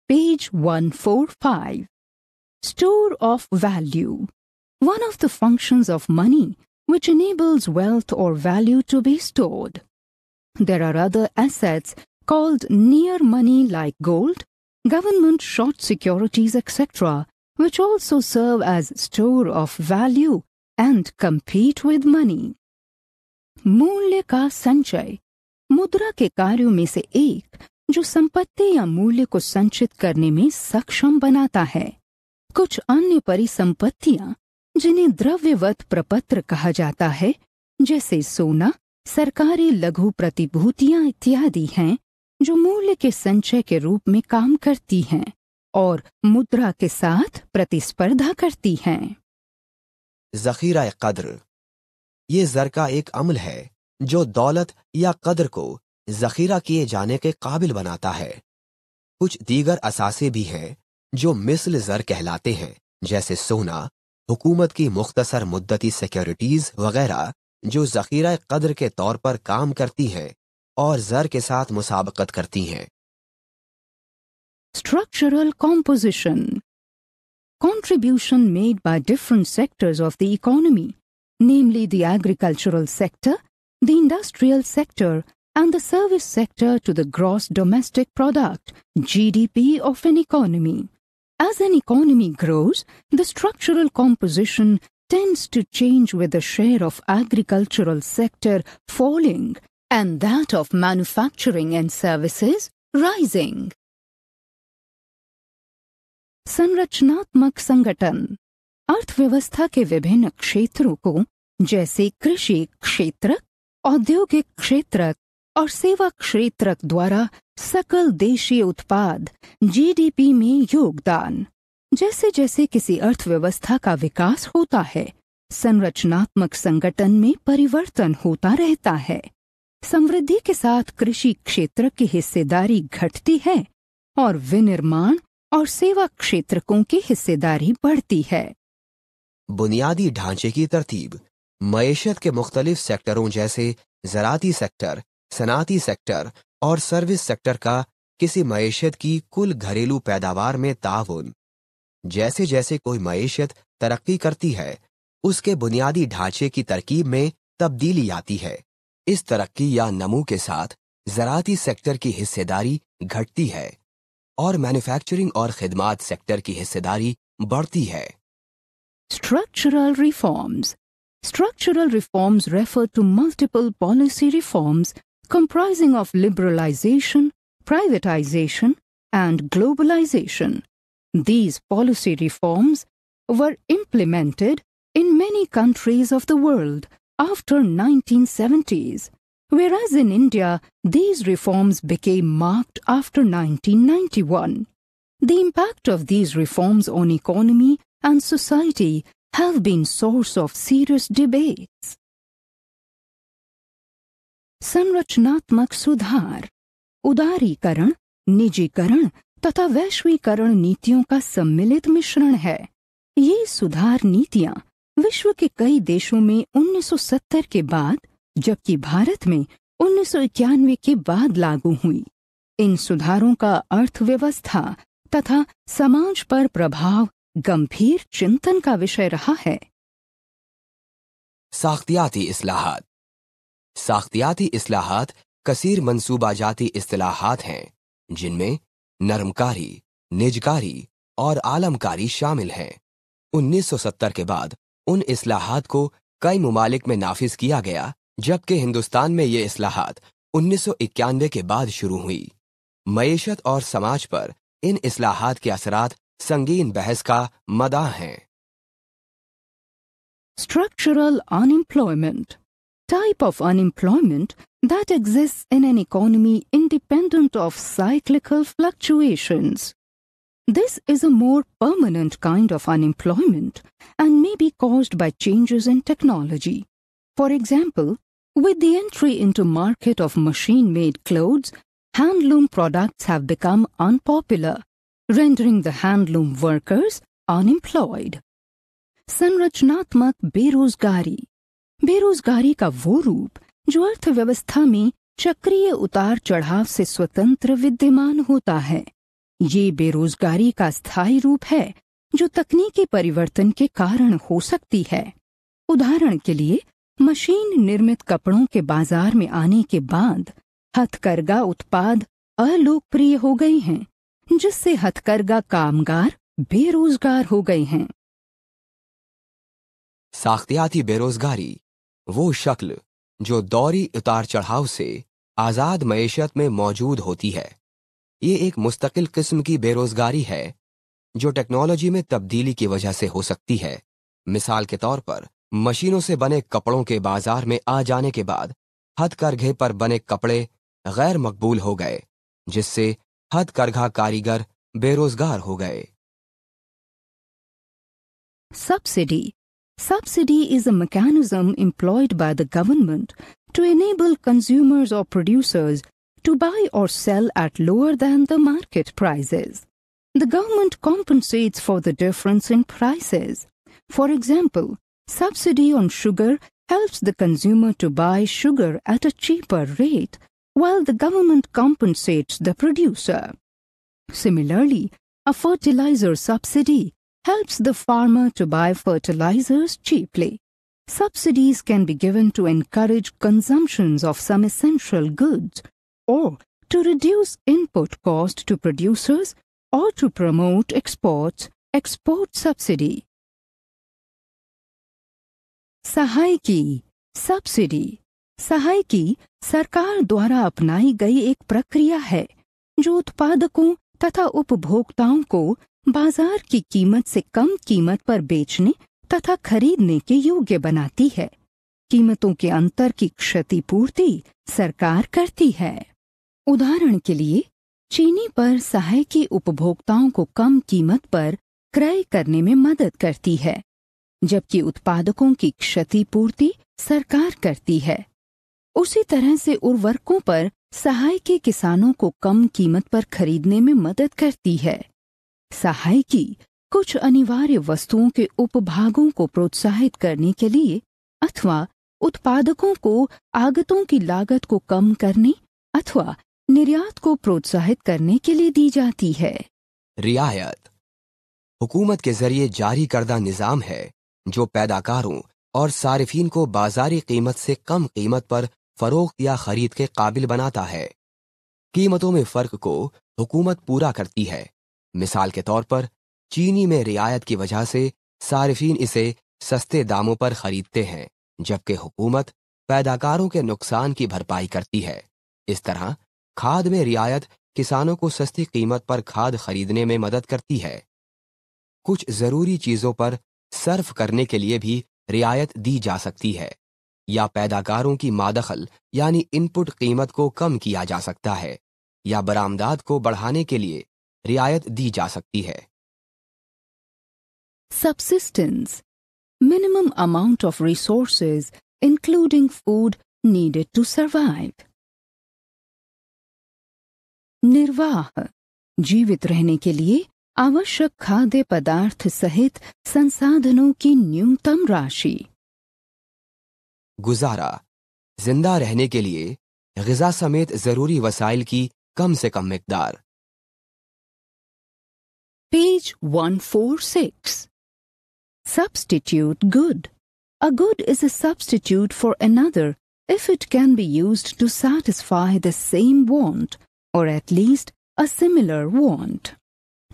page one four five store of value one of the function of money which enables wealth और value to be stored there are other assets called near money like gold government short securities etcetera which also serve as store of value and compete with money. मूल्य का संचय मुद्रा के कार्यों में से एक जो संपत्ति या मूल्य को संचित करने में सक्षम बनाता है कुछ अन्य परिसंपत्तियां जिन्हें द्रव्यवत प्रपत्र कहा जाता है जैसे सोना सरकारी लघु प्रतिभूतियां इत्यादि हैं जो मूल्य के संचय के रूप में काम करती हैं और मुद्रा के साथ प्रतिस्पर्धा करती हैं जखीरा कद्र ये जर का एक अमल है जो दौलत या कद्र को जखीरा किए जाने के काबिल बनाता है कुछ दीगर असासे भी हैं जो मिसल जर कहलाते हैं जैसे सोना हुकूमत की मुख्तसर मुद्दती सिक्योरिटीज वगैरह जो जखीरा कद्र के तौर पर काम करती हैं और जर के साथ मुसाबकत करती हैं Structural composition. Contribution made by different sectors of the economy, namely the agricultural sector, the industrial sector, and the service sector to the gross domestic product, GDP, of an economy. As an economy grows, the structural composition tends to change with the share of agricultural sector falling and that of manufacturing and services rising. संरचनात्मक संगठन अर्थव्यवस्था के विभिन्न क्षेत्रों को जैसे कृषि क्षेत्र औद्योगिक क्षेत्र और सेवा क्षेत्र द्वारा सकल देशीय उत्पाद जीडीपी में योगदान जैसे जैसे किसी अर्थव्यवस्था का विकास होता है संरचनात्मक संगठन में परिवर्तन होता रहता है समृद्धि के साथ कृषि क्षेत्र की हिस्सेदारी घटती है और विनिर्माण और सेवा क्षेत्रकों की हिस्सेदारी बढ़ती है बुनियादी ढांचे की तरतीब मीशत के मुख्तलिफ सेक्टरों जैसे ज़राती सेक्टर सनाती सेक्टर और सर्विस सेक्टर का किसी मीशत की कुल घरेलू पैदावार में ताउन जैसे जैसे कोई मीशत तरक्की करती है उसके बुनियादी ढांचे की तरकीब में तब्दीली आती है इस तरक्की या नमू के साथ ज़राती सेक्टर की हिस्सेदारी घटती है Or manufacturing और खिदमात सेक्टर की हिस्सेदारी बढ़ती है Structural reforms. Structural reforms refer to multiple policy reforms comprising of liberalization, privatization, and globalization. These policy reforms were implemented in many countries of the world after 1970s whereas in India, these reforms became marked after 1991. The impact of these reforms on economy and society have been source of serious debates. संरचनात्मक सुधार उदारीकरण निजीकरण तथा वैश्वीकरण नीतियों का सम्मिलित मिश्रण है ये सुधार नीतियां विश्व के कई देशों में 1970 के बाद जबकि भारत में उन्नीस के बाद लागू हुई इन सुधारों का अर्थव्यवस्था तथा समाज पर प्रभाव गंभीर चिंतन का विषय रहा है साख्तियाती इसलाहत साख्तियाती इसलाहत कसीर मनसूबा जाती इस्लाहात हैं जिनमें नरमकारी निजकारी और आलमकारी शामिल हैं 1970 के बाद उन इस्लाहात को कई ममालिक में नाफिज किया गया जबकि हिंदुस्तान में ये असलाहत उन्नीस सौ इक्यानवे के बाद शुरू हुई मयशत और समाज पर इन असलाहत के असरात संगीन बहस का मदा हैं structural unemployment type of unemployment that exist in an economy independent of cyclical fluctuation this is a more permanent kind of unemployment and may be caused by changes in technology for example With the entry into market of machine-made clothes, handloom products have become unpopular, rendering the handloom workers unemployed. संरचनात्मक बेरोजगारी बेरोजगारी का वो रूप जो अर्थव्यवस्था में चक्रीय उतार चढ़ाव से स्वतंत्र विद्यमान होता है ये बेरोजगारी का स्थायी रूप है जो तकनीकी परिवर्तन के कारण हो सकती है उदाहरण के लिए मशीन निर्मित कपड़ों के बाजार में आने के बाद हथकरघा उत्पाद अलोकप्रिय हो गए हैं जिससे हथकरघा कामगार बेरोजगार हो गए हैं साख्तियाती बेरोजगारी वो शक्ल जो दौरी उतार चढ़ाव से आजाद मैशत में मौजूद होती है ये एक मुस्तकिल किस्म की बेरोजगारी है जो टेक्नोलॉजी में तब्दीली की वजह से हो सकती है मिसाल के तौर पर मशीनों से बने कपड़ों के बाजार में आ जाने के बाद हथकरघे पर बने कपड़े गैर मकबूल हो गए जिससे हथकरघा कारीगर बेरोजगार हो गए subsidy subsidy is a mechanism employed by the government to enable consumers और प्रोड्यूसर्स टू बाय और sell at lower than the market prices the government compensate for the difference in prices for example Subsidy on sugar helps the consumer to buy sugar at a cheaper rate while the government compensates the producer. Similarly, a fertilizer subsidy helps the farmer to buy fertilizers cheaply. Subsidies can be given to encourage consumptions of some essential goods or to reduce input cost to producers or to promote exports, export subsidy. सहाय की subsidy सहाय की सरकार द्वारा अपनाई गई एक प्रक्रिया है जो उत्पादकों तथा उपभोक्ताओं को बाजार की कीमत से कम कीमत पर बेचने तथा खरीदने के योग्य बनाती है कीमतों के अंतर की क्षतिपूर्ति सरकार करती है उदाहरण के लिए चीनी पर सहायकी उपभोक्ताओं को कम कीमत पर क्रय करने में मदद करती है जबकि उत्पादकों की क्षतिपूर्ति सरकार करती है उसी तरह से उर्वरकों पर सहाय के किसानों को कम कीमत पर खरीदने में मदद करती है सहाय की कुछ अनिवार्य वस्तुओं के उपभागों को प्रोत्साहित करने के लिए अथवा उत्पादकों को आगतों की लागत को कम करने अथवा निर्यात को प्रोत्साहित करने के लिए दी जाती है रियायत हुकूमत के जरिए जारी करदा निजाम है जो पैदाकारों और सार्फिन को बाजारी कीमत से कम कीमत पर फरोख्त या खरीद के काबिल बनाता है कीमतों में फर्क को हुकूमत पूरा करती है मिसाल के तौर पर चीनी में रियायत की वजह से सार्फिन इसे सस्ते दामों पर खरीदते हैं जबकि हुकूमत पैदाकारों के नुकसान की भरपाई करती है इस तरह खाद में रियायत किसानों को सस्ती कीमत पर खाद खरीदने में मदद करती है कुछ जरूरी चीजों पर सर्व करने के लिए भी रियायत दी जा सकती है या पैदाकारों की मादखल यानी इनपुट कीमत को कम किया जा सकता है या बरामदाद को बढ़ाने के लिए रियायत दी जा सकती है subsistence minimum amount of resources including food needed to survive निर्वाह जीवित रहने के लिए आवश्यक खाद्य पदार्थ सहित संसाधनों की न्यूनतम राशि गुजारा जिंदा रहने के लिए गजा समेत जरूरी वसाइल की कम से कम मकदार page 146 substitute good a good is a substitute for another if it can be used to satisfy the same want or at least a similar want.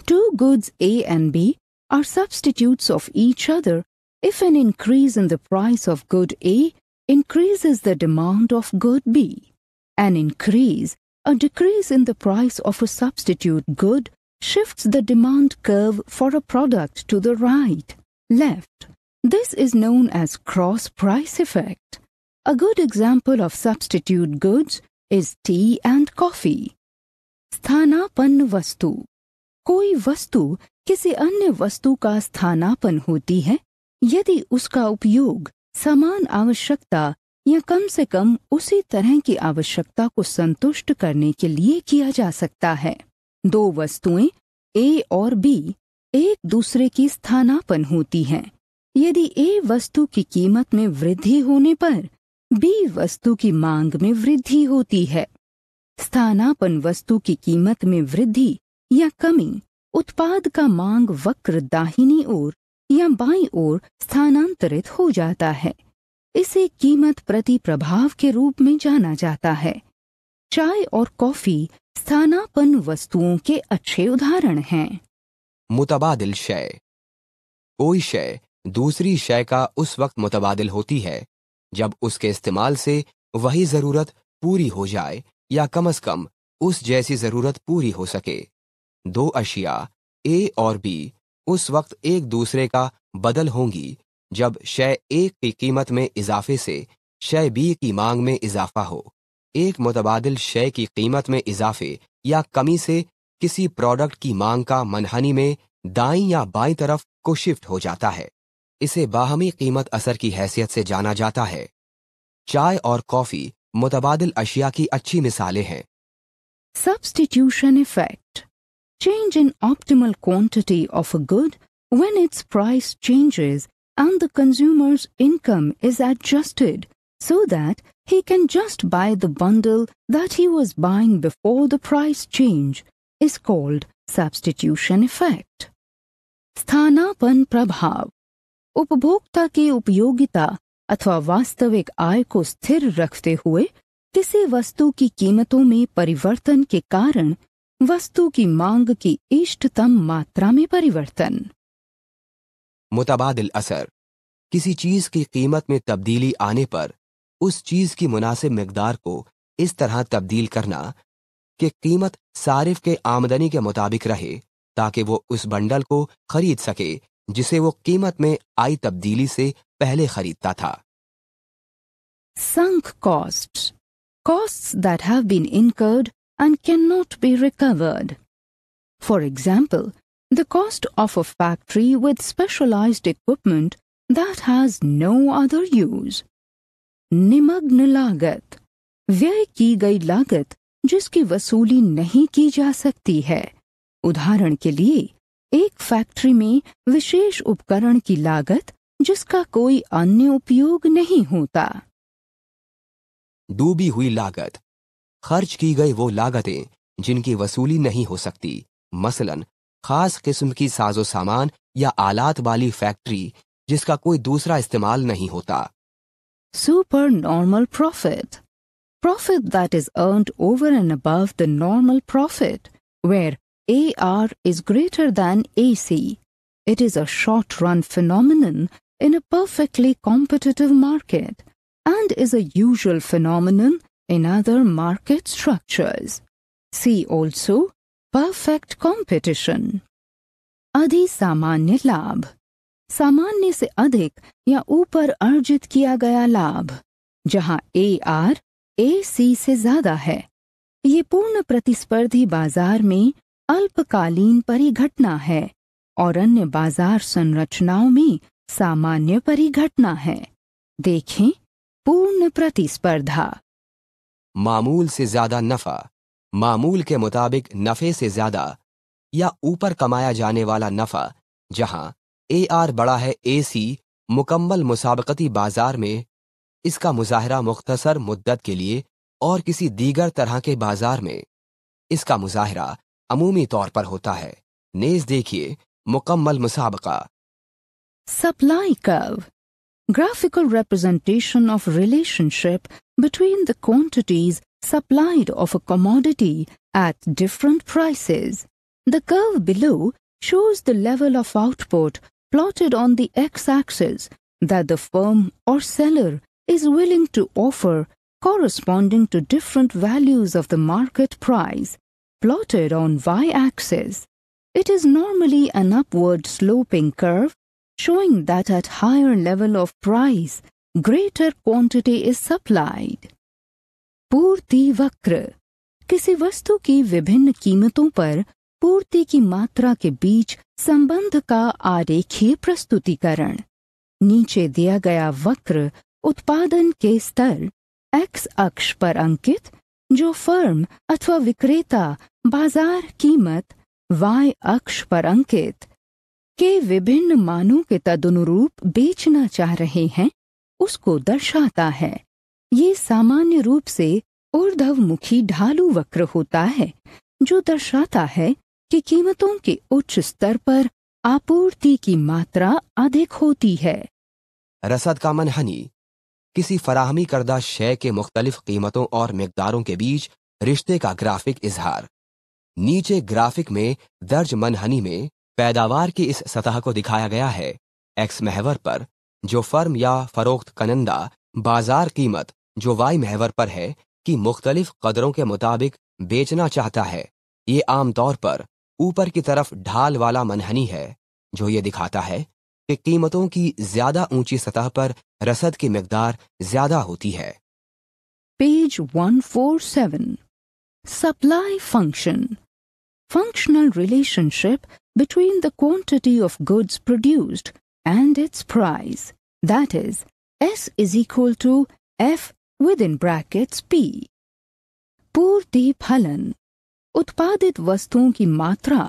Two goods A and B are substitutes of each other if an increase in the price of good A increases the demand of good B. An increase a decrease in the price of a substitute good shifts the demand curve for a product to the right, left. This is known as cross price effect. A good example of substitute goods is tea and coffee. Sthana vastu कोई वस्तु किसी अन्य वस्तु का स्थानापन होती है यदि उसका उपयोग समान आवश्यकता या कम से कम उसी तरह की आवश्यकता को संतुष्ट करने के लिए किया जा सकता है दो वस्तुएं ए और बी एक दूसरे की स्थानापन होती हैं यदि ए वस्तु की कीमत में वृद्धि होने पर बी वस्तु की मांग में वृद्धि होती है स्थानापन वस्तु की कीमत में वृद्धि या कमी उत्पाद का मांग वक्र दाहिनी ओर या बाई ओर स्थानांतरित हो जाता है इसे कीमत प्रति प्रभाव के रूप में जाना जाता है चाय और कॉफी स्थानापन वस्तुओं के अच्छे उदाहरण हैं मुतबादल शय कोई शय दूसरी शय का उस वक्त मुतबादिल होती है जब उसके इस्तेमाल से वही जरूरत पूरी हो जाए या कम अज कम उस जैसी जरूरत पूरी हो सके दो अशिया ए और बी उस वक्त एक दूसरे का बदल होंगी जब शय ए की कीमत में इजाफे से शय बी की मांग में इजाफा हो एक मुतबादल शय की कीमत में इजाफे या कमी से किसी प्रोडक्ट की मांग का मनहानी में दाई या बाई तरफ को शिफ्ट हो जाता है इसे बाहमी कीमत असर की हैसियत से जाना जाता है चाय और कॉफी मुतबादल अशिया की अच्छी मिसालें हैं substitution effect change in optimal quantity of a good when its price changes and the consumer's income is adjusted so that he can just buy the bundle that he was buying before the price change is called substitution effect. स्थानापन प्रभाव उपभोक्ता की उपयोगिता अथवा वास्तविक आय को स्थिर रखते हुए किसी वस्तु की कीमतों में परिवर्तन के कारण वस्तु की मांग की इष्टतम मात्रा में परिवर्तन मुतबादल असर किसी चीज की कीमत में तब्दीली आने पर उस चीज की मुनासिब मकदार को इस तरह तब्दील करना कि कीमत सारिफ के आमदनी के मुताबिक रहे ताकि वो उस बंडल को खरीद सके जिसे वो कीमत में आई तब्दीली से पहले खरीदता था sunk cost cost that have been incurred and cannot be recovered. For example, the cost of a factory with specialized equipment that has no other use. निमग्न लागत व्यय की गई लागत जिसकी वसूली नहीं की जा सकती है उदाहरण के लिए एक फैक्ट्री में विशेष उपकरण की लागत जिसका कोई अन्य उपयोग नहीं होता डूबी हुई लागत खर्च की गई वो लागतें जिनकी वसूली नहीं हो सकती मसलन खास किस्म की साजो सामान या आलात वाली फैक्ट्री जिसका कोई दूसरा इस्तेमाल नहीं होता super normal profit profit that is earn over and above the normal profit where A R is greater than A C it is a short run phenomenon in a perfectly competitive market and is a usual phenomenon in other market structures. See also perfect competition. अधि सामान्य लाभ सामान्य से अधिक या ऊपर अर्जित किया गया लाभ जहां ए आर ए सी से ज्यादा है ये पूर्ण प्रतिस्पर्धी बाजार में अल्पकालीन परिघटना है और अन्य बाजार संरचनाओं में सामान्य परिघटना है देखें पूर्ण प्रतिस्पर्धा मामूल से ज्यादा नफा मामूल के मुताबिक नफे से ज्यादा या ऊपर कमाया जाने वाला नफा जहां ए आर बड़ा है ए सी मुकम्मल मुसाबकती बाजार में इसका मुजाहरा मुख्तसर मुद्दत के लिए और किसी दीगर तरह के बाजार में इसका मुजाहरा अमूमी तौर पर होता है नेज देखिए मुकम्मल मुसाबका supply curve graphical representation of relationship between the quantities supplied of a commodity at different prices. The curve below shows the level of output plotted on the x-axis that the firm or seller is willing to offer corresponding to different values of the market price plotted on y-axis. It is normally an upward sloping curve showing that at higher level of price, greater quantity is supplied. पूर्ति वक्र किसी वस्तु की विभिन्न कीमतों पर पूर्ति की मात्रा के बीच संबंध का आरेखीय प्रस्तुतिकरण नीचे दिया गया वक्र उत्पादन के स्तर एक्स अक्ष पर अंकित जो फर्म अथवा विक्रेता बाजार कीमत वाई अक्ष पर अंकित के विभिन्न मानों के तदनुरूप बेचना चाह रहे हैं उसको दर्शाता है ये सामान्य रूप से ऊर्धवमुखी ढालू वक्र होता है जो दर्शाता है कि कीमतों के उच्च स्तर पर आपूर्ति की मात्रा अधिक होती है रसद का मनहनी किसी फराहमी करदा शय के मुख्तलिफ कीमतों और मकदारों के बीच रिश्ते का ग्राफिक इजहार नीचे ग्राफिक में दर्ज मनहनी में पैदावार की इस सतह को दिखाया गया है एक्स महवर पर जो फर्म या फरोख्त कनंदा बाजार कीमत जो वाई महवर पर है कि मुख्तलिफ कदरों के मुताबिक बेचना चाहता है ये आमतौर पर ऊपर की तरफ ढाल वाला मनहनी है जो ये दिखाता है कि कीमतों की ज्यादा ऊंची सतह पर रसद की मकदार ज्यादा होती है page one four seven supply function functional relationship between the quantity of goods produced and its price. That is, S is equal to F within brackets P. पूर्ति फलन उत्पादित वस्तुओं की मात्रा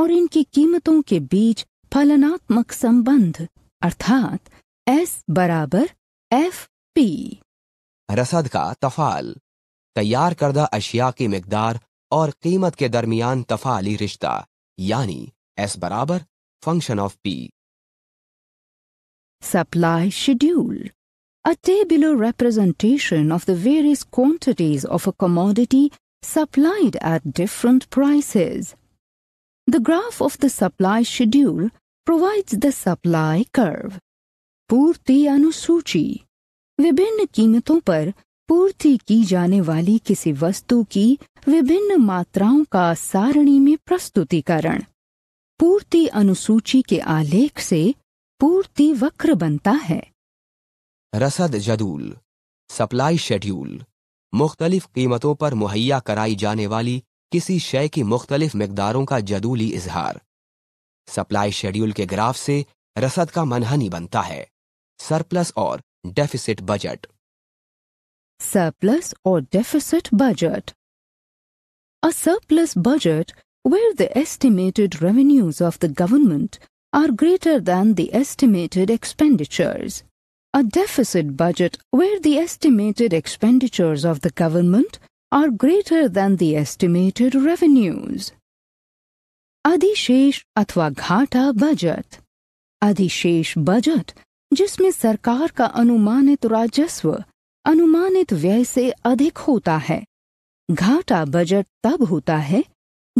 और इनकी कीमतों के बीच फलनात्मक संबंध अर्थात S बराबर एफ पी रसद का तफाल तैयार करदा अशिया की मकदार और कीमत के दरमियान तफाली रिश्ता यानी एस बराबर function of P supply schedule a tabular representation of the various quantities of a commodity supplied at different prices the graph of the supply schedule provides the supply curve पूर्ति अनुसूची विभिन्न कीमतों पर पूर्ति की जाने वाली किसी वस्तु की विभिन्न मात्राओं का सारणी में प्रस्तुतिकरण पूर्ति अनुसूची के आलेख से पूर्ति वक्र बनता है रसद जदूल सप्लाई शेड्यूल मुख्तलिफ कीमतों पर मुहैया कराई जाने वाली किसी शय की मुख्तलिफ मकदारों का जदूली इजहार सप्लाई शेड्यूल के ग्राफ से रसद का मनहनी बनता है सरप्लस और डेफिसिट बजट सरप्लस और deficit budget a surplus budget where the estimated revenues of the government are greater than the estimated expenditures. A deficit budget where the estimated expenditures of the government are greater than the estimated revenues. अधिशेष अथवा घाटा budget अधिशेष budget जिसमें सरकार का अनुमानित राजस्व अनुमानित व्यय से अधिक होता है घाटा बजट तब होता है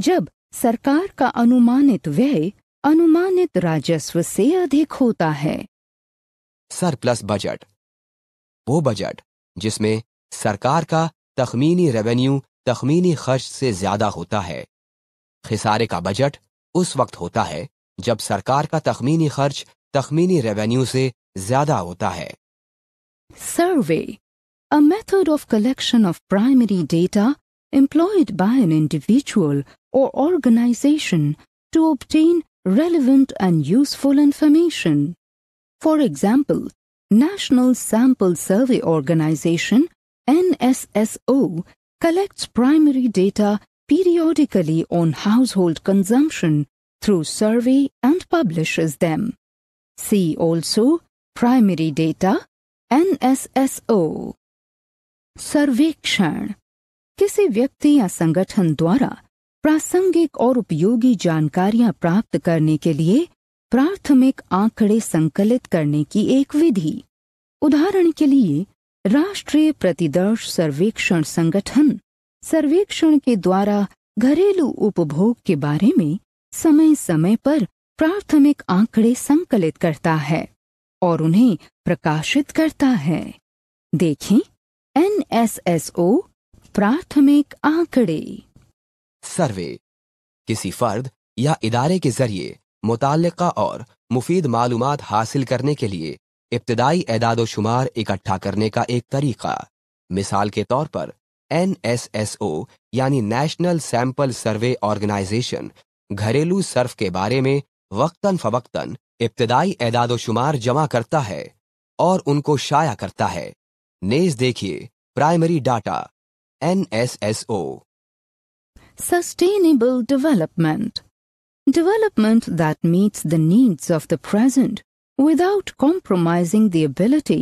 जब सरकार का अनुमानित व्यय अनुमानित राजस्व से अधिक होता है सरप्लस बजट वो बजट जिसमें सरकार का तखमीनी रेवेन्यू तखमीनी खर्च से ज्यादा होता है खिसारे का बजट उस वक्त होता है जब सरकार का तखमीनी खर्च तखमीनी रेवेन्यू से ज्यादा होता है सर्वे a method of collection of primary data employed by an individual or organization to obtain relevant and useful information. For example, National Sample Survey Organization NSSO collects primary data periodically on household consumption through survey and publishes them. See also Primary Data NSSO सर्वेक्षण किसी व्यक्ति या संगठन द्वारा प्रासंगिक और उपयोगी जानकारियां प्राप्त करने के लिए प्राथमिक आंकड़े संकलित करने की एक विधि उदाहरण के लिए राष्ट्रीय प्रतिदर्श सर्वेक्षण संगठन सर्वेक्षण के द्वारा घरेलू उपभोग के बारे में समय समय पर प्राथमिक आंकड़े संकलित करता है और उन्हें प्रकाशित करता है देखें एनएसएसओ प्राथमिक आंकड़े सर्वे किसी फर्द या इदारे के जरिए मुतल और मुफीद मालूम हासिल करने के लिए इब्तदाई एदाद शुमार इकट्ठा करने का एक तरीका मिसाल के तौर पर एन एस एस ओ यानी नेशनल सैंपल सर्वे ऑर्गेनाइजेशन घरेलू सर्फ के बारे में वक्तन फवक्तन इब्तदाई एदाद शुमार जमा करता है और उनको शाया करता है नेज देखिए primary data NSSO Sustainable development Development that meets the needs of the present without compromising the ability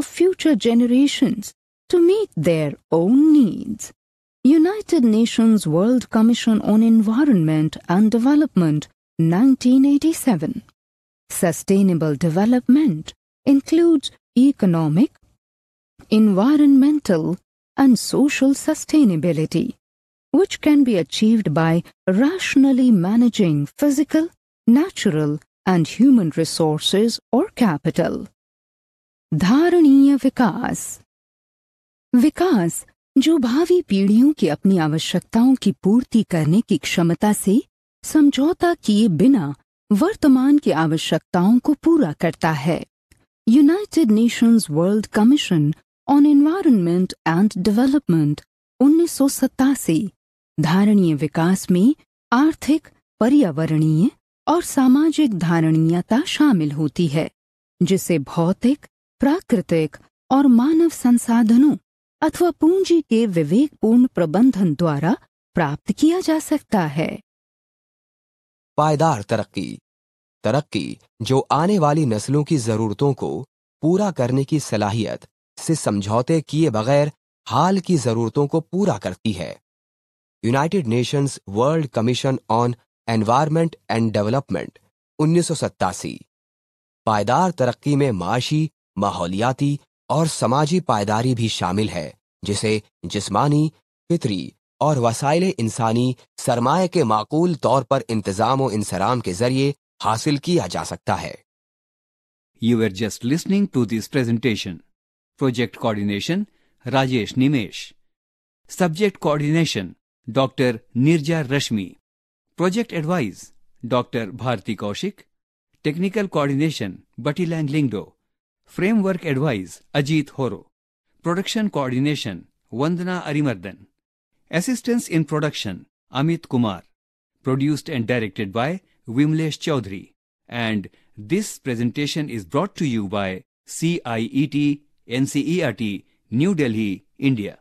of future generations to meet their own needs. United Nations World Commission on Environment and Development 1987 Sustainable development includes economic, environmental, and social sustainability, which can be achieved by rationally managing physical, natural, and human resources or capital. धारणीय Vikas, Vikas, जो भावी पीढ़ियों की अपनी आवश्यकताओं की पूर्ति करने की क्षमता से समझौता किए बिना वर्तमान की आवश्यकताओं को पूरा करता है United Nations World Commission. On Environment and Development उन्नीस धारणीय विकास में आर्थिक पर्यावरणीय और सामाजिक धारणीयता शामिल होती है जिसे भौतिक प्राकृतिक और मानव संसाधनों अथवा पूंजी के विवेकपूर्ण प्रबंधन द्वारा प्राप्त किया जा सकता है पायदार तरक्की तरक्की जो आने वाली नस्लों की जरूरतों को पूरा करने की सलाहियत से समझौते किए बगैर हाल की जरूरतों को पूरा करती है United Nations World Commission on Environment and Development उन्नीस पायदार तरक्की में माशी माहौलियाती और समाजी पायदारी भी शामिल है जिसे जिस्मानी फितरी और वसाइल इंसानी सरमाए के माकूल तौर पर इंतजाम व इंसराम के जरिए हासिल किया जा सकता है you are just listening to this presentation Project Coordination Rajesh Nimesh. Subject Coordination Dr. Nirja Rashmi. Project Advice Dr. Bharti Kaushik. Technical Coordination Batilang Lingdo. Framework Advice Ajit Horo. Production Coordination Vandana Arimardhan. Assistance in Production Amit Kumar. Produced and directed by Vimlesh Chaudhary. And this presentation is brought to you by CIET NCERT, New Delhi, India.